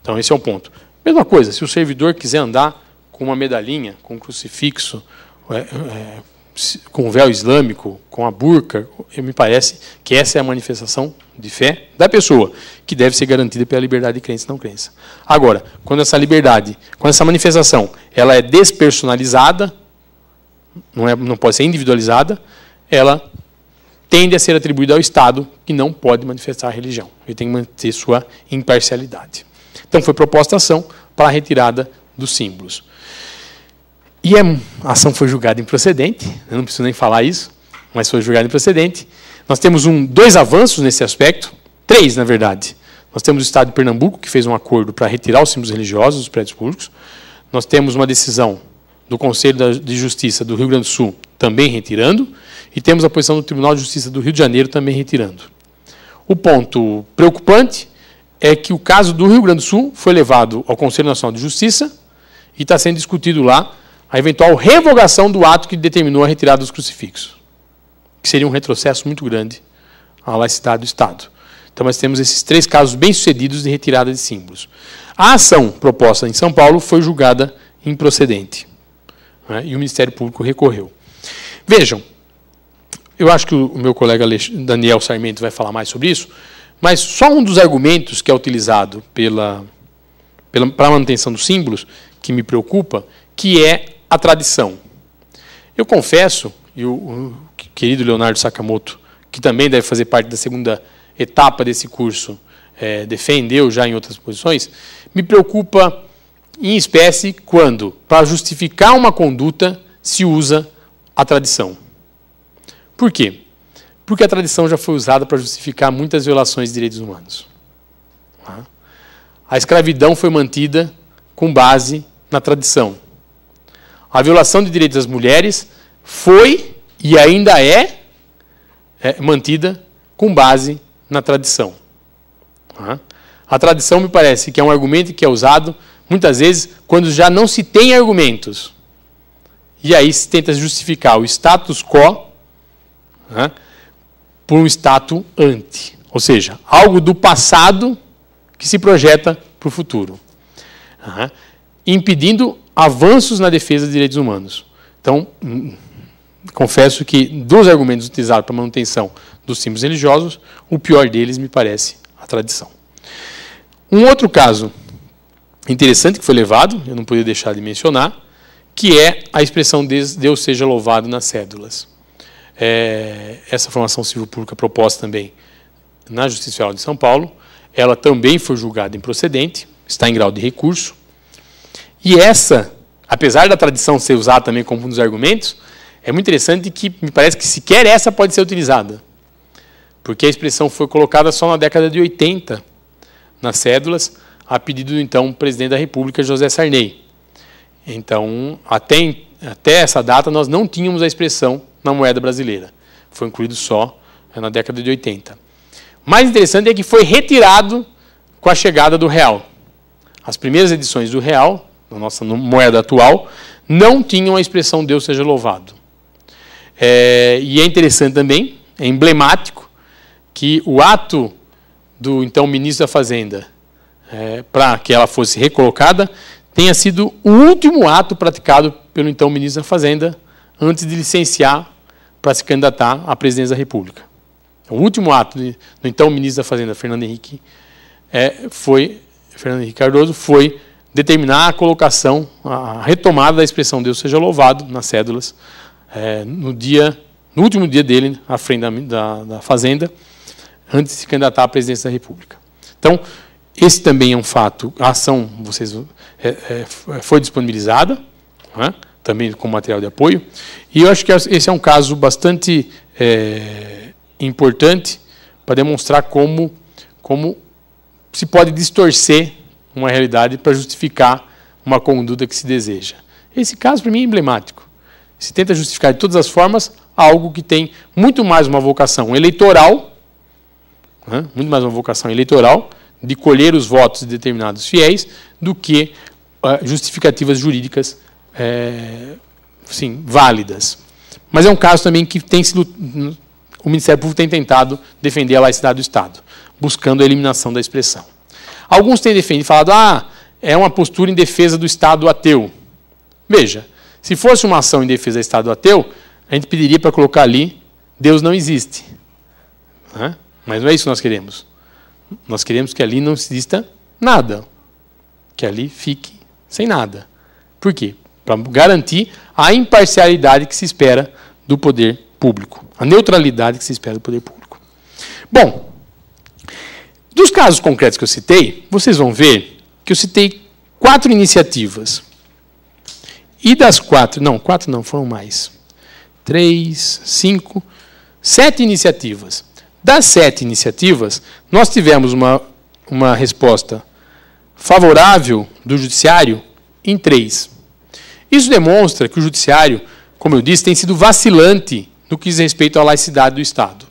Então, esse é o ponto. Mesma coisa, se o servidor quiser andar com uma medalhinha, com um crucifixo, é, é, com o véu islâmico, com a burca, me parece que essa é a manifestação de fé da pessoa, que deve ser garantida pela liberdade de crença e não crença. Agora, quando essa liberdade, quando essa manifestação, ela é despersonalizada, não, é, não pode ser individualizada, ela tende a ser atribuída ao Estado, que não pode manifestar a religião. Ele tem que manter sua imparcialidade. Então foi proposta ação para a retirada dos símbolos. E é a ação foi julgada improcedente, eu não preciso nem falar isso, mas foi julgada improcedente. Nós temos um, dois avanços nesse aspecto, três, na verdade. Nós temos o Estado de Pernambuco, que fez um acordo para retirar os símbolos religiosos dos prédios públicos. Nós temos uma decisão do Conselho de Justiça do Rio Grande do Sul, também retirando. E temos a posição do Tribunal de Justiça do Rio de Janeiro, também retirando. O ponto preocupante é que o caso do Rio Grande do Sul foi levado ao Conselho Nacional de Justiça e está sendo discutido lá a eventual revogação do ato que determinou a retirada dos crucifixos, que seria um retrocesso muito grande à laicidade do Estado. Então, nós temos esses três casos bem-sucedidos de retirada de símbolos. A ação proposta em São Paulo foi julgada improcedente né, e o Ministério Público recorreu. Vejam, eu acho que o meu colega Daniel Sarmento vai falar mais sobre isso, mas só um dos argumentos que é utilizado pela, pela, para a manutenção dos símbolos, que me preocupa, que é a tradição. Eu confesso, e o, o querido Leonardo Sakamoto, que também deve fazer parte da segunda etapa desse curso, é, defendeu já em outras posições, me preocupa em espécie quando, para justificar uma conduta, se usa a tradição. Por quê? Porque a tradição já foi usada para justificar muitas violações de direitos humanos. Tá? A escravidão foi mantida com base na tradição a violação de direitos das mulheres foi e ainda é, é mantida com base na tradição. Tá? A tradição me parece que é um argumento que é usado muitas vezes quando já não se tem argumentos. E aí se tenta justificar o status quo né, por um status ante, ou seja, algo do passado que se projeta para o futuro, uhum. impedindo avanços na defesa dos direitos humanos. Então, hum, confesso que dos argumentos utilizados para a manutenção dos símbolos religiosos, o pior deles me parece a tradição. Um outro caso interessante que foi levado, eu não podia deixar de mencionar, que é a expressão Deus seja louvado nas cédulas. É, essa formação civil pública proposta também na Justiça Federal de São Paulo, ela também foi julgada improcedente, está em grau de recurso, e essa, apesar da tradição ser usada também como um dos argumentos, é muito interessante que me parece que sequer essa pode ser utilizada. Porque a expressão foi colocada só na década de 80 nas cédulas, a pedido do então presidente da República, José Sarney. Então, até, até essa data, nós não tínhamos a expressão na moeda brasileira. Foi incluído só eh, na década de 80. O mais interessante é que foi retirado com a chegada do real. As primeiras edições do real na nossa moeda atual, não tinham a expressão Deus seja louvado. É, e é interessante também, é emblemático, que o ato do então ministro da Fazenda é, para que ela fosse recolocada tenha sido o último ato praticado pelo então ministro da Fazenda antes de licenciar para se candidatar à presidência da República. O último ato do então ministro da Fazenda, Fernando Henrique, é, foi Fernando Henrique Cardoso, foi determinar a colocação, a retomada da expressão Deus seja louvado nas cédulas, é, no dia, no último dia dele, à frente da, da, da fazenda, antes de se candidatar à presidência da República. Então, esse também é um fato. A ação vocês, é, é, foi disponibilizada, né, também com material de apoio. E eu acho que esse é um caso bastante é, importante para demonstrar como, como se pode distorcer uma realidade para justificar uma conduta que se deseja. Esse caso, para mim, é emblemático. Se tenta justificar de todas as formas algo que tem muito mais uma vocação eleitoral, né, muito mais uma vocação eleitoral, de colher os votos de determinados fiéis, do que uh, justificativas jurídicas é, sim, válidas. Mas é um caso também que tem sido, o Ministério Público tem tentado defender a laicidade do Estado, buscando a eliminação da expressão. Alguns têm defendido, falado, ah, é uma postura em defesa do Estado ateu. Veja, se fosse uma ação em defesa do Estado ateu, a gente pediria para colocar ali, Deus não existe. Né? Mas não é isso que nós queremos. Nós queremos que ali não exista nada. Que ali fique sem nada. Por quê? Para garantir a imparcialidade que se espera do poder público, a neutralidade que se espera do poder público. Bom, dos casos concretos que eu citei, vocês vão ver que eu citei quatro iniciativas. E das quatro, não, quatro não, foram mais. Três, cinco, sete iniciativas. Das sete iniciativas, nós tivemos uma, uma resposta favorável do Judiciário em três. Isso demonstra que o Judiciário, como eu disse, tem sido vacilante no que diz respeito à laicidade do Estado.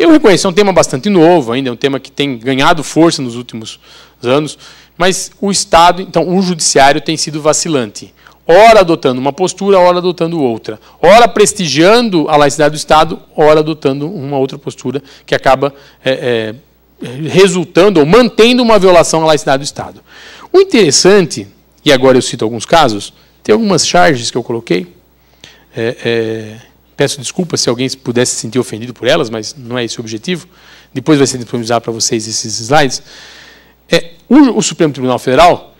Eu reconheço, é um tema bastante novo ainda, é um tema que tem ganhado força nos últimos anos, mas o Estado, então, o judiciário tem sido vacilante. Ora adotando uma postura, ora adotando outra. Ora prestigiando a laicidade do Estado, ora adotando uma outra postura que acaba é, é, resultando ou mantendo uma violação à laicidade do Estado. O interessante, e agora eu cito alguns casos, tem algumas charges que eu coloquei. É, é Peço desculpas se alguém pudesse se sentir ofendido por elas, mas não é esse o objetivo. Depois vai ser disponibilizado para vocês esses slides. É, o, o Supremo Tribunal Federal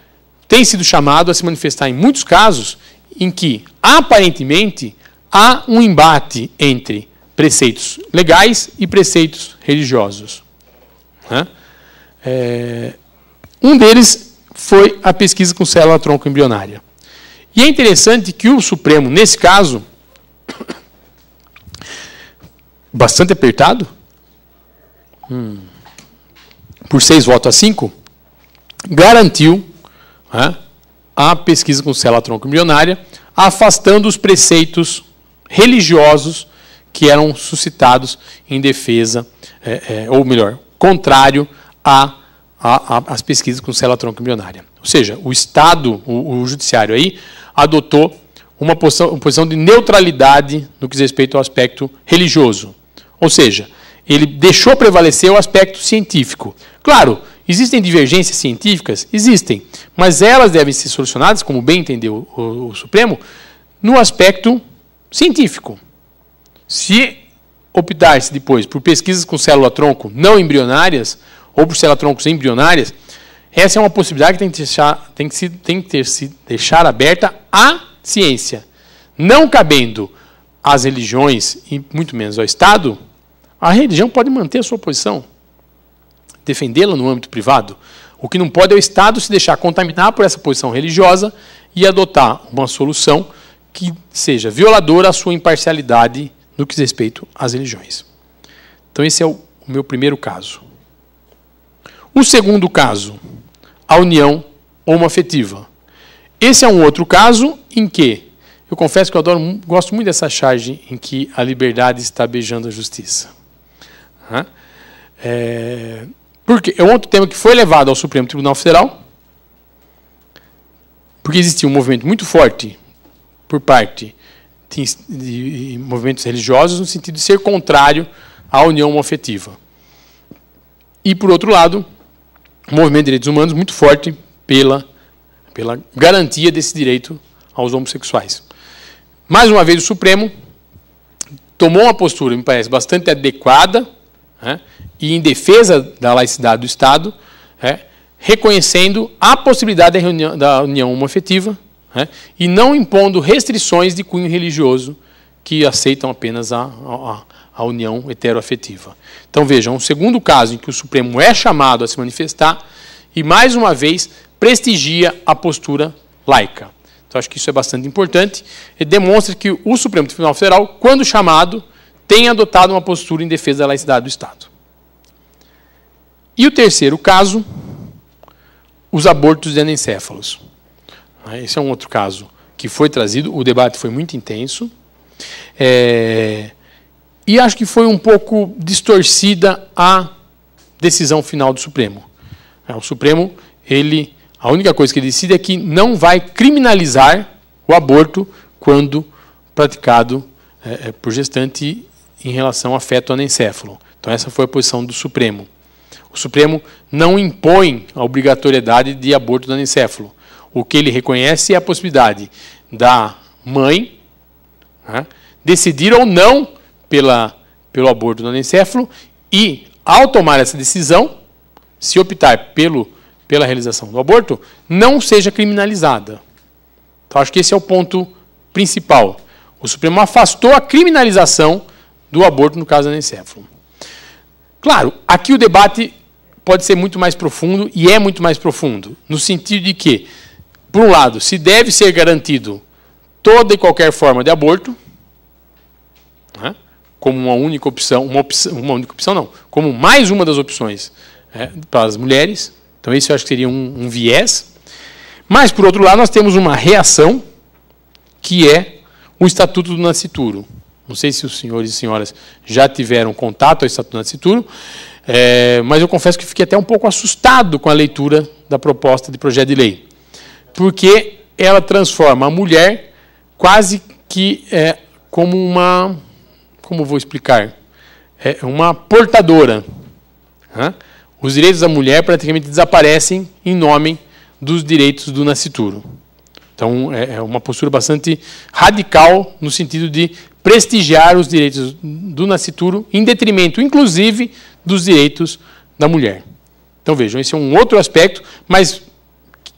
tem sido chamado a se manifestar em muitos casos em que, aparentemente, há um embate entre preceitos legais e preceitos religiosos. É, um deles foi a pesquisa com célula tronco embrionária. E é interessante que o Supremo, nesse caso, bastante apertado. Hum. Por seis votos a cinco, garantiu né, a pesquisa com célula tronco milionária, afastando os preceitos religiosos que eram suscitados em defesa, é, é, ou melhor, contrário a, a, a, as pesquisas com célula tronco milionária. Ou seja, o Estado, o, o judiciário aí, adotou uma posição, uma posição de neutralidade no que diz respeito ao aspecto religioso. Ou seja, ele deixou prevalecer o aspecto científico. Claro, existem divergências científicas? Existem. Mas elas devem ser solucionadas, como bem entendeu o, o, Supremo, no aspecto científico. Se optar-se depois por pesquisas com célula-tronco não embrionárias, ou por célula-troncos embrionárias, essa é uma possibilidade que tem que, deixar, tem que, se, tem que ter, se deixar aberta à ciência. Não cabendo às religiões, e muito menos ao Estado, a religião pode manter a sua posição, defendê-la no âmbito privado. O que não pode é o Estado se deixar contaminar por essa posição religiosa e adotar uma solução que seja violadora à sua imparcialidade no que diz respeito às religiões. Então, esse é o meu primeiro caso. O segundo caso, a união homoafetiva. Esse é um outro caso em que, eu confesso que eu adoro, gosto muito dessa charge em que a liberdade está beijando a justiça. Né? É, porque é outro tema que foi levado ao Supremo Tribunal Federal, porque existia um movimento muito forte por parte de movimentos religiosos no sentido de ser contrário à união afetiva. E, por outro lado, um movimento de direitos humanos muito forte pela, pela garantia desse direito aos homossexuais. Mais uma vez, o Supremo tomou uma postura, me parece, bastante adequada né, e em defesa da laicidade do Estado, né, reconhecendo a possibilidade da, reunião, da união homoafetiva né, e não impondo restrições de cunho religioso que aceitam apenas a, a, a união heteroafetiva. Então vejam um segundo caso em que o Supremo é chamado a se manifestar e, mais uma vez, prestigia a postura laica. Então, acho que isso é bastante importante. e demonstra que o Supremo Tribunal Federal, quando chamado, tem adotado uma postura em defesa da laicidade do Estado. E o terceiro caso, os abortos de anencéfalos. Ah, esse é um outro caso que foi trazido, o debate foi muito intenso. É, e acho que foi um pouco distorcida a decisão final do Supremo. É, o Supremo, ele, a única coisa que ele decide é que não vai criminalizar o aborto quando praticado é, é por gestante em relação a feto anencefalo. Então, essa foi a posição do Supremo. O Supremo não impõe a obrigatoriedade de aborto do anencefalo. O que ele reconhece é a possibilidade da mãe né, decidir ou não pela, pelo aborto do anencefalo e, ao tomar essa decisão, se optar pelo, pela realização do aborto, não seja criminalizada. Então, acho que esse é o ponto principal. O Supremo afastou a criminalização do aborto no caso da anencefalo. Claro, aqui o debate pode ser muito mais profundo e é muito mais profundo, no sentido de que, por um lado, se deve ser garantido toda e qualquer forma de aborto, né, como uma única opção, uma opção, uma única opção não, como mais uma das opções né, para as mulheres. Então isso eu acho que seria um, um viés. Mas por outro lado nós temos uma reação que é o estatuto do nascituro. Não sei se os senhores e senhoras já tiveram contato ao Estatuto do Nascituro, é, mas eu confesso que fiquei até um pouco assustado com a leitura da proposta de projeto de lei, porque ela transforma a mulher quase que é, como uma, como vou explicar, é, uma portadora. Os direitos da mulher praticamente desaparecem em nome dos direitos do nascituro. Então, é, é uma postura bastante radical no sentido de prestigiar os direitos do nascituro, em detrimento, inclusive, dos direitos da mulher. Então vejam, esse é um outro aspecto, mas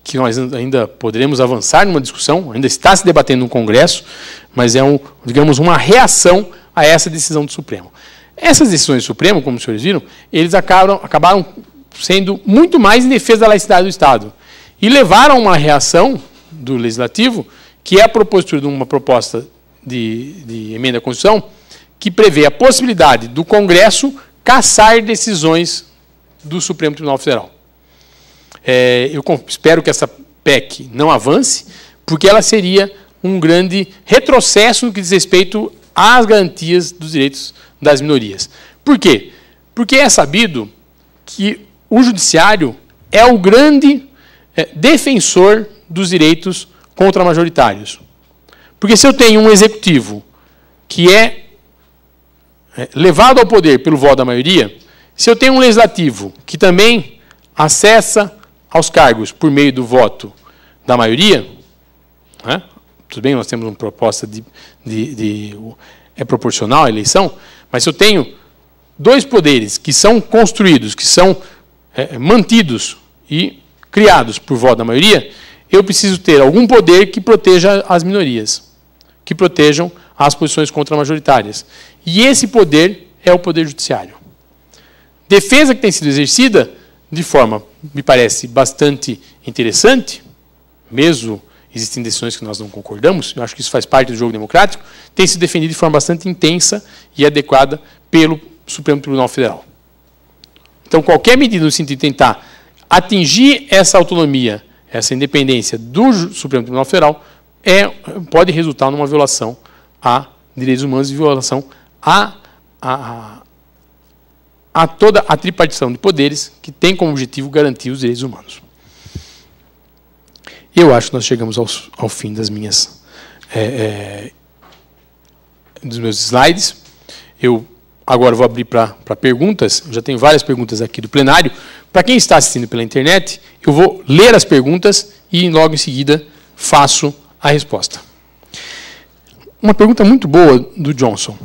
que nós ainda poderemos avançar numa discussão, ainda está se debatendo no Congresso, mas é, um, digamos, uma reação a essa decisão do Supremo. Essas decisões do Supremo, como os senhores viram, eles acabaram, acabaram sendo muito mais em defesa da laicidade do Estado e levaram a uma reação do Legislativo, que é a propositura de uma proposta de, de emenda à Constituição que prevê a possibilidade do Congresso caçar decisões do Supremo Tribunal Federal. É, eu espero que essa PEC não avance, porque ela seria um grande retrocesso no que diz respeito às garantias dos direitos das minorias. Por quê? Porque é sabido que o judiciário é o grande é, defensor dos direitos contra-majoritários. Porque se eu tenho um executivo que é, é levado ao poder pelo voto da maioria, se eu tenho um legislativo que também acessa aos cargos por meio do voto da maioria, né? tudo bem, nós temos uma proposta de, de, de é proporcional à eleição, mas se eu tenho dois poderes que são construídos, que são é, é, mantidos e criados por voto da maioria, eu preciso ter algum poder que proteja as minorias que protejam as posições contra-majoritárias. E esse poder é o Poder Judiciário. Defesa que tem sido exercida de forma, me parece, bastante interessante, mesmo existem decisões que nós não concordamos, eu acho que isso faz parte do jogo democrático, tem se defendido de forma bastante intensa e adequada pelo Supremo Tribunal Federal. Então, qualquer medida no sentido de tentar atingir essa autonomia, essa independência do Supremo Tribunal Federal, é, pode resultar numa violação a direitos humanos e violação a, a, a toda a tripartição de poderes que tem como objetivo garantir os direitos humanos. eu acho que nós chegamos ao, ao fim das minhas é, é, dos meus slides. Eu agora vou abrir para perguntas. Eu já tenho várias perguntas aqui do plenário. Para quem está assistindo pela internet, eu vou ler as perguntas e logo em seguida faço a resposta. Uma pergunta muito boa do Johnson.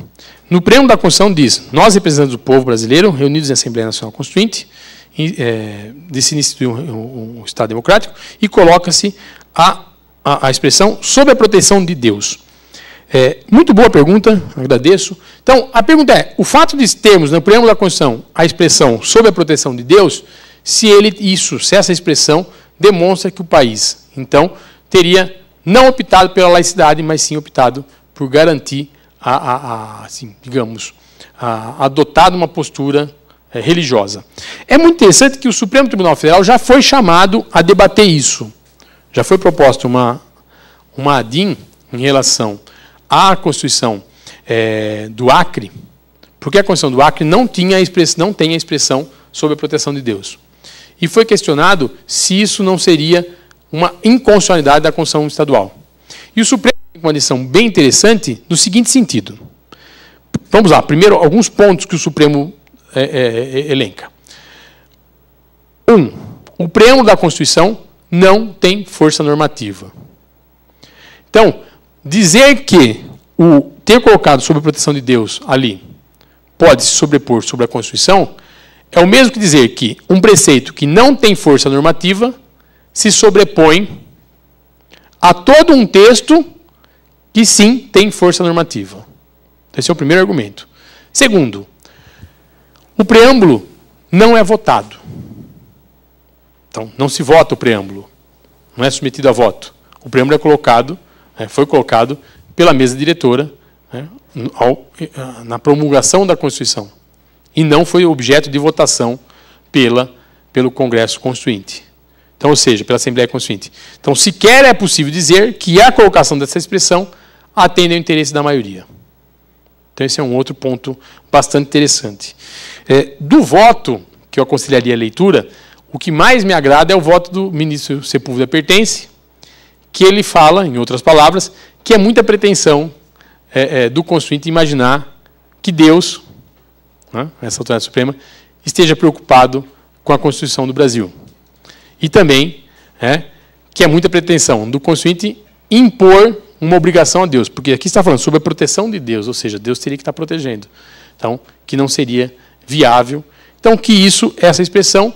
No preâmbulo da Constituição diz: Nós, representantes do povo brasileiro, reunidos em Assembleia Nacional Constituinte, é, decide instituir um, um, Estado democrático e coloca-se a, a, a, expressão sob a proteção de Deus. É, muito boa pergunta, agradeço. Então, a pergunta é: o fato de termos no preâmbulo da Constituição a expressão sob a proteção de Deus, se ele isso, se essa expressão demonstra que o país, então, teria não optado pela laicidade, mas sim optado por garantir, a, a, a assim, digamos, a, adotado uma postura é, religiosa. É muito interessante que o Supremo Tribunal Federal já foi chamado a debater isso. Já foi proposta uma, uma ADIM em relação à Constituição é, do Acre, porque a Constituição do Acre não, tinha a não tem a expressão sobre a proteção de Deus. E foi questionado se isso não seria uma inconstitucionalidade da Constituição Estadual. E o Supremo tem uma lição bem interessante no seguinte sentido. Vamos lá, primeiro, alguns pontos que o Supremo é, é, é, elenca. Um, o preâmbulo da Constituição não tem força normativa. Então, dizer que o ter colocado sob a proteção de Deus ali pode se sobrepor sobre a Constituição é o mesmo que dizer que um preceito que não tem força normativa se sobrepõe a todo um texto que sim tem força normativa. Esse é o primeiro argumento. Segundo, o preâmbulo não é votado. Então, não se vota o preâmbulo. Não é submetido a voto. O preâmbulo é colocado, né, foi colocado pela mesa diretora né, na promulgação da Constituição. E não foi objeto de votação pela, pelo Congresso Constituinte. Então, ou seja, pela Assembleia Constituinte. Então, sequer é possível dizer que a colocação dessa expressão atende ao interesse da maioria. Então, esse é um outro ponto bastante interessante. É, do voto, que eu aconselharia a leitura, o que mais me agrada é o voto do ministro Sepúlveda Pertence, que ele fala, em outras palavras, que é muita pretensão é, é, do Constituinte imaginar que Deus, né, essa autoridade suprema, esteja preocupado com a Constituição do Brasil e também é, que é muita pretensão do constituinte impor uma obrigação a Deus, porque aqui está falando sobre a proteção de Deus, ou seja, Deus teria que estar protegendo, então que não seria viável. Então que isso, essa expressão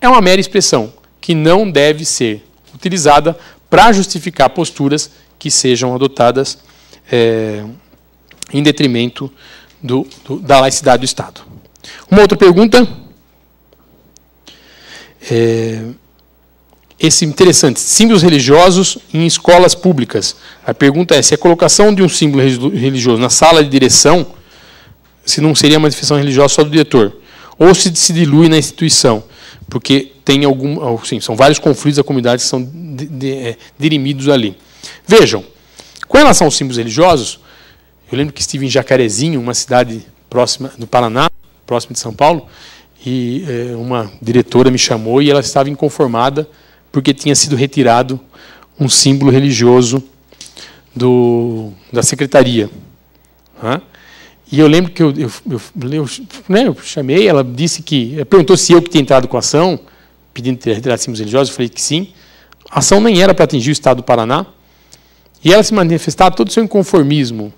é uma mera expressão que não deve ser utilizada para justificar posturas que sejam adotadas é, em detrimento do, do, da laicidade do Estado. Uma outra pergunta. É, esse é interessante, símbolos religiosos em escolas públicas. A pergunta é se a colocação de um símbolo religioso na sala de direção, se não seria uma manifestação religiosa só do diretor, ou se se dilui na instituição, porque tem algum, sim, são vários conflitos da comunidade que são de, de, é, dirimidos ali. Vejam, com relação aos símbolos religiosos, eu lembro que estive em Jacarezinho, uma cidade próxima do Paraná, próxima de São Paulo, e é, uma diretora me chamou e ela estava inconformada porque tinha sido retirado um símbolo religioso do, da secretaria. Hã? E eu lembro que eu, eu, eu, eu, né, eu chamei, ela disse que. perguntou se eu que tinha entrado com a ação, pedindo que retirasse símbolos religiosos, eu falei que sim. A ação nem era para atingir o Estado do Paraná. E ela se manifestava todo o seu inconformismo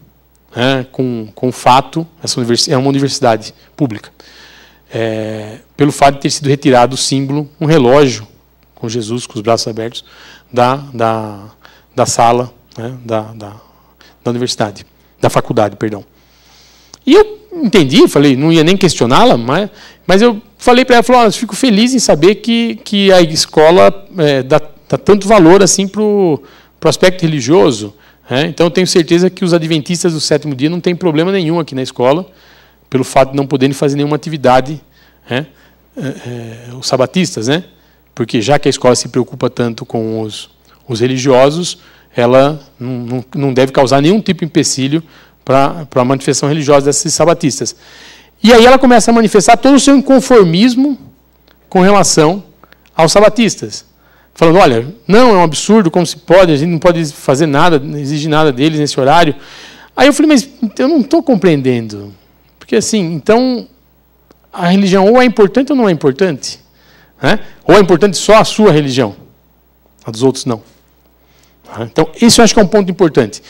né, com, com o fato, essa universidade, é uma universidade pública, é, pelo fato de ter sido retirado o símbolo, um relógio com Jesus, com os braços abertos, da, da, da sala né, da, da, da universidade, da faculdade, perdão. E eu entendi, falei, não ia nem questioná-la, mas, mas eu falei para ela, falou, oh, fico feliz em saber que, que a escola é, dá, dá tanto valor assim para o aspecto religioso. É, Então eu tenho certeza que os adventistas do sétimo dia não tem problema nenhum aqui na escola, pelo fato de não poderem fazer nenhuma atividade, né, é, é, os sabatistas, né? Porque já que a escola se preocupa tanto com os, os religiosos, ela não, não, não, deve causar nenhum tipo de empecilho para a manifestação religiosa desses sabatistas. E aí ela começa a manifestar todo o seu inconformismo com relação aos sabatistas. Falando, olha, não, é um absurdo, como se pode, a gente não pode fazer nada, exigir nada deles nesse horário. Aí eu falei, mas eu não estou compreendendo. Porque assim, então, a religião ou é importante ou não é importante? Né? Ou é importante só a sua religião? A dos outros não. Então, isso eu acho que é um ponto importante.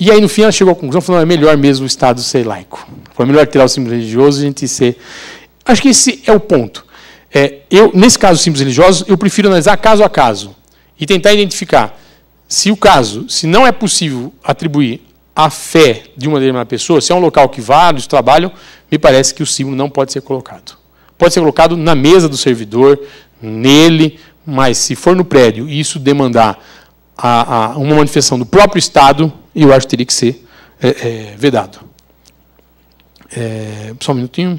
E aí, no fim, ela chegou à conclusão, falando, é melhor mesmo o Estado ser laico. Foi melhor tirar o símbolo religioso e a gente ser... Acho que esse é o ponto. É, eu, nesse caso, símbolos religiosos, eu prefiro analisar caso a caso e tentar identificar se o caso, se não é possível atribuir a fé de uma determinada pessoa, se é um local que vários trabalham, me parece que o símbolo não pode ser colocado pode ser colocado na mesa do servidor, nele, mas se for no prédio e isso demandar a, a uma manifestação do próprio Estado, eu acho que teria que ser é, é, vedado. É, só um minutinho.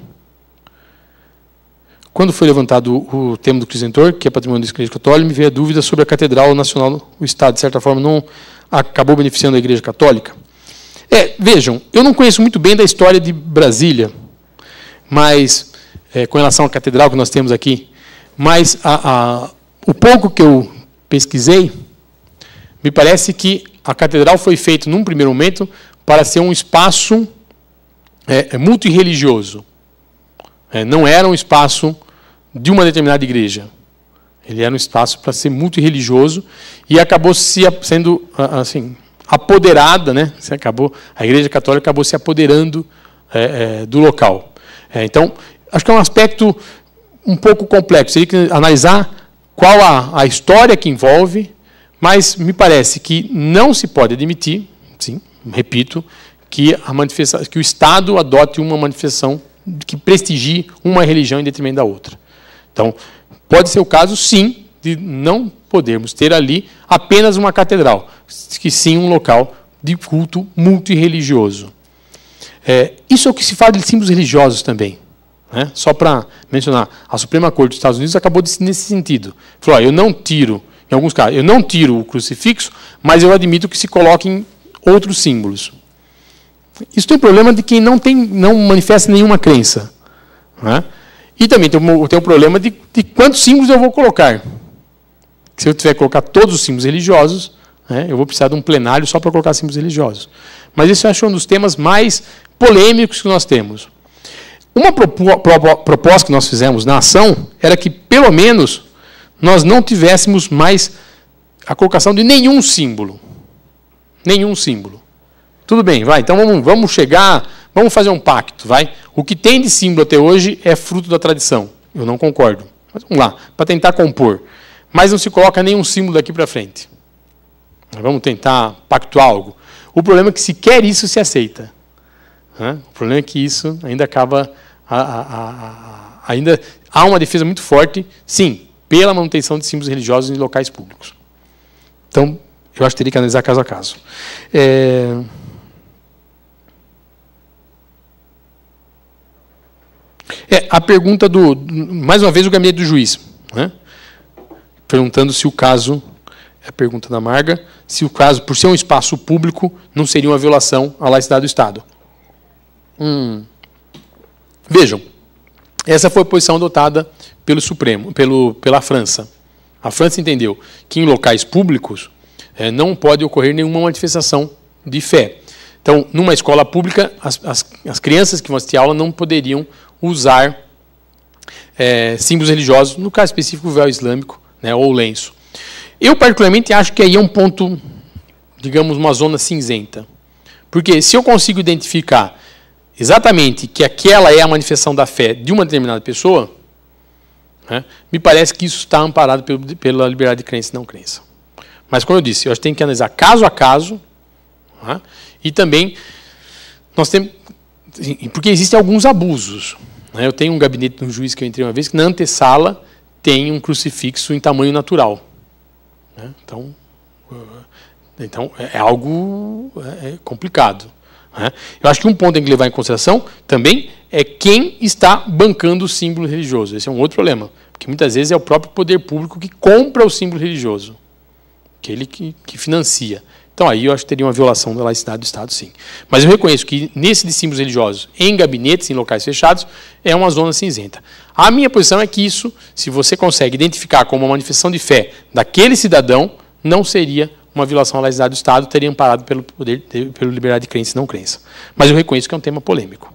Quando foi levantado o tema do Crisentor, que é patrimônio da Igreja Católica, me veio a dúvida sobre a Catedral Nacional. O Estado, de certa forma, não acabou beneficiando a Igreja Católica. É, vejam, eu não conheço muito bem da história de Brasília, mas é, com relação à catedral que nós temos aqui, mas a, a, o pouco que eu pesquisei, me parece que a catedral foi feita, num primeiro momento, para ser um espaço é, é multirreligioso. É, não era um espaço de uma determinada igreja. Ele era um espaço para ser religioso e acabou se, sendo assim, apoderada, né? Se acabou, a Igreja Católica acabou se apoderando é, é, do local. É, então, acho que é um aspecto um pouco complexo. Teria que analisar qual a, a história que envolve, mas me parece que não se pode admitir, sim, repito, que, a que o Estado adote uma manifestação que prestigie uma religião em detrimento da outra. Então, pode ser o caso, sim, de não podermos ter ali apenas uma catedral, que sim um local de culto multireligioso. É, isso é o que se fala de símbolos religiosos também. Né? Só para mencionar, a Suprema Corte dos Estados Unidos acabou nesse sentido. Falou, ó, eu não tiro, em alguns casos, eu não tiro o crucifixo, mas eu admito que se coloquem outros símbolos. Isso tem problema de quem não, tem, não manifesta nenhuma crença. Né? E também tem o um, um problema de, de quantos símbolos eu vou colocar. Se eu tiver que colocar todos os símbolos religiosos, né, eu vou precisar de um plenário só para colocar símbolos religiosos. Mas esse eu acho um dos temas mais polêmicos que nós temos. Uma proposta que nós fizemos na ação era que, pelo menos, nós não tivéssemos mais a colocação de nenhum símbolo. Nenhum símbolo. Tudo bem, vai, então vamos, vamos chegar, vamos fazer um pacto, vai. O que tem de símbolo até hoje é fruto da tradição. Eu não concordo. Mas vamos lá, para tentar compor. Mas não se coloca nenhum símbolo daqui para frente. Vamos tentar pactuar algo. O problema é que se quer isso se aceita. O problema é que isso ainda acaba a, a, ainda há uma defesa muito forte, sim, pela manutenção de símbolos religiosos em locais públicos. Então, eu acho que teria que analisar caso a caso. É... É, a pergunta do. Mais uma vez, o gabinete do juiz. Né? Perguntando se o caso. É a pergunta da Marga. Se o caso, por ser um espaço público, não seria uma violação à laicidade do Estado. Hum. Vejam, essa foi a posição adotada pelo Supremo, pelo, pela França. A França entendeu que em locais públicos é, não pode ocorrer nenhuma manifestação de fé. Então, numa escola pública, as, as, as crianças que vão assistir aula não poderiam usar é, símbolos religiosos, no caso específico, o véu islâmico né, ou lenço. Eu, particularmente, acho que aí é um ponto, digamos, uma zona cinzenta. Porque se eu consigo identificar exatamente que aquela é a manifestação da fé de uma determinada pessoa, né, me parece que isso está amparado pelo, pela liberdade de crença e não crença. Mas, como eu disse, eu acho que tem que analisar caso a caso, né, e também nós temos. Porque existem alguns abusos. Né, eu tenho um gabinete de um juiz que eu entrei uma vez que na antessala tem um crucifixo em tamanho natural. Né. Então, eh, então, é, é algo é, é complicado. Eu acho que um ponto que tem que levar em consideração também é quem está bancando o símbolo religioso. Esse é um outro problema, porque muitas vezes é o próprio poder público que compra o símbolo religioso, que ele que, que financia. Então aí eu acho que teria uma violação da laicidade do Estado, sim. Mas eu reconheço que nesse de símbolos religiosos, em gabinetes, em locais fechados, é uma zona cinzenta. A minha posição é que isso, se você consegue identificar como uma manifestação de fé daquele cidadão, não seria uma violação à laicidade do Estado teria amparado pelo poder, pelo liberdade de crença e não crença. Mas eu reconheço que é um tema polêmico.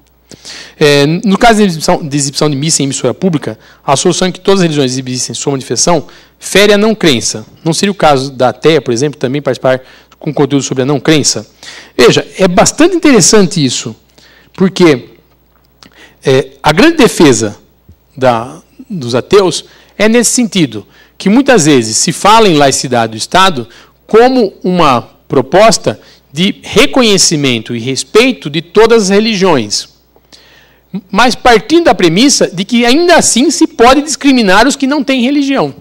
É, no caso de exibição, de exibição de missa em emissora pública, a solução é que todas as religiões exibissem sua manifestação fere a não crença. Não seria o caso da ateia, por exemplo, também participar com conteúdo sobre a não crença? Veja, é bastante interessante isso, porque é, a grande defesa da, dos ateus é nesse sentido, que muitas vezes se fala em laicidade do Estado como uma proposta de reconhecimento e respeito de todas as religiões, mas partindo da premissa de que ainda assim se pode discriminar os que não têm religião.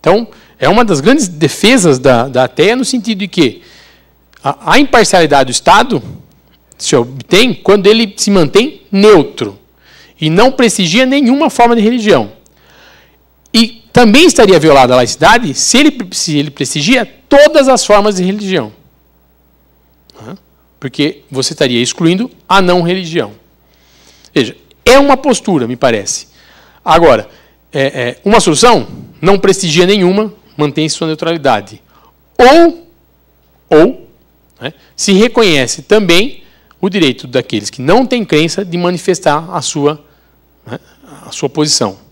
Então, é uma das grandes defesas da, da ateia no sentido de que a, a imparcialidade do Estado se obtém quando ele se mantém neutro e não prestigia nenhuma forma de religião. E também estaria violada a laicidade se ele, se ele prestigia todas as formas de religião. Porque você estaria excluindo a não religião. Veja, é uma postura, me parece. Agora, é, é, uma solução não prestigia nenhuma, mantém sua neutralidade. Ou, ou né, se reconhece também o direito daqueles que não têm crença de manifestar a sua, né, a sua posição.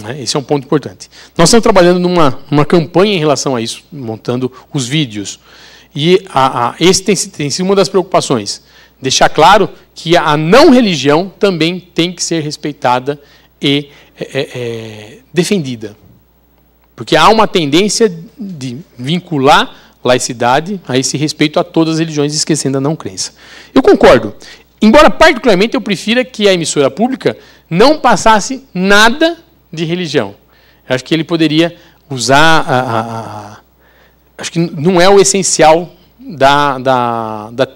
Né? Esse é um ponto importante. Nós estamos trabalhando numa, campanha em relação a isso, montando os vídeos. E a, a, esse tem, tem sido uma das preocupações. Deixar claro que a não religião também tem que ser respeitada e é, é, é, defendida. Porque há uma tendência de vincular laicidade a esse respeito a todas as religiões, esquecendo a não crença. Eu concordo. Embora particularmente eu prefira que a emissora pública não passasse nada de religião. Eu acho que ele poderia usar. A, a, a, acho que não é o essencial da, da, da,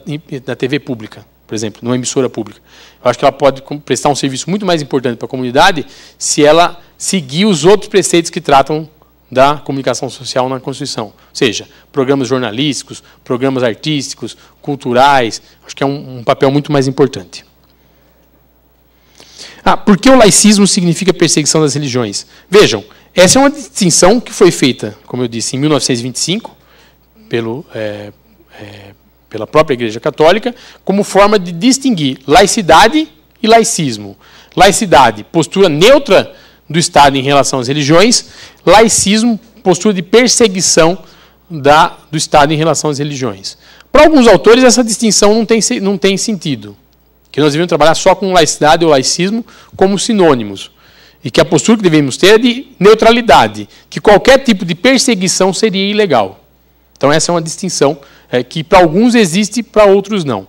da TV pública, por exemplo, numa emissora pública. Eu acho que ela pode prestar um serviço muito mais importante para a comunidade se ela seguir os outros preceitos que tratam da comunicação social na Constituição. Ou seja, programas jornalísticos, programas artísticos, culturais, acho que é um, um papel muito mais importante. Ah, por que o laicismo significa perseguição das religiões? Vejam, essa é uma distinção que foi feita, como eu disse, em 1925, pelo, é, é, pela própria Igreja Católica, como forma de distinguir laicidade e laicismo. Laicidade, postura neutra do Estado em relação às religiões, laicismo, postura de perseguição da, do Estado em relação às religiões. Para alguns autores, essa distinção não tem, não tem sentido que nós devemos trabalhar só com laicidade ou laicismo como sinônimos. E que a postura que devemos ter é de neutralidade, que qualquer tipo de perseguição seria ilegal. Então, essa é uma distinção é, que para alguns existe, para outros não.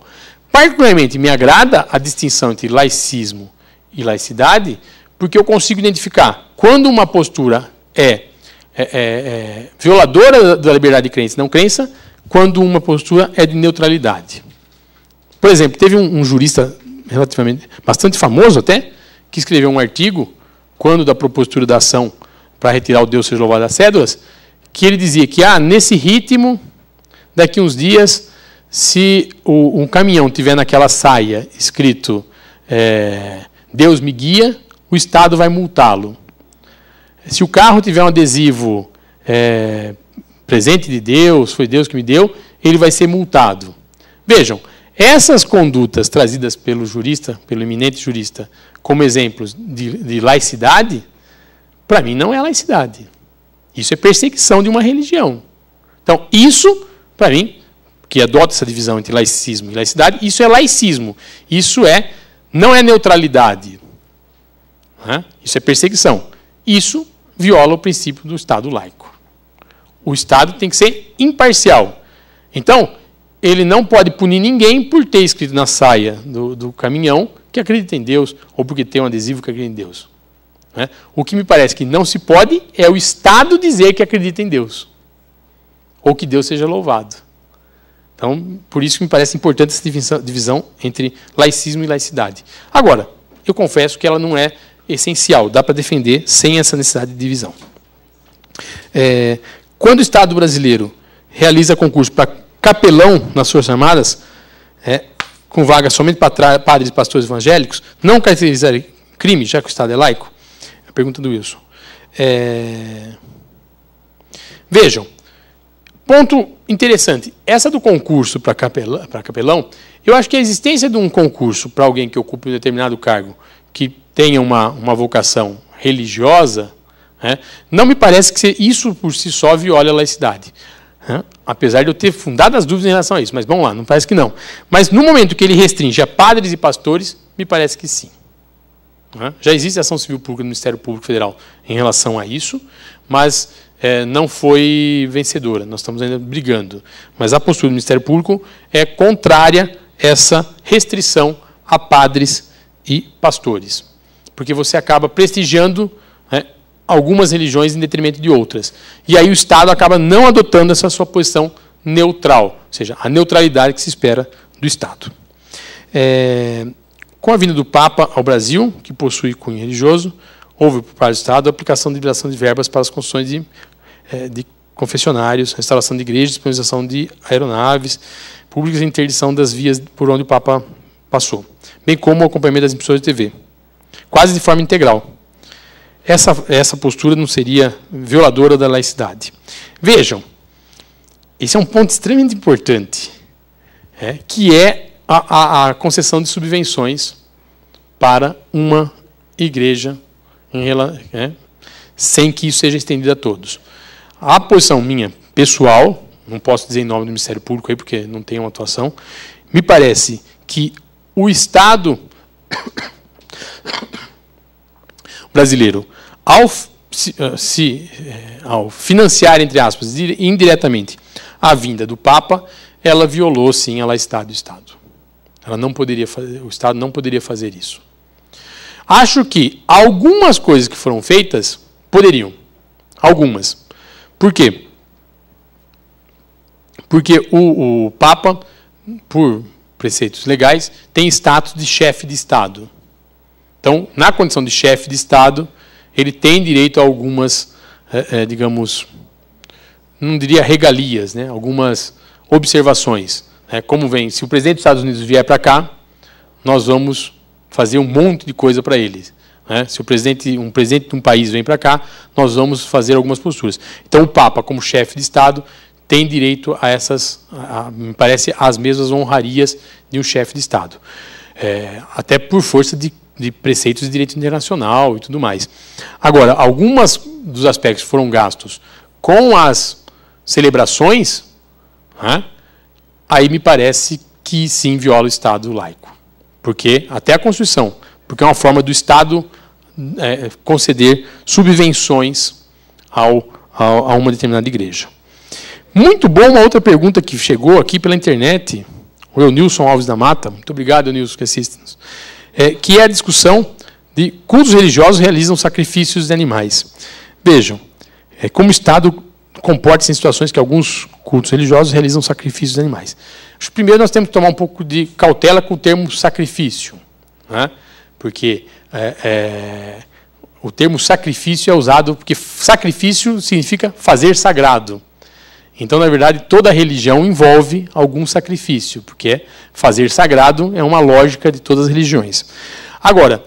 Particularmente me agrada a distinção entre laicismo e laicidade, porque eu consigo identificar quando uma postura é, é, é, é violadora da liberdade de crença e não crença, quando uma postura é de neutralidade. Por exemplo, teve um, um jurista relativamente bastante famoso até, que escreveu um artigo, quando da propositura da ação para retirar o Deus seja louvado das cédulas, que ele dizia que ah, nesse ritmo, daqui uns dias, se o, um caminhão tiver naquela saia escrito é, Deus me guia, o Estado vai multá-lo. Se o carro tiver um adesivo é, presente de Deus, foi Deus que me deu, ele vai ser multado. Vejam, essas condutas trazidas pelo jurista, pelo eminente jurista, como exemplos de, de laicidade, para mim não é laicidade. Isso é perseguição de uma religião. Então, isso, para mim, que adota essa divisão entre laicismo e laicidade, isso é laicismo. Isso é não é neutralidade. Isso é perseguição. Isso viola o princípio do Estado laico. O Estado tem que ser imparcial. Então, ele não pode punir ninguém por ter escrito na saia do, do caminhão que acredita em Deus ou porque tem um adesivo que acredita em Deus. Né? O que me parece que não se pode é o Estado dizer que acredita em Deus ou que Deus seja louvado. Então, por isso que me parece importante essa divisão, divisão entre laicismo e laicidade. Agora, eu confesso que ela não é essencial, dá para defender sem essa necessidade de divisão. É, quando o Estado brasileiro realiza concurso para capelão nas Forças Armadas, é, com vaga somente para padres e pastores evangélicos, não caracterizaria crime, já que o Estado é laico? É a pergunta do Wilson. É... Vejam, ponto interessante. Essa do concurso para capelão, capelão, eu acho que a existência de um concurso para alguém que ocupe um determinado cargo que tenha uma, uma vocação religiosa, né, não me parece que isso por si só viola a laicidade. Apesar de eu ter fundado as dúvidas em relação a isso, mas vamos lá, não parece que não. Mas no momento que ele restringe a padres e pastores, me parece que sim. Já existe ação civil pública do Ministério Público Federal em relação a isso, mas é, não foi vencedora. Nós estamos ainda brigando. Mas a postura do Ministério Público é contrária a essa restrição a padres e pastores, porque você acaba prestigiando algumas religiões em detrimento de outras. E aí o Estado acaba não adotando essa sua posição neutral, ou seja, a neutralidade que se espera do Estado. É, com a vinda do Papa ao Brasil, que possui cunho religioso, houve por parte do Estado a aplicação de liberação de verbas para as construções de, é, de confessionários, a instalação de igrejas, disponibilização de aeronaves públicas e interdição das vias por onde o Papa passou, bem como o acompanhamento das emissões de TV, quase de forma integral essa, essa postura não seria violadora da laicidade. Vejam, esse é um ponto extremamente importante, é, que é a, a, a, concessão de subvenções para uma igreja em, é, sem que isso seja estendido a todos. A posição minha pessoal, não posso dizer em nome do Ministério Público aí, porque não tenho uma atuação, me parece que o Estado brasileiro, ao, se, eh, se, eh, ao financiar, entre aspas, indiretamente a vinda do Papa, ela violou, sim, ela está do Estado. Ela não poderia fazer, o Estado não poderia fazer isso. Acho que algumas coisas que foram feitas poderiam. Algumas. Por quê? Porque o, o Papa, por preceitos legais, tem status de chefe de Estado. Então, na condição de chefe de Estado, ele tem direito a algumas, é, é, digamos, não diria regalias, né? algumas observações. Né? Como vem, se o presidente dos Estados Unidos vier para cá, nós vamos fazer um monte de coisa para eles. Né? Se o presidente, um presidente de um país vem para cá, nós vamos fazer algumas posturas. Então, o Papa, como chefe de Estado, tem direito a essas, a, me parece, as mesmas honrarias de um chefe de Estado. É, até por força de de preceitos de direito internacional e tudo mais. Agora, algumas dos aspectos foram gastos com as celebrações, né? aí me parece que sim viola o Estado laico, porque até a Constituição, porque é uma forma do Estado é, conceder subvenções ao, ao, a uma determinada igreja. Muito bom, uma outra pergunta que chegou aqui pela internet, o Nilson Alves da Mata. Muito obrigado, Nilson, que assiste. -nos é, que é a discussão de cultos religiosos realizam sacrifícios de animais. Vejam, é, como o Estado comporta-se em situações que alguns cultos religiosos realizam sacrifícios de animais. Primeiro, nós temos que tomar um pouco de cautela com o termo sacrifício, né? porque é, é, o termo sacrifício é usado porque sacrifício significa fazer sagrado. Então, na verdade, toda religião envolve algum sacrifício, porque fazer sagrado é uma lógica de todas as religiões. Agora,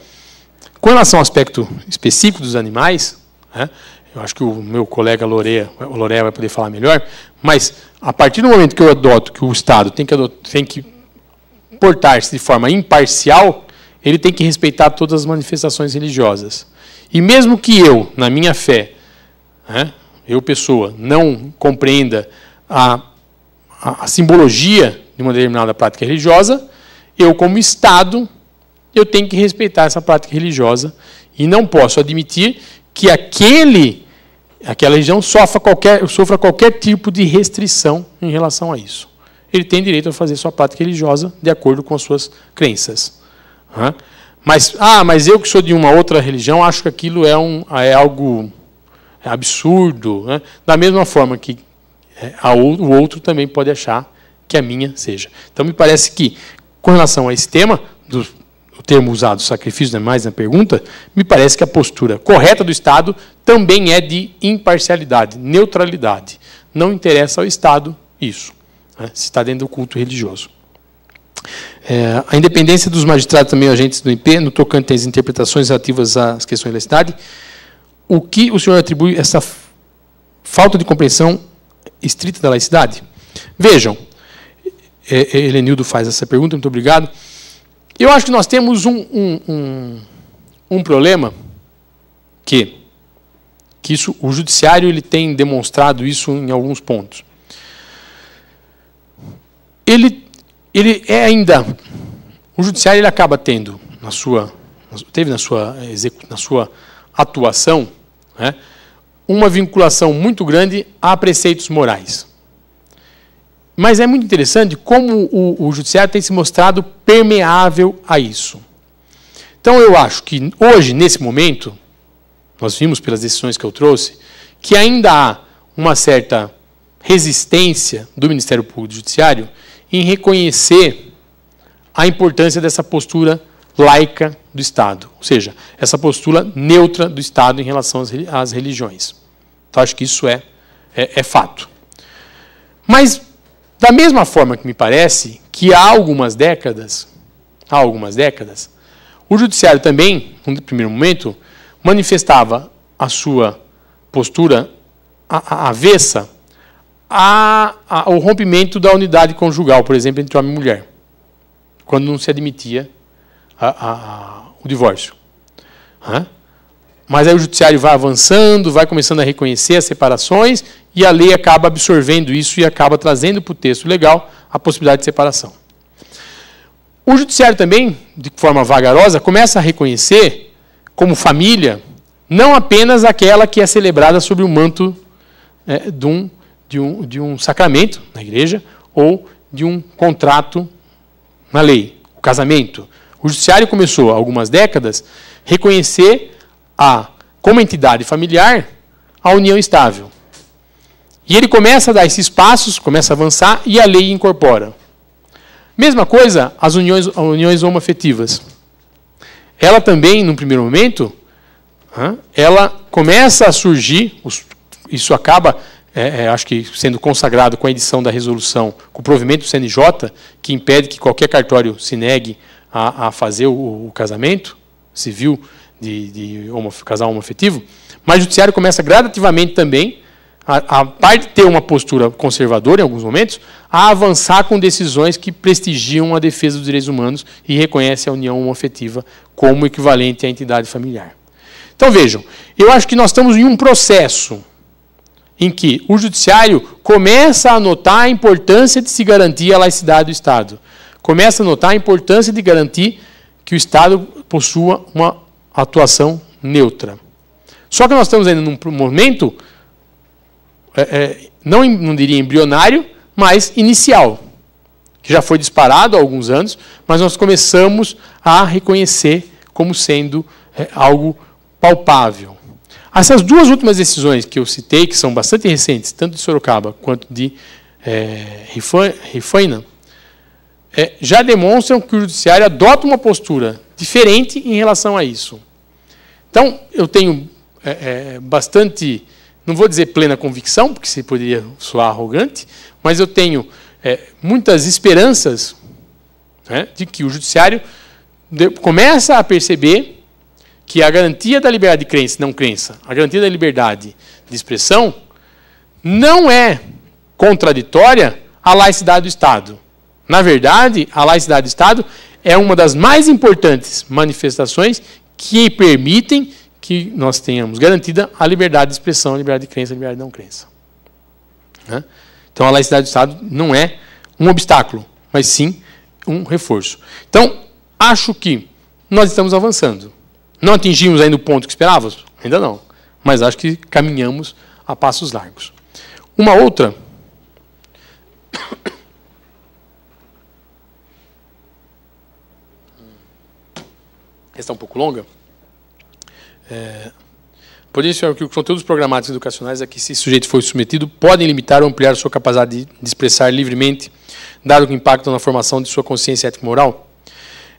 com relação ao aspecto específico dos animais, né, eu acho que o meu colega Lorea, Lorea vai poder falar melhor, mas a partir do momento que eu adoto que o Estado tem que, tem que portar-se de forma imparcial, ele tem que respeitar todas as manifestações religiosas. E mesmo que eu, na minha fé, né, eu pessoa, não compreenda a, a, a simbologia de uma determinada prática religiosa, eu como Estado, eu tenho que respeitar essa prática religiosa e não posso admitir que aquele aquela religião sofra qualquer, sofra qualquer tipo de restrição em relação a isso. Ele tem direito a fazer sua prática religiosa de acordo com as suas crenças. Mas, ah, mas eu que sou de uma outra religião, acho que aquilo é, um, é algo é absurdo. Né? Da mesma forma que é, a, o outro também pode achar que a minha seja. Então, me parece que, com relação a esse tema, do, o termo usado, sacrifício é mais na pergunta, me parece que a postura correta do Estado também é de imparcialidade, neutralidade. Não interessa ao Estado isso, né? se está dentro do culto religioso. É, a independência dos magistrados também agentes do IP, no tocante às interpretações relativas às questões da cidade, o que o senhor atribui essa falta de compreensão estrita da laicidade? Vejam, Helenildo faz essa pergunta, muito obrigado. Eu acho que nós temos um, um, um, um problema que, que isso, o judiciário ele tem demonstrado isso em alguns pontos. Ele, ele é ainda o judiciário ele acaba tendo na sua teve na sua na sua atuação né, uma vinculação muito grande a preceitos morais. Mas é muito interessante como o, o judiciário tem se mostrado permeável a isso. Então, eu acho que hoje, nesse momento, nós vimos pelas decisões que eu trouxe, que ainda há uma certa resistência do Ministério Público e do Judiciário em reconhecer a importância dessa postura laica do Estado, ou seja, essa postura neutra do Estado em relação às religiões. Então, acho que isso é, é, é fato. Mas, da mesma forma que me parece que há algumas décadas, há algumas décadas, o judiciário também, no primeiro momento, manifestava a sua postura avessa ao rompimento da unidade conjugal, por exemplo, entre homem e mulher, quando não se admitia a, a, o divórcio. Hã? Mas aí o judiciário vai avançando, vai começando a reconhecer as separações e a lei acaba absorvendo isso e acaba trazendo para o texto legal a possibilidade de separação. O judiciário também, de forma vagarosa, começa a reconhecer como família não apenas aquela que é celebrada sobre o manto é, de, um, de, um, de um sacramento na igreja ou de um contrato na lei, o casamento, o judiciário começou, há algumas décadas, reconhecer a, como entidade familiar a união estável. E ele começa a dar esses passos, começa a avançar e a lei incorpora. Mesma coisa as uniões, uniões homoafetivas. Ela também, num primeiro momento, ela começa a surgir, isso acaba, é, é, acho que sendo consagrado com a edição da resolução, com o provimento do CNJ, que impede que qualquer cartório se negue a, a fazer o, o, casamento civil de, de homo, casal homoafetivo, mas o judiciário começa gradativamente também, a, a de ter uma postura conservadora em alguns momentos, a avançar com decisões que prestigiam a defesa dos direitos humanos e reconhece a união homoafetiva como equivalente à entidade familiar. Então vejam, eu acho que nós estamos em um processo em que o judiciário começa a notar a importância de se garantir a laicidade do Estado começa a notar a importância de garantir que o Estado possua uma atuação neutra. Só que nós estamos ainda num momento, é, é, não, não diria embrionário, mas inicial, que já foi disparado há alguns anos, mas nós começamos a reconhecer como sendo é, algo palpável. Essas duas últimas decisões que eu citei, que são bastante recentes, tanto de Sorocaba quanto de é, Rifaina, é, já demonstram que o judiciário adota uma postura diferente em relação a isso. Então, eu tenho é, é, bastante, não vou dizer plena convicção, porque se poderia soar arrogante, mas eu tenho é, muitas esperanças né, de que o judiciário de, começa a perceber que a garantia da liberdade de crença, não crença, a garantia da liberdade de expressão não é contraditória à laicidade do Estado na verdade, a laicidade do Estado é uma das mais importantes manifestações que permitem que nós tenhamos garantida a liberdade de expressão, a liberdade de crença, a liberdade de não crença. Né? Então, a laicidade do Estado não é um obstáculo, mas sim um reforço. Então, acho que nós estamos avançando. Não atingimos ainda o ponto que esperávamos? Ainda não. Mas acho que caminhamos a passos largos. Uma outra está um pouco longa. É, por isso é que os conteúdos educacionais a que esse sujeito foi submetido podem limitar ou ampliar sua capacidade de, expressar livremente, dado que impactam na formação de sua consciência ético-moral.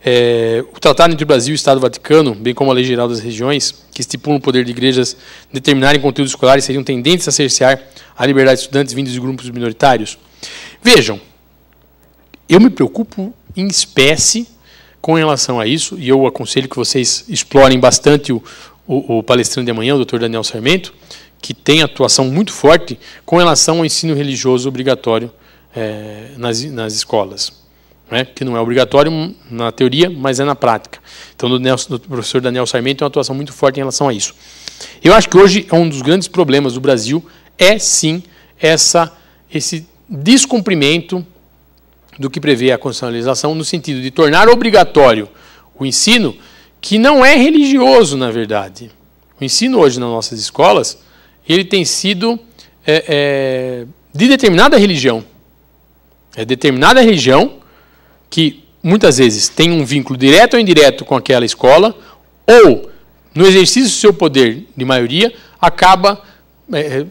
É, o Tratado entre o Brasil e o Estado Vaticano, bem como a Lei Geral das Regiões, que estipula o poder de igrejas determinarem conteúdos escolares, seriam tendentes a cercear a liberdade de estudantes vindos de grupos minoritários. Vejam, eu me preocupo em espécie com relação a isso, e eu aconselho que vocês explorem bastante o, o, o palestrante de amanhã, o doutor Daniel Sarmento, que tem atuação muito forte com relação ao ensino religioso obrigatório é, nas, nas escolas. Né? Que não é obrigatório na teoria, mas é na prática. Então, o professor Daniel Sarmento tem uma atuação muito forte em relação a isso. Eu acho que hoje é um dos grandes problemas do Brasil é sim essa, esse descumprimento do que prevê a constitucionalização, no sentido de tornar obrigatório o ensino que não é religioso, na verdade. O ensino hoje nas nossas escolas, ele tem sido é, é, de determinada religião. É determinada religião que muitas vezes tem um vínculo direto ou indireto com aquela escola, ou, no exercício do seu poder de maioria, acaba é, é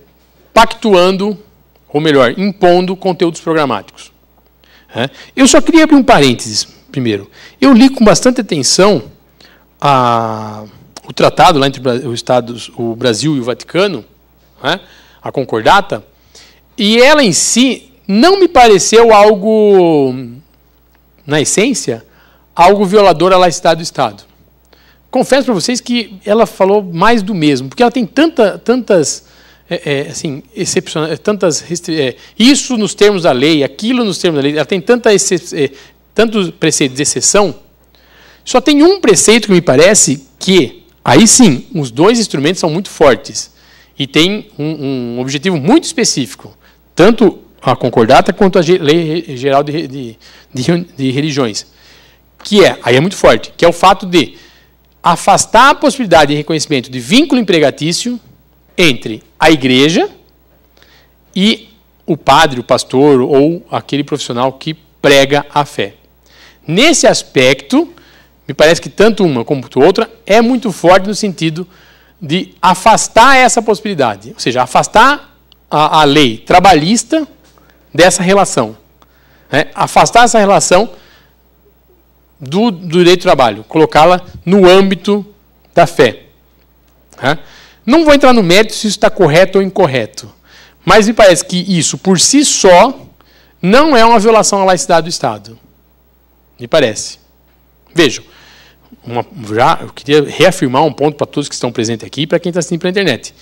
pactuando, ou melhor, impondo conteúdos programáticos. Eu só queria abrir um parênteses primeiro. Eu li com bastante atenção a, o tratado lá entre o, Estados, o Brasil e o Vaticano, né, a concordata, e ela em si não me pareceu algo, na essência, algo violador à laicidade do Estado. Confesso para vocês que ela falou mais do mesmo, porque ela tem tanta, tantas é, é, assim, excepcional, é, tantas é, isso nos termos da lei, aquilo nos termos da lei, ela tem tanta é, tantos preceitos de exceção, só tem um preceito que me parece que, aí sim, os dois instrumentos são muito fortes e tem um, um objetivo muito específico, tanto a concordata quanto a lei geral de, de, de, de religiões, que é, aí é muito forte, que é o fato de afastar a possibilidade de reconhecimento de vínculo empregatício entre a igreja e o padre, o pastor ou aquele profissional que prega a fé. Nesse aspecto, me parece que tanto uma como outra é muito forte no sentido de afastar essa possibilidade, ou seja, afastar a, a lei trabalhista dessa relação, né? afastar essa relação do, do direito do trabalho, colocá-la no âmbito da fé. Né? Não vou entrar no mérito se isso está correto ou incorreto, mas me parece que isso, por si só, não é uma violação à laicidade do Estado. Me parece. Vejam, uma, já, eu queria reafirmar um ponto para todos que estão presentes aqui e para quem está assistindo pela internet.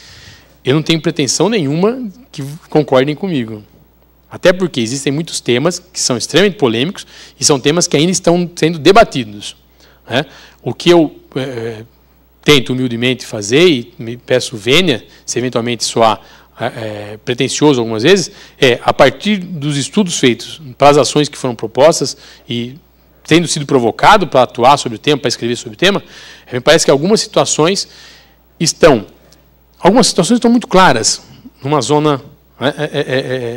Eu não tenho pretensão nenhuma que concordem comigo. Até porque existem muitos temas que são extremamente polêmicos e são temas que ainda estão sendo debatidos. Né? O que eu é, tento humildemente fazer e me peço vênia, se eventualmente soar é, eh, eh, pretensioso algumas vezes, é a partir dos estudos feitos para as ações que foram propostas e tendo sido provocado para atuar sobre o tema, para escrever sobre o tema, me parece que algumas situações estão, algumas situações estão muito claras numa zona, é,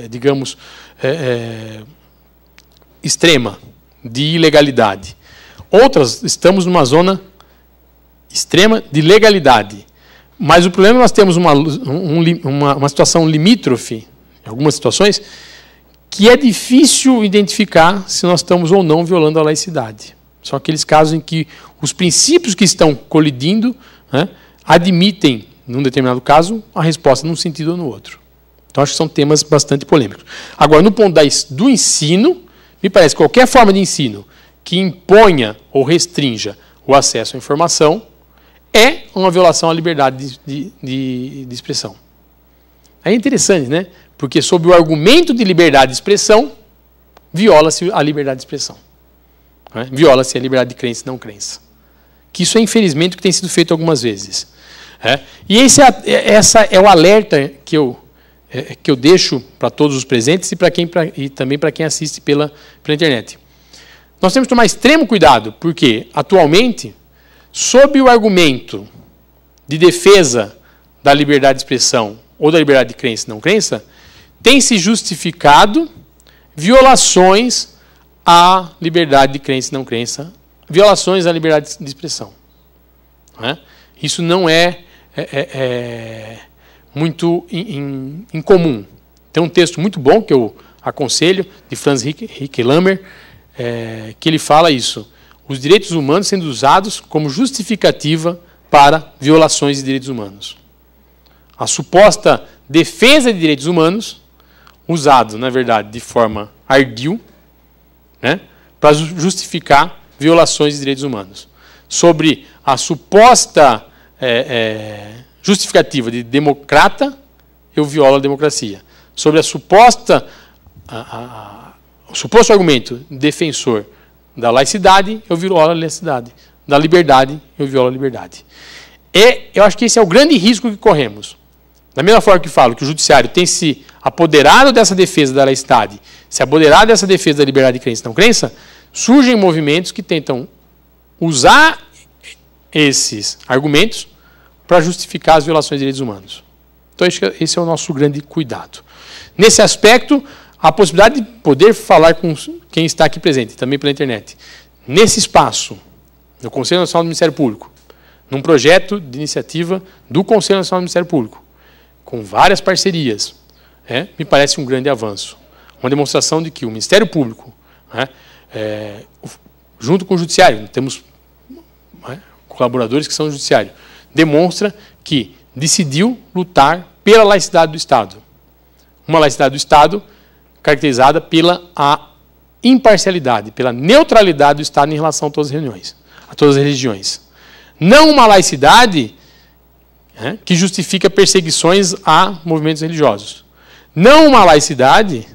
é, digamos, extrema de ilegalidade. Outras estamos numa zona extrema de legalidade. Mas o problema é que nós temos uma, um, uma, uma situação limítrofe, em algumas situações, que é difícil identificar se nós estamos ou não violando a laicidade. São aqueles casos em que os princípios que estão colidindo né, admitem, num determinado caso, a resposta num sentido ou no outro. Então, acho que são temas bastante polêmicos. Agora, no ponto do ensino, me parece que qualquer forma de ensino que imponha ou restrinja o acesso à informação é uma violação à liberdade de, de, de expressão. É interessante, né? Porque sob o argumento de liberdade de expressão, viola-se a liberdade de expressão. Né? Viola-se a liberdade de crença e não crença. Que isso é, infelizmente, o que tem sido feito algumas vezes. É? E esse é, é, essa é o alerta que eu, é, que eu deixo para todos os presentes e, quem, pra, e também para quem assiste pela, pela internet. Nós temos que tomar extremo cuidado, porque atualmente sob o argumento de defesa da liberdade de expressão ou da liberdade de crença e não crença, tem se justificado violações à liberdade de crença e não crença, violações à liberdade de expressão. Né? Isso não é, é, é, é muito incomum. Tem um texto muito bom que eu aconselho, de Franz Rick, Rick Lammer, é, que ele fala isso os direitos humanos sendo usados como justificativa para violações de direitos humanos. A suposta defesa de direitos humanos, usado, na verdade, de forma ardil, né, para justificar violações de direitos humanos. Sobre a suposta é, é, justificativa de democrata, eu violo a democracia. Sobre a suposta, a, a, a, o suposto argumento defensor da laicidade, eu violo a laicidade. Da liberdade, eu violo a liberdade. E eu acho que esse é o grande risco que corremos. Da mesma forma que falo que o judiciário tem se apoderado dessa defesa da laicidade, se apoderado dessa defesa da liberdade de crença e não crença, surgem movimentos que tentam usar esses argumentos para justificar as violações de direitos humanos. Então, esse é o nosso grande cuidado. Nesse aspecto, a possibilidade de poder falar com quem está aqui presente, também pela internet, nesse espaço, no Conselho Nacional do Ministério Público, num projeto de iniciativa do Conselho Nacional do Ministério Público, com várias parcerias, é, me parece um grande avanço. Uma demonstração de que o Ministério Público, né, é, é, junto com o Judiciário, temos né, colaboradores que são do Judiciário, demonstra que decidiu lutar pela laicidade do Estado. Uma laicidade do Estado caracterizada pela a imparcialidade, pela neutralidade do Estado em relação a todas as reuniões, a todas as religiões. Não uma laicidade né, que justifica perseguições a movimentos religiosos. Não uma laicidade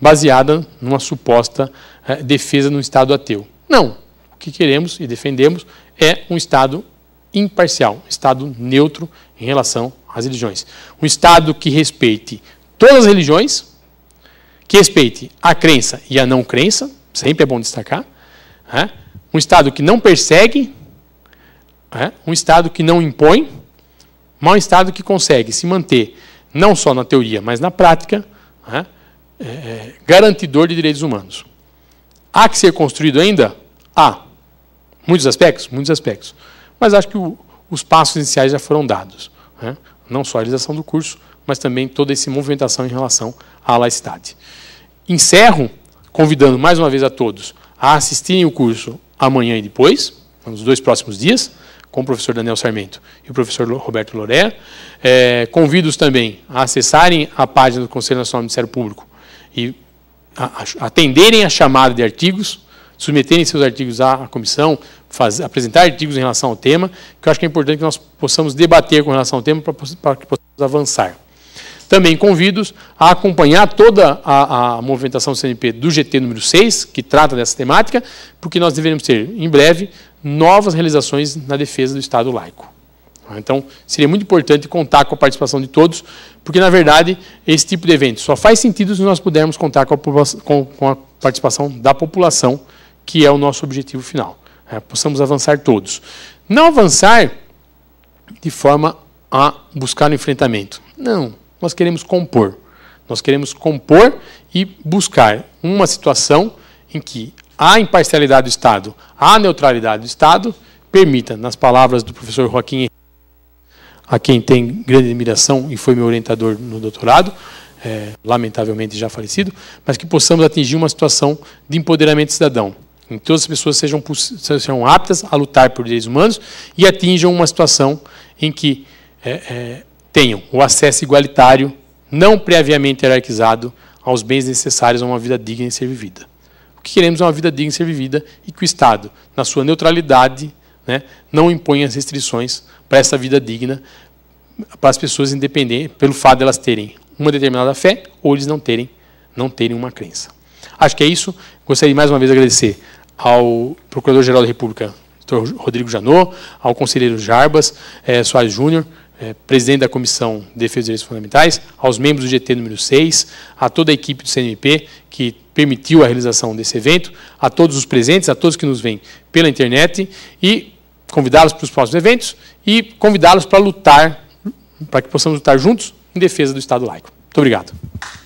baseada numa suposta é, defesa de um Estado ateu. Não. O que queremos e defendemos é um Estado imparcial, um Estado neutro em relação às religiões. Um Estado que respeite todas as religiões, que respeite a crença e a não crença, sempre é bom destacar. Né? Um Estado que não persegue, né? um Estado que não impõe, mas um Estado que consegue se manter, não só na teoria, mas na prática, né? é, é garantidor de direitos humanos. Há que ser construído ainda? Há. Muitos aspectos? Muitos aspectos. Mas acho que o, os passos iniciais já foram dados. Né? Não só a realização do curso, mas também toda essa movimentação em relação à laicidade. Encerro convidando mais uma vez a todos a assistirem o curso amanhã e depois, nos dois próximos dias, com o professor Daniel Sarmento e o professor Roberto Loré. É, Convido-os também a acessarem a página do Conselho Nacional do Ministério Público e a, a, atenderem a chamada de artigos, submeterem seus artigos à, à comissão, faz, apresentar artigos em relação ao tema, que eu acho que é importante que nós possamos debater com relação ao tema para que possamos avançar. Também convido-os a acompanhar toda a, a movimentação do CNP do GT número 6, que trata dessa temática, porque nós deveremos ter, em breve, novas realizações na defesa do Estado laico. Então, seria muito importante contar com a participação de todos, porque, na verdade, esse tipo de evento só faz sentido se nós pudermos contar com a, com, com a participação da população, que é o nosso objetivo final. É, possamos avançar todos. Não avançar de forma a buscar o enfrentamento. Não nós queremos compor. Nós queremos compor e buscar uma situação em que a imparcialidade do Estado, a neutralidade do Estado, permita, nas palavras do professor Joaquim, a quem tem grande admiração e foi meu orientador no doutorado, é, lamentavelmente já falecido, mas que possamos atingir uma situação de empoderamento cidadão, em que todas as pessoas sejam, sejam aptas a lutar por direitos humanos e atinjam uma situação em que é, é, tenham o acesso igualitário, não previamente hierarquizado, aos bens necessários a uma vida digna e ser vivida. O que queremos é uma vida digna e ser vivida e que o Estado, na sua neutralidade, né, não imponha as restrições para essa vida digna para as pessoas independentes pelo fato de elas terem uma determinada fé ou eles não terem não terem uma crença. Acho que é isso. Gostaria mais uma vez de agradecer ao Procurador-Geral da República, Dr. Rodrigo Janot, ao Conselheiro Jarbas é, Soares Júnior, é, presidente da Comissão de Defesa dos Direitos Fundamentais, aos membros do GT número 6, a toda a equipe do CNP que permitiu a realização desse evento, a todos os presentes, a todos que nos vêm pela internet e convidá-los para os próximos eventos e convidá-los para lutar, para que possamos lutar juntos em defesa do Estado laico. Muito obrigado.